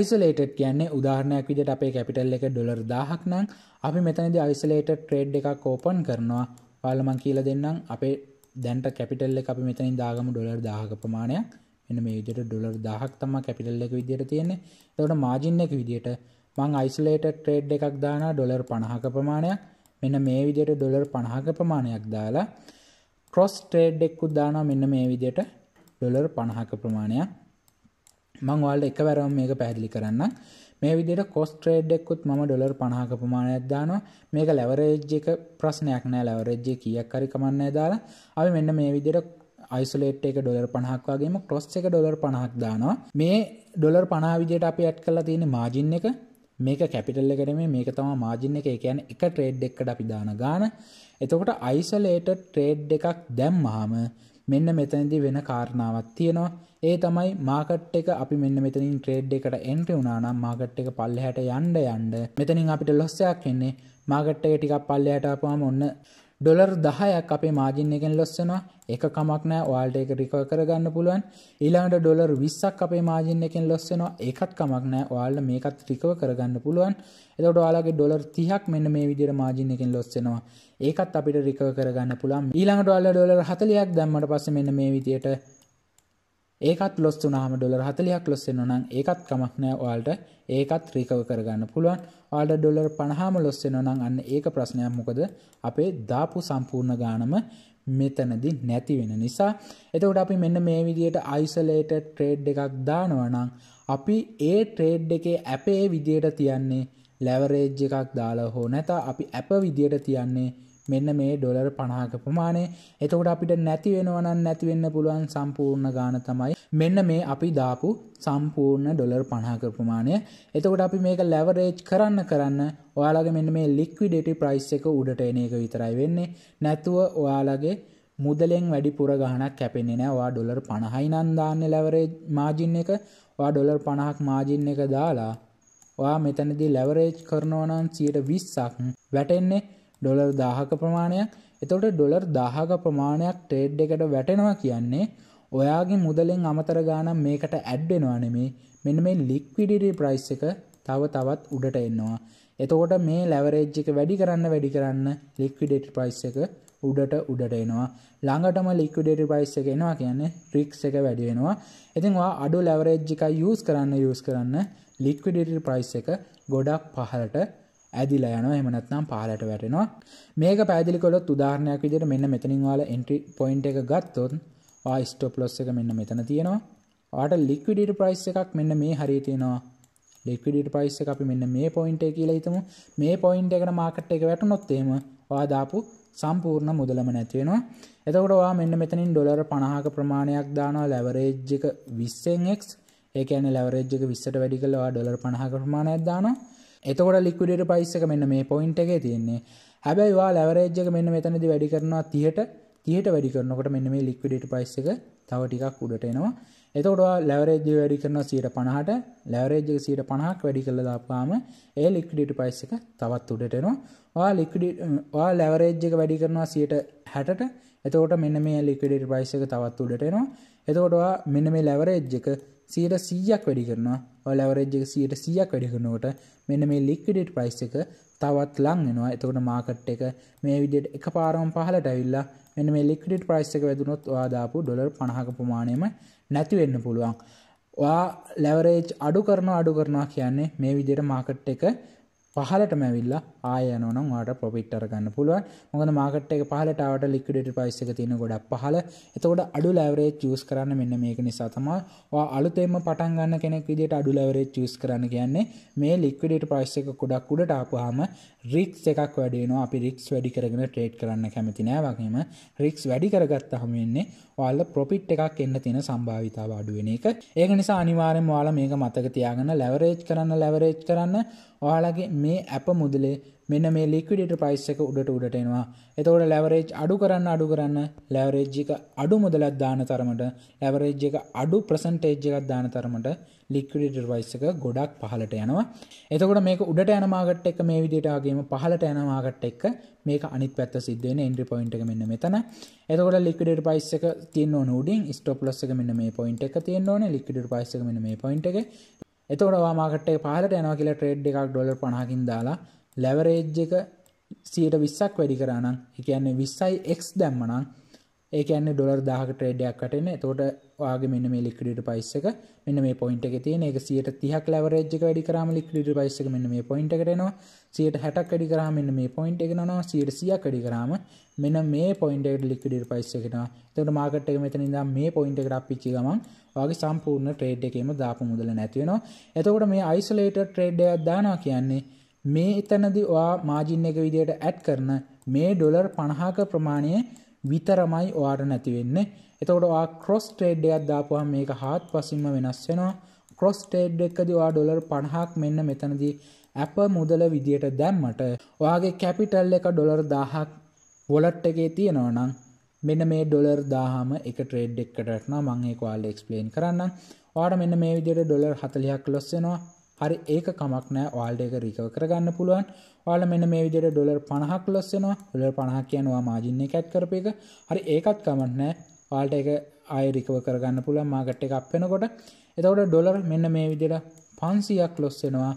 යිසලේට කියන්නේ උදාහරණයක් විදිට අපේ කැපිටල් එක ඩොලර් දාහක් නම් අපි මෙතනද අයිසලේට ට්‍රේඩ් එකක් කෝපන් කරනවා පාලමං කියල දෙන්නම් අපේ දැන්ට කැපිටල්ල අපි මෙතනින් දාගම ඩොලර් දාහක ප්‍රමාණයක් එන මේ විදිට ඩොලර් දාහක් තම කැපිටල්ල එක විදිට තියෙන්නේ තවට මාජින්න එක විදිට මං අයිස්ලේටඩ් ට්‍රේඩ් එකක් දානවා ඩොලර් 50ක ප්‍රමාණයක් මෙන්න මේ විදිහට ඩොලර් 50ක ප්‍රමාණයක් දාලා ක්‍රොස් ට්‍රේඩ් එකකුත් දානවා මෙන්න මේ විදිහට ඩොලර් 50ක ප්‍රමාණයක් මං ඔයාලට එකවරම මේක පැහැදිලි කරන්නම් මේ විදිහට කොස් ට්‍රේඩ් එකකුත් මම ඩොලර් 50ක ප්‍රමාණයක් දානවා මේක ලෙවරේජ් එක ප්‍රශ්නයක් නෑ ලෙවරේජ් එක කීයක් හරි කමක් නෑ දාලා අපි මෙන්න මේ විදිහට යිස්ලේට් එක ඩොලර් පණහක් වගේම ක්‍රොස් එක ඩොලර් පණහක් දානවා මේ ඩොලර් පණා විදියට අපි ඇට් කරලා තියෙන මාජින් එක මේක කැපිටල් එකට මේ මේක තම මාජින් එක කියන එක ට්‍රේඩ් එක්කට අපි දාන ගාන එතකොට අයිසලේට ට්‍රේඩ් එකක් දැම්මහම මෙන්න මෙතැනදි වෙන කාරණාවක් තියෙනවා ඒ තමයි මාකට් එක අපි මෙන්න මෙතනින් ට්‍රේඩ් එකට එන්ට්‍ර වුණනම් මාකට් එක පල්ලෙහැට යන්න යන්න මෙතනින් අපිට ලොස්සයක් එන්නේ මාකට් එක ටිකක් පල්ලෙහැට ආපුවාම ඔන්න ඩොර් දහයක් අපේ මාජින් එකෙන් ලොස්සනවා එක කමක් නෑ වාල්ට එක රිකව කරගන්න පුළුවන් ඊළඟට ඩොර් විස්සක් අපේ මාජින් එකෙන් ලොස්සනවා ඒකත් කමක් නෑ වාල්ල මේකත් රිකව කරගන්න පුළුවන් එතට වාලගේ ඩොර් තිහක් මෙන්න මේ විදිර මාජින් එකෙන් ලොස්සෙනවා ඒකත් අපිට රිකව කරගන්න පුළන් ඊළඟට වාල්ල ඩොර් හතලයක් දැම්මට පස්ස මෙන්න මේ විදියට ඒකත් ලොස් වුනහම ඩොලර් 40ක් ලොස් වෙනවා නම් ඒකත් කමක් නැහැ ඔයාලට ඒකත් රිකවර් කරගන්න පුළුවන් ඔයාලට ඩොලර් 50ම ලොස් වෙනවා නම් අන්න ඒක ප්‍රශ්නයක් මොකද අපේ දාපු සම්පූර්ණ ගාණම මෙතනදී නැති වෙන නිසා එතකොට අපි මෙන්න මේ විදියට isolated trade එකක් දානවා නම් අපි ඒ trade එකේ අපේ විදියට තියන්නේ leverage එකක් දාලා හෝ නැත අපි අප විදියට තියන්නේ මෙන්න මේ ඩොලර් පනාක ප්‍රමාණය එතකොට අපිට නැති වෙනවන නැතිවෙන්න පුළුවන් සම්පූර්ණ ගාන තමයි මෙන්න මේ අපි දාපු සම්පූර්ණ ඩොලර් පනාක ප්‍රමාණය එතකොට අපි මේක ලැවරේජ් කරන්න කරන්න ඔයාලගේ මෙන්න මේ ලික්විඩට ප්‍රයිස් එක උඩට එන එක විතරයි වෙන්නේ නැතුව ඔයාලගේ මුදලෙන් වැඩි පුර ගහනක් කැපෙන්නේ නෑවා ඩොලර් පණහයි නන්දාන්න ලැවරේ මාජින් එක වා ඩොලර් පණහක් මාජින් එක දාලා ඔයා මෙතනදි ලැවරේජ් කරනවනන් සියට විස්සක් වැටෙන්නේ ඩොලර් දාහක ප්‍රමාණයක් එතවට ඩොලර් දාහක ප්‍රමාණයක් ට්‍රේඩ් එකට වැටෙනවා කියන්නේ ඔයාගේ මුදලෙන් අමතර ගානම් මේකට ඇඩ්ඩෙනවා නෙමේ මෙන්න මේ ලික්විඩිඩි ප්‍රයිස් එක තව තවත් උඩට එන්නවා එතකොට මේ ලැවරේජ්ජික වැඩි කරන්න වැඩි කරන්න ලික්විඩේට ප්‍රයිස් එක උඩට උඩට එනවා ළඟටම ලික්විඩේට ප්‍රයිස් එක එනවා කියන්නේ රික්ස් එක වැඩි වෙනවා ඉතින් ඔයා අඩු ලැවරේජ් එක යූස් කරන්න යූස් කරන්න ලික්විඩේට ප්‍රයිස් එක ගොඩක් පහලට ඇදිලා යනවා එහෙම නැත්නම් පහලට වැටෙනවා මේක පැහැදිලි කළොත් උදාහරණයක් විදිහට මෙන්න මෙතනින් ඔයාලා එන්ට්‍රි පොයින්ට් එක ගත්තොත් ඔයා ස්ටොප් ලොස් එක මෙන්න මෙතන තියෙනවා ඔයාට ලික්විඩිටි ප්‍රයිස් එකක් මෙන්න මේ හරිය තියෙනවා ලික්විඩිට පයිස්ස අපි මෙන්න මේ පොයින්ට කියලා හිතමු මේ පොයින්ට එකට මාකට් එක වැට නොත්තේම වාදාපු සම්පූර්ණ මුදලම නැතිවෙනවා එතකොටවා මෙන්න මෙතනින් ඩොලර් පණහක ප්‍රමාණයක් දානවා ලැවරේජ්ජක විස්සෙන්ක් ඒකන ලැවරේජ්ජක විස්සට වැඩි කලවා ඩොලර් පණහක ප්‍රමාණයක් දානවා එතකොට ලික්විඩට පයිස්සක මෙන්න මේ පොයින්ට එක තියෙන්නේ හැබැයි වා ලැවරේජ්ජක මෙන්න මෙතනදි වැඩි කරනවා තිහට තිහට වැඩි කරනකට මෙන්න මේ ලික්විඩට පයිස්සක තව ටිකක් උඩට එනවා එතකොට ලැවරේජ්ජ වැඩි කරනවා සීට පණහට ලැවරේජ්ජක සීට පණහක් වැඩි කරල දාපාම ඒ ලික්විඩට පයිස්සක තවත් උඩටනවා වා ලික්ඩවා ලැවරේජ්ජක වැඩි කරනවා සීට හැටට එතකොට මෙන්න මේ ලික්විඩට පයිස්සක තවත් උඩටනවා එතකොටවා මෙන්න මේ ලැවරේජ්ජක සියට සීයක් වැඩි කරනවා ලවරජ්ක සියට සියක් වැඩි කරනකොට මෙන්න මේ ලික්විඩට ප්‍රයිස් එක තවත් ලංගෙනවා එතකට මාකට් එක මේ විඩට එක පාරම් පහලට ඇවිල්ලා මෙන්න මේ ලික්විඩ ප්‍රයිස් එක වැදුනොත් වාදාපු ඩොලර් පණහක ප්‍රමාණයම නැතිවෙන්න පුළුවන් වා ලැවරේජ් අඩු කරන අඩු කරනවා කියන්නේ මේ විදියට මාකට් එක පහලටම ඇවිල්ලා ආයනොන වාට පොපිට්ටර ගන්න පුළුවන් මොකද මාකට් එක පහලටාවට ලික්විඩට පයිස්සක තියෙන ගොඩක් පහල එතකොට අඩු ලැවරේ චස් කරන්න මෙන්න මේක නිසා තමා අලුතෙම පටන් ගන්න කෙනෙක් විදිට අඩු ලැවරේ චස් කරන්න කියන්නේ මේ ලික්විඩට ප්‍රයිස් එක ගොඩක් උඩට ආපුහම රික්ස් එකක් වැඩේනවා අපි රික්ස් වැඩි කරගෙන ට්‍රේඩ් කරන්න කැමති නෑ වගේම රික්ස් වැඩි කරගත්ත හමවෙන්නේ ඔයාල ප්‍රොපිට් එකක් එන්න තියෙන සම්භාවිතාව අඩුවෙන එක ඒක නිසා අනිවාරෙන් වාල මේක මතක තියාගන්න ලැවරේජ් කරන්න ලැවරේජ් කරන්න ඔයාලගේ මේ ඇප මුදලේ මෙන්න මේ ලික්විඩට ප්‍රයිස් එක උඩට උඩට එනවා එතවට ලැවරේජ් අඩු කරන්න අඩු කරන්න ලැවරේජ්ජික අඩු මුදලත් දාන තරමට ලැවරේජ් එක අඩු ප්‍රසන්ටේජ් එකත් දාන තරමට ලික්විඩ ඩර්වයිස් එක ගොඩක් පහලට යනවා එතකොට මේක උඩට යන මාගට් එක මේ විදිටාගේම පහලට යන මාගට් එක මේක අනිත් පැත්ත සිද්ධන ඉන්ද්‍රි පොයින්ට එක මෙන්න මෙතන එතකොට ලික්විඩ පයිස් එක තියන නඩින් ස්ටොප්ලස් එක මෙන්න මේ පොයින්ට එක තියන්න ඕන ලික්විඩ පයිස් එක මෙන්න මේ පොයින්ට එක එතකොට මාගට් එක පහලට යනවා කියලා ට්‍රේඩ් එකක් ඩොලර් පනහකින් දාලා ලැවරේජ් එක සියට විස්සක් වැඩි කරනම් එකන්නේ විස්සයි එක් දැම්මනම් ඒකන්නේ ඩොලර් දාහක ට්‍රේඩයක් කටන තෝට වාගේ මෙන්න මේ ලික්ඩට පයිස්සක මෙන්න මේ පොයින්ට එක තියෙන එක සියට තිහක් ලවරේජ්ක වැඩි කරම ලික්ඩට පයිස්සක මෙන්න මේ පොයින්ට කරනවා සියට හැටක් අඩි කරා මෙන්න මේ පොයින්ට එකනවා සියට සිය කඩි කරාම මෙන්න මේ පොයින්ට ලික්ඩට පයිස්සකෙනවා තට මාකට එක මෙතන දම් මේ පොයින්ට කරප්පිච්චි ගමන් වගේ සම්පූර්ණ ට්‍රේඩ් එකේම දාපු මුදල නැතිවෙනවා එතකොට මේ අයිසලේට ට්‍රේඩ්ඩයක් දානා කියන්නේ මේ එතනදි ඔයා මාජින් එක විදියට ඇඩ් කරන මේ ඩොලර් පණහාක ප්‍රමාණය විතරමයි ඔයාට නැති වෙන්නේ. එතකොට ඔයා ක්‍රොස් ට්‍රේඩ් එකක් දාපුවාම මේක හාත්පසින්ම වෙනස් වෙනවා. ක්‍රොස් ට්‍රේඩ් එකදී ඔයා ඩොලර් 50ක් මෙන්න මෙතනදී ඇප මුදල විදියට දැම්මට ඔයාගේ කැපිටල් එක ඩොලර් 1000ක් වොලට් එකේ තියෙනවා නම් මෙන්න මේ ඩොලර් දාහම එක ට්‍රේඩ් එක්කටන මංඒ කවාල එක්ස්පලේන් කරන්න වාට මෙන්න මේ විදියට ඩොලර් හතලයක් ලොස්සෙනවා හරි ඒක කමක් නෑ වාල්ඩ එක රිකව කරගන්න පුළුවන් වාල මෙන්න මේ විදිට ඩොලර් පණහක් ලොස්සෙනවා ඩොලර් පණහක් කියනවා මාජින්නේ කැට් කරප එක හරි ඒකත් කමක් නෑ වාල්ට එක අය රිකව කරගන්න පුළුවන් මාගට් එක අපෙනකොට එතවට ඩොලර් මෙන්න මේ විදිට පන්සියක් ලොස්සෙනවා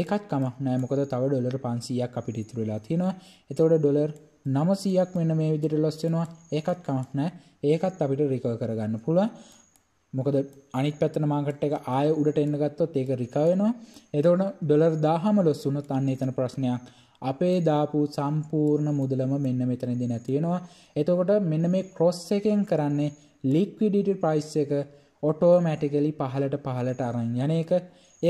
ඒකත් කමක් නෑ මොකද තව ඩොලර් පන්සියක් අපිට ඉතුරලා තියෙනවා එතවට ඩොලර් නමසීයක් මෙන්න මේ විදිට ලොස්සෙනවා ඒකත් කමක් නෑ ඒකත් අපිට රිකව කරගන්න පුළුවන් මොකද අනික් පැත්තන මාගට් එක ආය උඩට එන්න ගත්තොත් ඒක රිකාවෙනවා එතවට ඩොලර් දාහම ලොස්සුනොත් අන්න එතන ප්‍රශ්නයක් අපේ දාපු සම්පූර්ණ මුදලම මෙන්න මෙතනදි නැතියෙනවා එතකොට මෙන්න මේ ක්‍රොස් එකෙන් කරන්නේ ලික්විඩිට ප්‍රයිස් එක ඔටෝමැටිකලි පහලට පහලට අරන් යන එක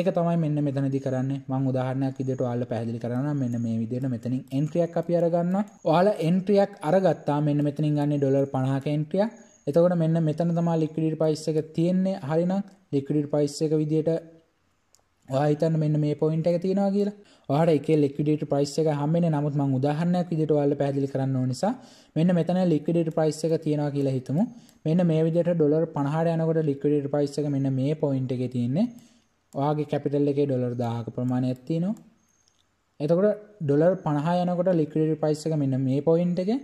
ඒක තමයි මෙන්න මෙතනදි කරන්න මං උදාහරණයක් විදිට ඔයාල පැහදිලි කරන්න මෙන්න මේ විදියට මෙතනින් එන්ට්‍රියක් අපි අරගන්න ඔයාල එන්ට්‍රියක් අරගත්තා මෙන්න මෙතනින් ගන්න ඩොලර් පණහක එන්ට්‍රියක් එතකොට මෙන්න මෙතන තමා ලික්විඩිට පයිස් එක තියෙන්නේ හරිනම් ලික්විඩිට පයිස් එක විදියට හිතන්න මෙන්න මේ පොයින්ට එක තියෙනවා කියලා හට එක ලික්විඩට ප්‍රයිස් එක හමෙන නමුත් මං උදාහරණයක් විදිට වල්ල පැදිලි කරන්න නිසා මෙන්න මෙතන ලික්විඩට ප්‍රයිස් එක තියෙනවා කියලා හිතමු මෙන්න මේ විදිට ඩොලර් පහට යනකොට ලික්විඩට ප්‍රයිස් එක මෙන්න මේ පොයින්ට එක තියන්නේ ඔයාගේ කැපිටල් එක ඩොලර් දාහක ප්‍රමාණය ඇත්තිනවා එතකොට ඩොලර් පණහා යනකොට ලික්විඩට ප්‍රයිස් එක මෙන්න මේ පොයින්ට එක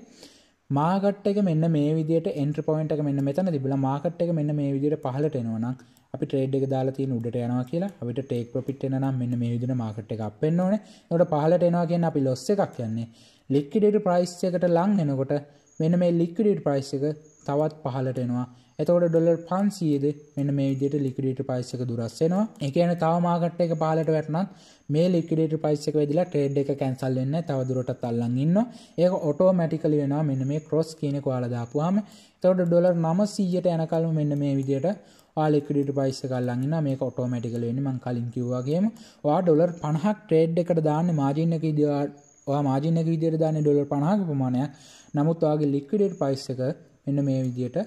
මාගට් එක මෙන්න මේ විදිට එන්ට්‍ර පොයින්ට එක මෙන්න මෙතන තිබල මාකට් එක මෙන්න මේ විදිට පහලට එනවනම් අපි ට්‍රේඩ් එක දාලා තියෙන උඩට යනවා කියලා අපිට ටේක් ප්‍රොෆිට් එන නම් මෙන්න මේ විදින මාකට් එක අප් වෙන්න ඕනේ ඒකට පහලට එනවා කියන්නේ අපි ලොස් එකක් යන්නේ ලික්විඩේටඩ් ප්‍රයිස් එකට ලං එනකොට මෙන්න මේ ලික්විඩේටඩ් ප්‍රයිස් එක තවත් පහලට එනවා එතකොට ඩොල්ර් පන්සියද මෙන මේ විදිට ලිකඩට පයිසක දුරස්සෙනවා එක යන තව මාගට්ට එක පාලට වැටනත් මේ ලිකඩට පයිසක වෙදිලා ට්‍රේඩ් එක කැන්සල් වෙන්න තවදුරට අල්ලන් ඉන්න ඒක ඔටෝමැටිකල වෙනවා මෙන්න මේ ක්‍රොස් කියන කවාලදාපුහම තවට ඩොලර් නම සීයට යනකලු මෙන්න මේ විදියට ලිකඩට පයිස කල්ලන්න මේ කොටෝමටිකල වෙන මං කලින් කිව්වාගේම වා ඩොලර් පණහක් ට්‍රේඩ් එකට දාන්න මාජිනක දවා මාජිනක විදිර දාන්න ඩොලර් පණහක ප්‍රමාණයක් නමුත් වගේ ලික්කඩට පයිස්සක එන්න මේ විදියට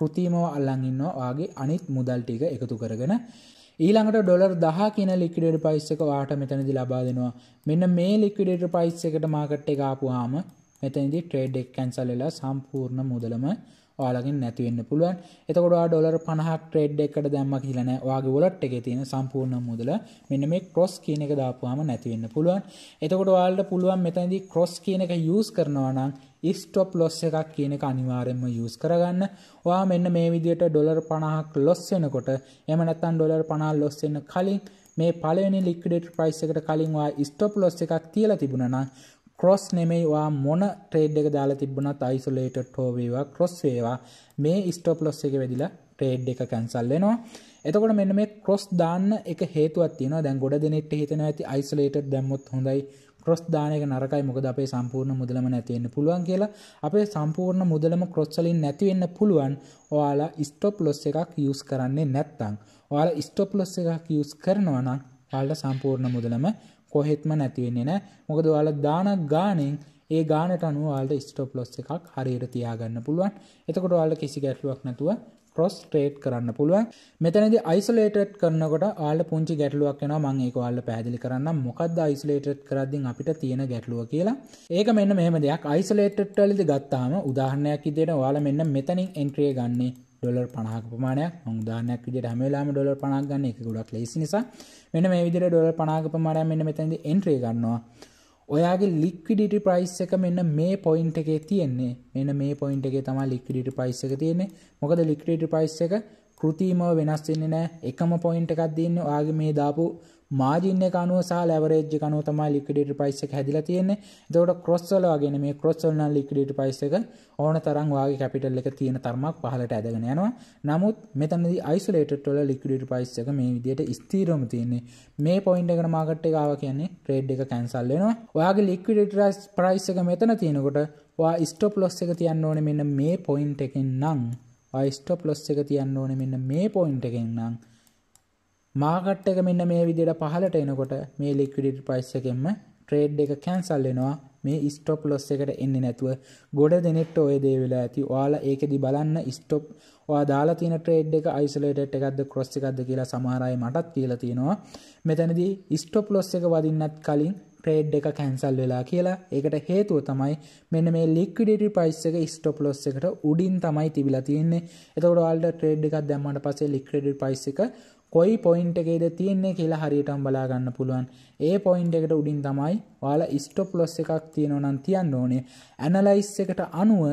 කෘතිමව අල්ලන් ඉන්නවා ඔයාගේ අනිත් මුදල් ටික එකතු කරගෙන ඊළඟට ඩොලර් 10 කියන ලික්විඩේටර් ප්‍රයිස් එක ඔයාට මෙතනදී ලබා දෙනවා. මෙන්න මේ ලික්විඩේටර් ප්‍රයිස් එකට මාකට් එක ආපුවාම මෙතනදී ට්‍රේඩ් එක කැන්සල් වෙලා සම්පූර්ණ මුදලම ඔයාලගෙන් නැති වෙන්න පුළුවන්. එතකොට ඔයා ඩොලර් 50ක් ට්‍රේඩ් එකකට දැම්මා කියලා නෑ. ඔයාගේ වොලට් එකේ තියෙන සම්පූර්ණ මුදල මෙන්න මේ ක්‍රොස් කියන එක දාපුවාම නැති වෙන්න පුළුවන්. එතකොට ඔයාලට පුළුවන් මෙතනදී ක්‍රොස් කියන එක යූස් කරනවා නම් ස්ටොප් ලොස් එකක් කියනක අනිවාරෙන්ම යස් කරගන්න වා මෙන්න මේ විදියට ඩොලර් පණහක් ලොස්සෙනකොට එමනත්තන් ඩොලර් පනාල් ලොස්සෙන කලින් මේ පලනි ලික්ඩට ප්‍රයිස් එකට කලින්වා ස්ටොප් ලොස් එකක් කියලා තිබුණනා ක්‍රොස් නෙමෙයිවා මොන ට්‍රේඩ් එක දාලා තිබුණත් අයිසුලේටඩ් හෝවේවා ක්‍රොස් වේවා මේ ස්ටොප් ලොස් එක වෙදිලා ට්‍රේඩ් එක කැන්සල් වෙනවා එතකොට මෙන්න මේ ක්‍රොස් දාන්න එක හේතුවත් තියෙනවා දැන් ගොඩ දෙනෙට හිතන ඇති අයිසුලේටඩ් දැම්මොත් හොඳයි ක්‍රොස් දානක නරකයි මොකද අපේ සම්පූර්ණ මුදලම නැතිවෙන්න පුළුවන් කියලා අපේ සම්පූර්ණ මුදලම ක්‍රොස්සලින් නැතිවෙන්න පුළුවන් ඔයාලා ස්ටොප් ලොස් එකක් යස් කරන්නේ නැත්තං ඔයාල ස්ටොප් ලොස් එකක් යස් කරනවනම් හල්ට සම්පූර්ණ මුදලම කොහෙත්ම නැතිවෙන්නේ නෑ මොකද ඔයාල දාන ගානෙන් ඒ ගානට අනුවාල්ට ස්ටොප් ලොස් එකක් හරියට තියාගන්න පුළුවන් එතකොට ඔයාල කිසි ගැටලුවක් නැතුව ක්‍රොස් ට්‍රේට් කරන්න පුළුවන් මෙතනද යිස්ලේටඩ් කරනකොට ආල පුංචි ගැටලුවක් එෙන මං ඒකවාල්ල පැදිලි කරන්න මොකද යිස්ලේටඩ් කරදදි අපිට තියෙන ගැටලුව කියලා ඒක මෙන්න මෙහම දෙයක් යිස්ලේටටලි ගත්තාම උදාහරණයක් ඉදයට වාල මෙන්න මෙතනින් එන්ට්‍රිය ගන්නේ ොලර් පනහක් පමාණයක් මුදානයක් විට හමලාම ඩොලර් පනක් ගන්න එක ගොඩක් ලෙසි නිසා මෙන මේ විදිර ඩොලර් පනාග පමාණය මෙන්න මෙතැදි එන්ට්‍රේ ගන්නවා ඔයාගේ ලික්විඩිට ප්‍රයිස් එක මෙන්න මේ පොයින්ට එකේ තියෙන්නේ මෙන්න මේ පොයින්ට එකේ තමා ලික්විඩිට ප්‍රයිස් එක තියෙන්නේ මොකද ලික්විඩිට ප්‍රයිස් එක කෘතිමව වෙනස් වෙන්නේ නැහැ එකම පොයින්ට එකක් දෙන්නේ ඔයාගේ මේ දාපු මාජින් එක අනුව සහ ලැවරේජ් එක අනුව තමයි ලික්විඩිටර් ප්‍රයිස් එක හැදිලා තියෙන්නේ. එතකොට cross වල වගේ මේ cross වල නම් ලික්විඩිටර් ප්‍රයිස් එක ඕන තරම් වාගේ capital එක තියෙන තරමක් පහලට ඇදගෙන යනවා. නමුත් මෙතනදී isolated වල ලික්විඩිටර් ප්‍රයිස් එක මේ විදිහට ස්ථිරවම තියෙන්නේ. මේ පොයින්ට් එකට මාකට් එක ආවා කියන්නේ ට්‍රේඩ් එක කැන්සල් වෙනවා. ඔයාගේ ලික්විඩිටර් ප්‍රයිස් එක මෙතන තියෙනකොට ඔයා ස්ටොප් ලොස් එක තියන්න ඕනේ මෙන්න මේ පොයින්ට් එකෙන් නම් ඔයා ස්ටොප් ලොස් එක තියන්න ඕනේ මෙන්න මේ පොයින්ට් එකෙන් නම් මාකට් එක මෙන්න මේ විදියට පහලට එනකොට මේ ලික්විඩිට ප්‍රයිස් එකෙන්ම ට්‍රේඩ් එක කැන්සල් වෙනවා මේ ස්ටොප් ලොස් එකට එන්නේ නැතුව ගොඩ දෙනෙක්ට ඔය දේ වෙලා ඇති ඔයාලා ඒකෙදි බලන්න ස්ටොප් ඔයා දාලා තියෙන ට්‍රේඩ් එක අයිසොලේටඩ් එකක්ද ක්‍රොස් එකක්ද කියලා සමහර අය මටත් කියලා තියෙනවා මෙතනදී ස්ටොප් ලොස් එක වදින්නත් කලින් ට්‍රේඩ් එක කැන්සල් වෙලා කියලා ඒකට හේතුව තමයි මෙන්න මේ ලික්විඩිටි ප්‍රයිස් එක ස්ටොප් ලොස් එකට උඩින් තමයි තිබිලා තියෙන්නේ එතකොට ඔයාලට ට්‍රේඩ් එකක් දැම්මට පස්සේ ලික්විඩිටි ප්‍රයිස් එක කොයි පොයින්ට් එකේද තියෙන්නේ කියලා හරියටම බලා ගන්න පුළුවන්. ඒ පොයින්ට් එකට උඩින් තමයි ඔයාලා ස්ටොප් ලොස් එකක් තියෙනවා නම් තියන්න ඕනේ. ඇනලයිස් එකට අනුව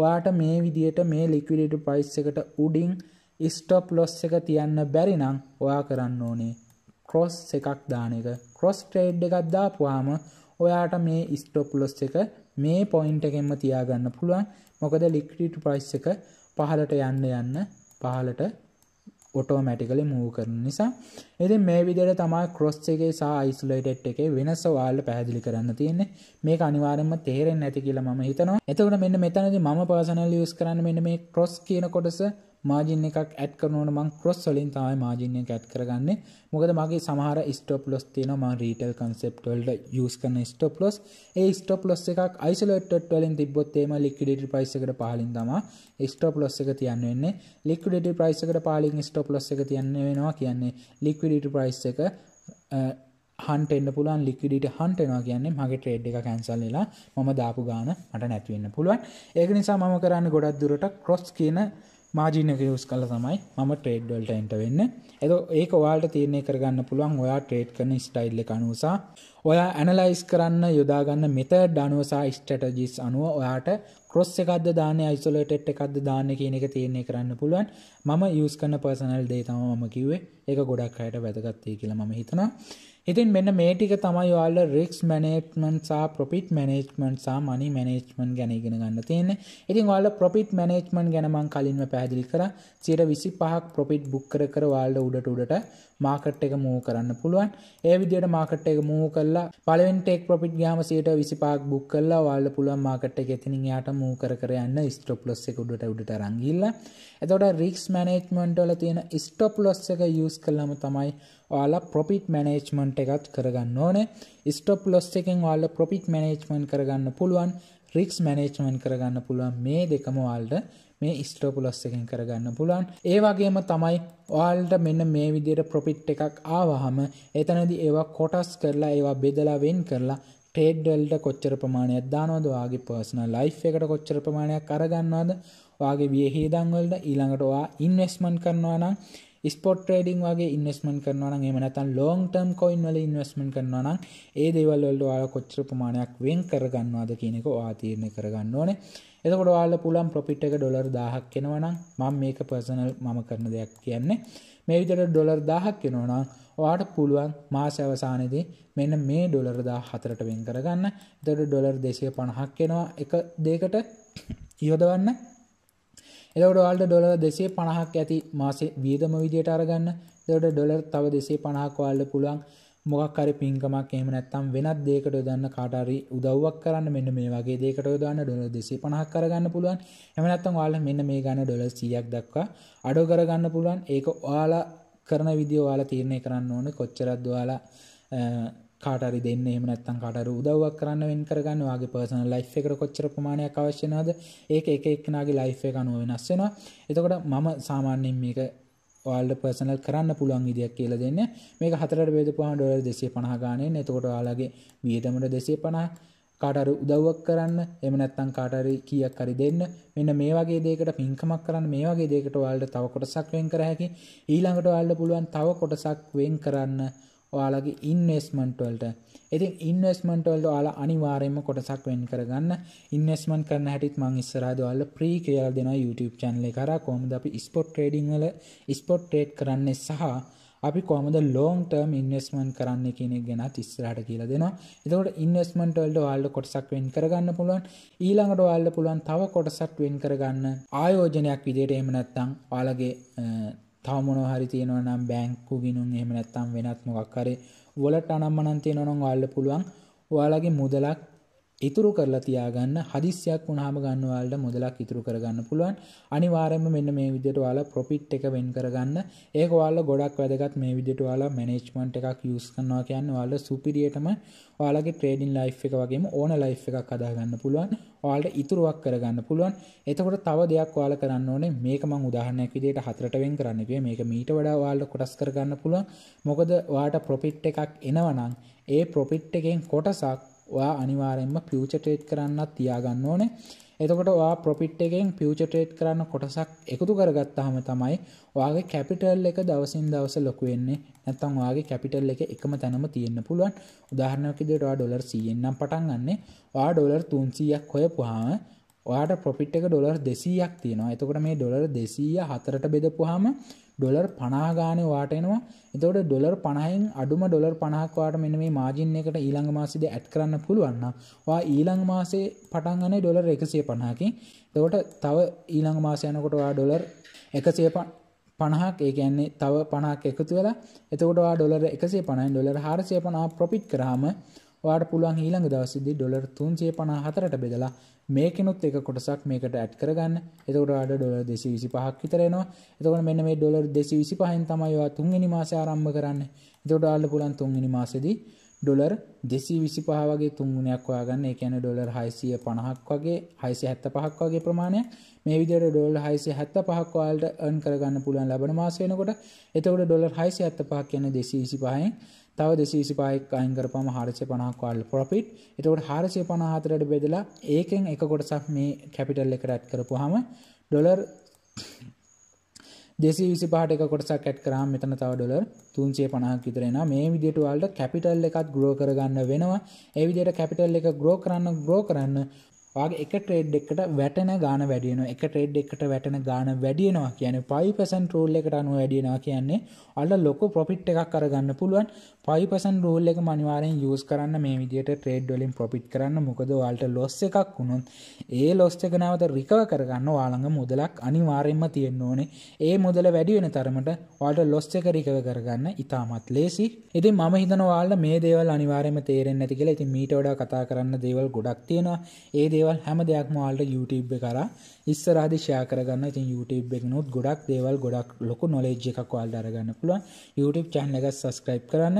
ඔයාට මේ විදියට මේ ලික්විඩිටි ප්‍රයිස් එකට උඩින් ස්ටොප් ලොස් එක තියන්න බැරි නම් ඔයා කරන්න ඕනේ. ක්‍රොස් එකක් දාන එක. ක්‍රොස් ට්‍රේඩ් එකක් දාපුවාම ඔයාට මේ ස්ටොප් ලොස් එක මේ පොයින්ට් එකෙන්ම තියාගන්න පුළුවන්. මොකද ලික්විඩිටි ප්‍රයිස් එක පහලට යන්න යන්න පහලට ඔටෝමැටිකලි මූ කරන නිසා එති මේ විදිර තමා කොස් එකේ සයිස්ලේට් එකේ වෙනස් වාල්ල පැහදිලි කරන්න තියන්නේ මේ අනිවාරම තේරෙන් ඇති කියලා ම හිතනවා එතකට මෙන්න මෙතනද ම පර්සනල් ියස් කරන්න මෙන්න මේ කොස් කියන කොටස මාජින් එකක් ඇඩ් කරනවට මං ක්‍රොස් වලින් තමයි මාජින් එක ඇඩ් කරගන්නේ මොකද මගේ සමහර ස්ටොප් ලොස් තියෙනවා මම රීටේල් කන්සෙප්ට් වලට යූස් කරන ස්ටොප් ලොස් ඒ ස්ටොප් ලොස් එකක් අයිසොලේටඩ් වලින් තිබ්බොත් එහෙම ලික්විඩිටි ප්‍රයිස් එකට පහලින් තමයි ස්ටොප් ලොස් එක තියන්න වෙන්නේ ලික්විඩිටි ප්‍රයිස් එකට පහලින් ස්ටොප් ලොස් එක තියන්න වෙනවා කියන්නේ ලික්විඩිටි ප්‍රයිස් එක හන්ටෙන්න්න පුළුවන් ලික්විඩට හන්ටනවා කියන්නේ මගේ ට්‍රේඩ් එක කැන්සල්ලා මම දාපු ගාන මට නැතිවෙන්න පුළුවන් ඒක නිසා මම කරන්න ගොඩක් දුරට ක්‍රොස් කියන මාජිනක යස් කල තමයි මම ට්‍රේඩ්වල්ට එන්ට වෙන්න එද ඒක වාට තීරණය කරගන්න පුළුවන් ඔයා ට්‍රේඩ් කරන ස්ටයිල්ල කනුසා ඔයා ඇනලයිස් කරන්න යොදාගන්න මෙත ඩනුවසා ස්ටටජිස් අනුව ඔයාට කොස් එකක්ද දාන යිසොලටට් එකක්ද දාන්න කියන එක තීරණය කරන්න පුළුවන් මම යස් කන්න පර්සනල් දේ තම මම කිවේ ඒක ගොඩක් අයට වැදගත්තය කියලා මම හිතනා ඉතින් මෙන්න මේ ටික තමයි ඔයාල රික්ස් මැනේජ්මන්ට් සහ ප්‍රොෆිට් මැනේජ්මන්ට් සහ මනි මැනේජ්මන්ට් ගැන ඉගෙන ගන්න තියෙන්නේ. ඉතින් ඔයාල ප්‍රොෆිට් මැනේජ්මන්ට් ගැන මම කලින්ම පැහැදිලි කරා. 25ක් ප්‍රොෆිට් බුක් කර කර ඔයාලට උඩට උඩට මාකට් එක මූව් කරන්න පුළුවන්. ඒ විදිහට මාකට් එක මූව් කළා පළවෙනි ටේක් ප්‍රොෆිට් ගියාම 25ක් බුක් කළා ඔයාලට පුළුවන් මාකට් එක එතනින් යාට මූව් කර කර යන්න ස්ටොප් ලොස් එක උඩට උඩට අරන් ගිහිල්ලා. එතකොට රික්ස් මැනේජ්මන්ට් වල තියෙන ස්ටොප් ලොස් එක යූස් කළාම තමයි ඔයාලා ප්‍රොපිට් මැනේජ්මන්ට් එකත් කරගන්න ඕනේ ස්ටොප් ලොස් එකෙන් ඔයාලා ප්‍රොපිට් මැනේජ්මන්ට් කරගන්න පුළුවන් රික්ස් මැනේජ්මන්ට් කරගන්න පුළුවන් මේ දෙකම ඔයාලට මේ ස්ටොප් ලොස් එකෙන් කරගන්න පුළුවන් ඒ වගේම තමයි ඔයාලට මෙන්න මේ විදියට ප්‍රොපිට් එකක් ආවහම එතනදී ඒවා කොටස් කරලා ඒවා බෙදලා වෙන් කරලා ටේඩ්වල්ට කොච්චර ප්‍රමාණයක් දානවද වාගේ පර්සන ලයි් එකට කොච්චර ප්‍රමාණයක් කරගන්නවාද වගේ වියහිදංවලට ඊළඟට වා ඉන්වස්මන් කරනවා නම් ස්පොට් ට්‍රේඩිං වගේ ඉන්වස්මන් කරනවන එම නැතන් ලෝන් ටර්ම් කොයින් වල ඉන්වස්මන් කරනවනම් ඒ දෙවල්වල්ට යාල කොච්චර ප්‍රමාණයක් වෙන් කරගන්නවාද කියනක ආතීරණය කරගන්න ඕනේ එතකොට යාල පුළන් ප්‍රොපිට් එක ඩොලර් දාහක් කෙනවනම් මම මේක පර්සනල් මම කරන දෙයක් කියන්නේ මේ විදිහට ඩොලර් දාහක් කෙනවනම් ඔයාට පුළුවන් මාස අවසානයේදී මෙන්න මේ ඩොලර් 14ට වෙන් කරගන්න. එතකොට ඩොලර් 250ක් වෙනවා එක දෙයකට යොදවන්න. එතකොට ඔයාලට ඩොලර් 250ක් ඇති මාසේ වියදම විදියට අරගන්න. එතකොට ඩොලර් තව 250ක් ඔයාලට පුළුවන් මොකක් හරි පින්කමක් එහෙම නැත්නම් වෙනත් දෙයකට යොදන්න කාට හරි උදව්වක් කරන්න මෙන්න මේ වගේ දෙයකට යොදන්න ඩොලර් 250ක් කරගන්න පුළුවන්. එහෙම නැත්නම් ඔයාලා මෙන්න මේ ගන්න ඩොලර් 100ක් දක්වා අඩෝ කරගන්න පුළුවන්. ඒක ඔයාලා කරන විදිය ඔයාලා තීරණය කරන්න ඕනේ කොච්චරක්ද ඔයාලා කාටරි දෙන්න එම නැත්තම් කාටර උදව්වක් කරන්න වෙන් කරගන්න වගේ පර්සනල් ලයිෆ් එකට කොච්චර ප්‍රමාණයක් අවශ්‍ය නැද ඒක එක එක්කෙනාගේ ලයිෆ් එක අනුව වෙනස් වෙනවා එතකොට මම සාමාන්‍යයෙන් මේක ඔයාලට පර්සනල් කරන්න පුළුවන් විදියක් කියලා දෙන්න මේක හතරට බෙදපුවාම ඩොලර් 250 ගානෙන් එතකොට ඔයාලගේ වියදමට 250 කාට හරි උදව්වක් කරන්න එහෙම නැත්නම් කාට හරි කීයක් හරි දෙන්න මෙන්න මේ වගේ දෙයකට පින්කමක් කරන්න මේ වගේ දෙයකට ඔයාලට තව කොටසක් වෙන් කර හැකි ඊළඟට ඔයාලට පුළුවන් තව කොටසක් වෙන් කරන්න ඔයාලගේ ඉන්වස්මන්ට වලට ඉතින් ඉන්වස්මන්ට වලට ඔයාලා අනිවාර්යයෙන්ම කොටසක් වෙන් කරගන්න ඉන්වස්මන්ට් කරන හැටිත් මම ඉස්සරහද ඔයාලා ප්‍රී කියලා දෙනවා YouTube channel එක හරහා කොහොමද අපි ස්පොට් ට්‍රේඩින් වල ස්පොට් ට්‍රේඩ් කරන්නේ සහ අපි කොහොමද ලෝන් ටර්ම් ඉන්වස්මන් කරන්න කෙනෙක් ගැනත් ඉස්සරහට කියලා දෙනවා. එතකොට ඉන්වස්මන්ට් වලට ඔයාලට කොටසක් වෙන් කරගන්න පුළුවන්. ඊළඟට ඔයාලට පුළුවන් තව කොටසක් වෙන් කරගන්න ආයෝජනයක් විදිහට එහෙම නැත්නම් ඔයාලගේ තව මොනවා හරි තියෙනවා නම් බැංකු ගිණුම් එහෙම නැත්නම් වෙනත් මොකක් හරි වලට අනම්මනම් තියෙනවා නම් ඔයාලා පුළුවන් ඔයාලගේ මුදලක් ඉතුරු කරලා තියාගන්න හදිස්සියක් වුණාම ගන්න ඔයාලට මුදලක් ඉතුරු කරගන්න පුළුවන් අනිවාර්යයෙන්ම මෙන්න මේ විදිහට ඔයාලා ප්‍රොෆිට් එක වෙන් කරගන්න ඒක ඔයාලා ගොඩක් වැදගත් මේ විදිහට ඔයාලා මැනේජ්මන්ට් එකක් යූස් කරනවා කියන්නේ ඔයාලා සුපිරියටම ඔයාලගේ ට්‍රේඩින් ලයිෆ් එක වගේම ඕන ලයිෆ් එකක් හදාගන්න පුළුවන් ඔයාලට ඉතුරුවක් කරගන්න පුළුවන් එතකොට තව දෙයක් ඔයාලා කරන්න ඕනේ මේක මම උදාහරණයක් විදිහට හතරට වෙන් කරන්න කිව්වේ මේක මීට වඩා ඔයාලට කොටස් කරගන්න පුළුවන් මොකද ඔයාට ප්‍රොෆිට් එකක් එනවා නම් ඒ ප්‍රොෆිට් එකෙන් කොටසක් ඔයා අනිවාරෙන්ම ෆියචටේට් කරන්නත් තියාගන්න ඕනේ එතකොට වා පොපිට් එකෙන් ෆියචටේට් කරන්න කොටසක් එකතු කරගත්තහම තමයි ඔයාගේ කැපිටල් එක දවසින් දවස ලොකුවෙන්නේ නැත්තම් වාගේ කැපිටල් එක එකම තැනම තියෙන්න්න පුළුවන් උදාහරණකිදට ඩොලර් සියෙන්න්නම් පටන්ගන්නේ වා ඩොලර් තුන්සීයක් හොය පුහාම ඔයාට පොෆිට් එක ඩොලර් දෙසීයක් තියෙනවා එතකොට මේ ඩොලර් දෙසීය හතරට බෙදපුහම ඩොලර් පනාගානය වාට එනවා එතවට ඩොලර් පණයෙන් අඩුම ඩොලර් පනහක්වාට මෙන මේ මාජින එකට ඊළඟ මාසිද ඇත් කරන්න පුළුවන්න වා ඊළං මාසේ පටන්ගන ඩොලර් එකසේ පණහකි තවට තව ඊළං මාසයනකොටවා ඩොලර් එකසේ පණහක් ඒකන්නේ තව පණක් එකතු වෙලා එතකොටවා ඩොලර් එකසේ පණයින් ඩොලර් හරසය පනා ප්‍රොපිට් කරාම වාට පුළුවන් ඊළඟ දවසිදි ඩොලර් තුන්සේ පනා හතරට බෙදලා මේකනුත් එක කොටසක් මේකට ඇට් කරගන්න එතකට අඩ ඩොල දෙසි විසි පහක් විතරනවා එතකට මෙන්න මේ ඩොලර් දෙසි විසි පහන් තමයිවා තුන්ගනි මාස ආරම්භ කරන්න එතොට අල්ල පුලන් තුන්ගනි මාසෙදී ඩොලර් දෙසි විසි පහවගේ තුන්ගුණයක් වයාගන්න එකන ඩොලර් හයිසිය පණහක් වගේ හයිසි හැත්ත පහක් වගේ ප්‍රමාණයක් මේ විදිට ඩොල් හයිසි හැත්ත පහක්වාල්ට අන් කරගන්න පුළන් ලබන මාසයනකොට එතකට ඩොලර් හයිසි ඇත්ත පහක් කියන දෙසි විසි පහයෙන් තව දෙසීසිපායක් අයින් කරපම හරසය පනහක් කාල් පොපිට් එතකොට හරසය පනහතරට බෙදලා ඒකෙන් එක කොටසක් මේ කැපිටල් එක රැට් කරපු හම ඩොලර් දෙසි විසි පාටක කොටසක් කැට් කරාම් මෙතන තව ඩොලර් තුන්සේ පනහක් විතරෙන මේ විදිට වල්ට කැපිටල් එකත් ග්‍රෝ කරගන්න වෙනවා ඒවිදියට කැපිටල් එක ග්‍රෝ කරන්න ග්‍රෝ කරන්න වගේ එක ට්‍රේඩ් එකට වැටන ගාන වැඩියන එක ට්‍රේඩ් එකට වැටන ගාන වැඩියනවා කියන පයිපසන් රෝල් එකට අනුව වැඩියනවා කියන්නේ අල්ල ලොක පොපිට් එකක් කරගන්න පුළුවන් පයිපසන් රූල් එක මනිවාරෙන් යස් කරන්න මේ විදිට ට්‍රේඩ් වලින් පොපිට් කරන්න මොකද වාල්ට ලොස්ස එකක් වුණොත් ඒ ලොස්ට එකනාවත රිකව කරගන්න වාළඟ මුදලක් අනිවාරෙන්ම තියෙන්න්න ඕනේ ඒ මුදල වැඩිවෙන තරමට වාට ලොස්ස එක රිකව කරගන්න ඉතාමත් ලේසි ඉති ම හිතනවාල්ල මේ දේවල් අනිවාරම තේරෙන් ඇතිකල ඉති මීටෝඩ කතා කරන්න දේවල් ගොඩක් තියෙනවා ඒ දේවල් හැම දෙයක්ම වාල්ට YouTube කර ඉස්සරහදි ෂයා කරගන්න ඉතින් YouTube එකනොත් ගොඩක් දේවල් ගොඩක් ලොකු නොලෙජ් එකක් ඔයාලට අරගන්න පුළුවන් YouTube channel එක subscribe කරන්න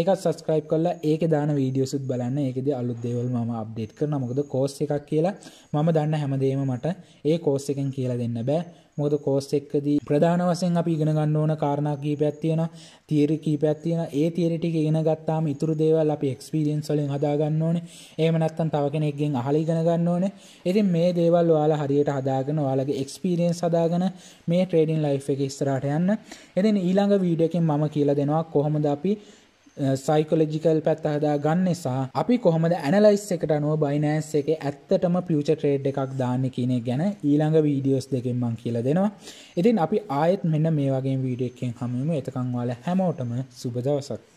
ඒකත් subscribe කරලා ඒකේ දාන වීඩියෝස් උත් බලන්න ඒකේදී අලුත් දේවල් මම update කරනවා මොකද course එකක් කියලා මම දන්න හැමදේම මට ඒ course එකෙන් කියලා දෙන්න බෑ මොකද කෝස් එක්කදී ප්‍රධාන වශයෙන් අපි ඉගෙන ගන්න ඕන කාරණා කීපයක් තියෙනවා තියරි කීපයක් තියෙනවා ඒ තියරි ටික ඉගෙන ගත්තාම ඉතුරු දේවල් අපි එක්ස්පීරියන්ස් වලින් හදා ගන්න ඕනේ එහෙම නැත්නම් තව කෙනෙක්ගෙන් අහලා ඉගෙන ගන්න ඕනේ ඉතින් මේ දේවල් ඔයාලා හරියට හදාගෙන ඔයාලගේ එක්ස්පීරියන්ස් හදාගෙන මේ ට්‍රේඩින් ලයිෆ් එක ඉස්සරහට යන්න එතින් ඊළඟ වීඩියෝ එකෙන් මම කියලා දෙනවා කොහොමද අපි සයිකොලජිකල් පැත් හදා ගන්න නිසා අපි කොහොමද ඇනලයිස් එකට අනුව බයිනෑස් එක ඇත්තටම පියච ට්‍රේඩ් එකක් දාන්න කියනෙ ගැන ඊළඟ වීඩියෝස් දෙකෙන්මං කියල දෙනවා ඉතින් අපි ආයෙත් මෙන්න මේ වගේ වීඩියක්කෙන් හමම එතකංවාල හැමෝටම සුබදවසක්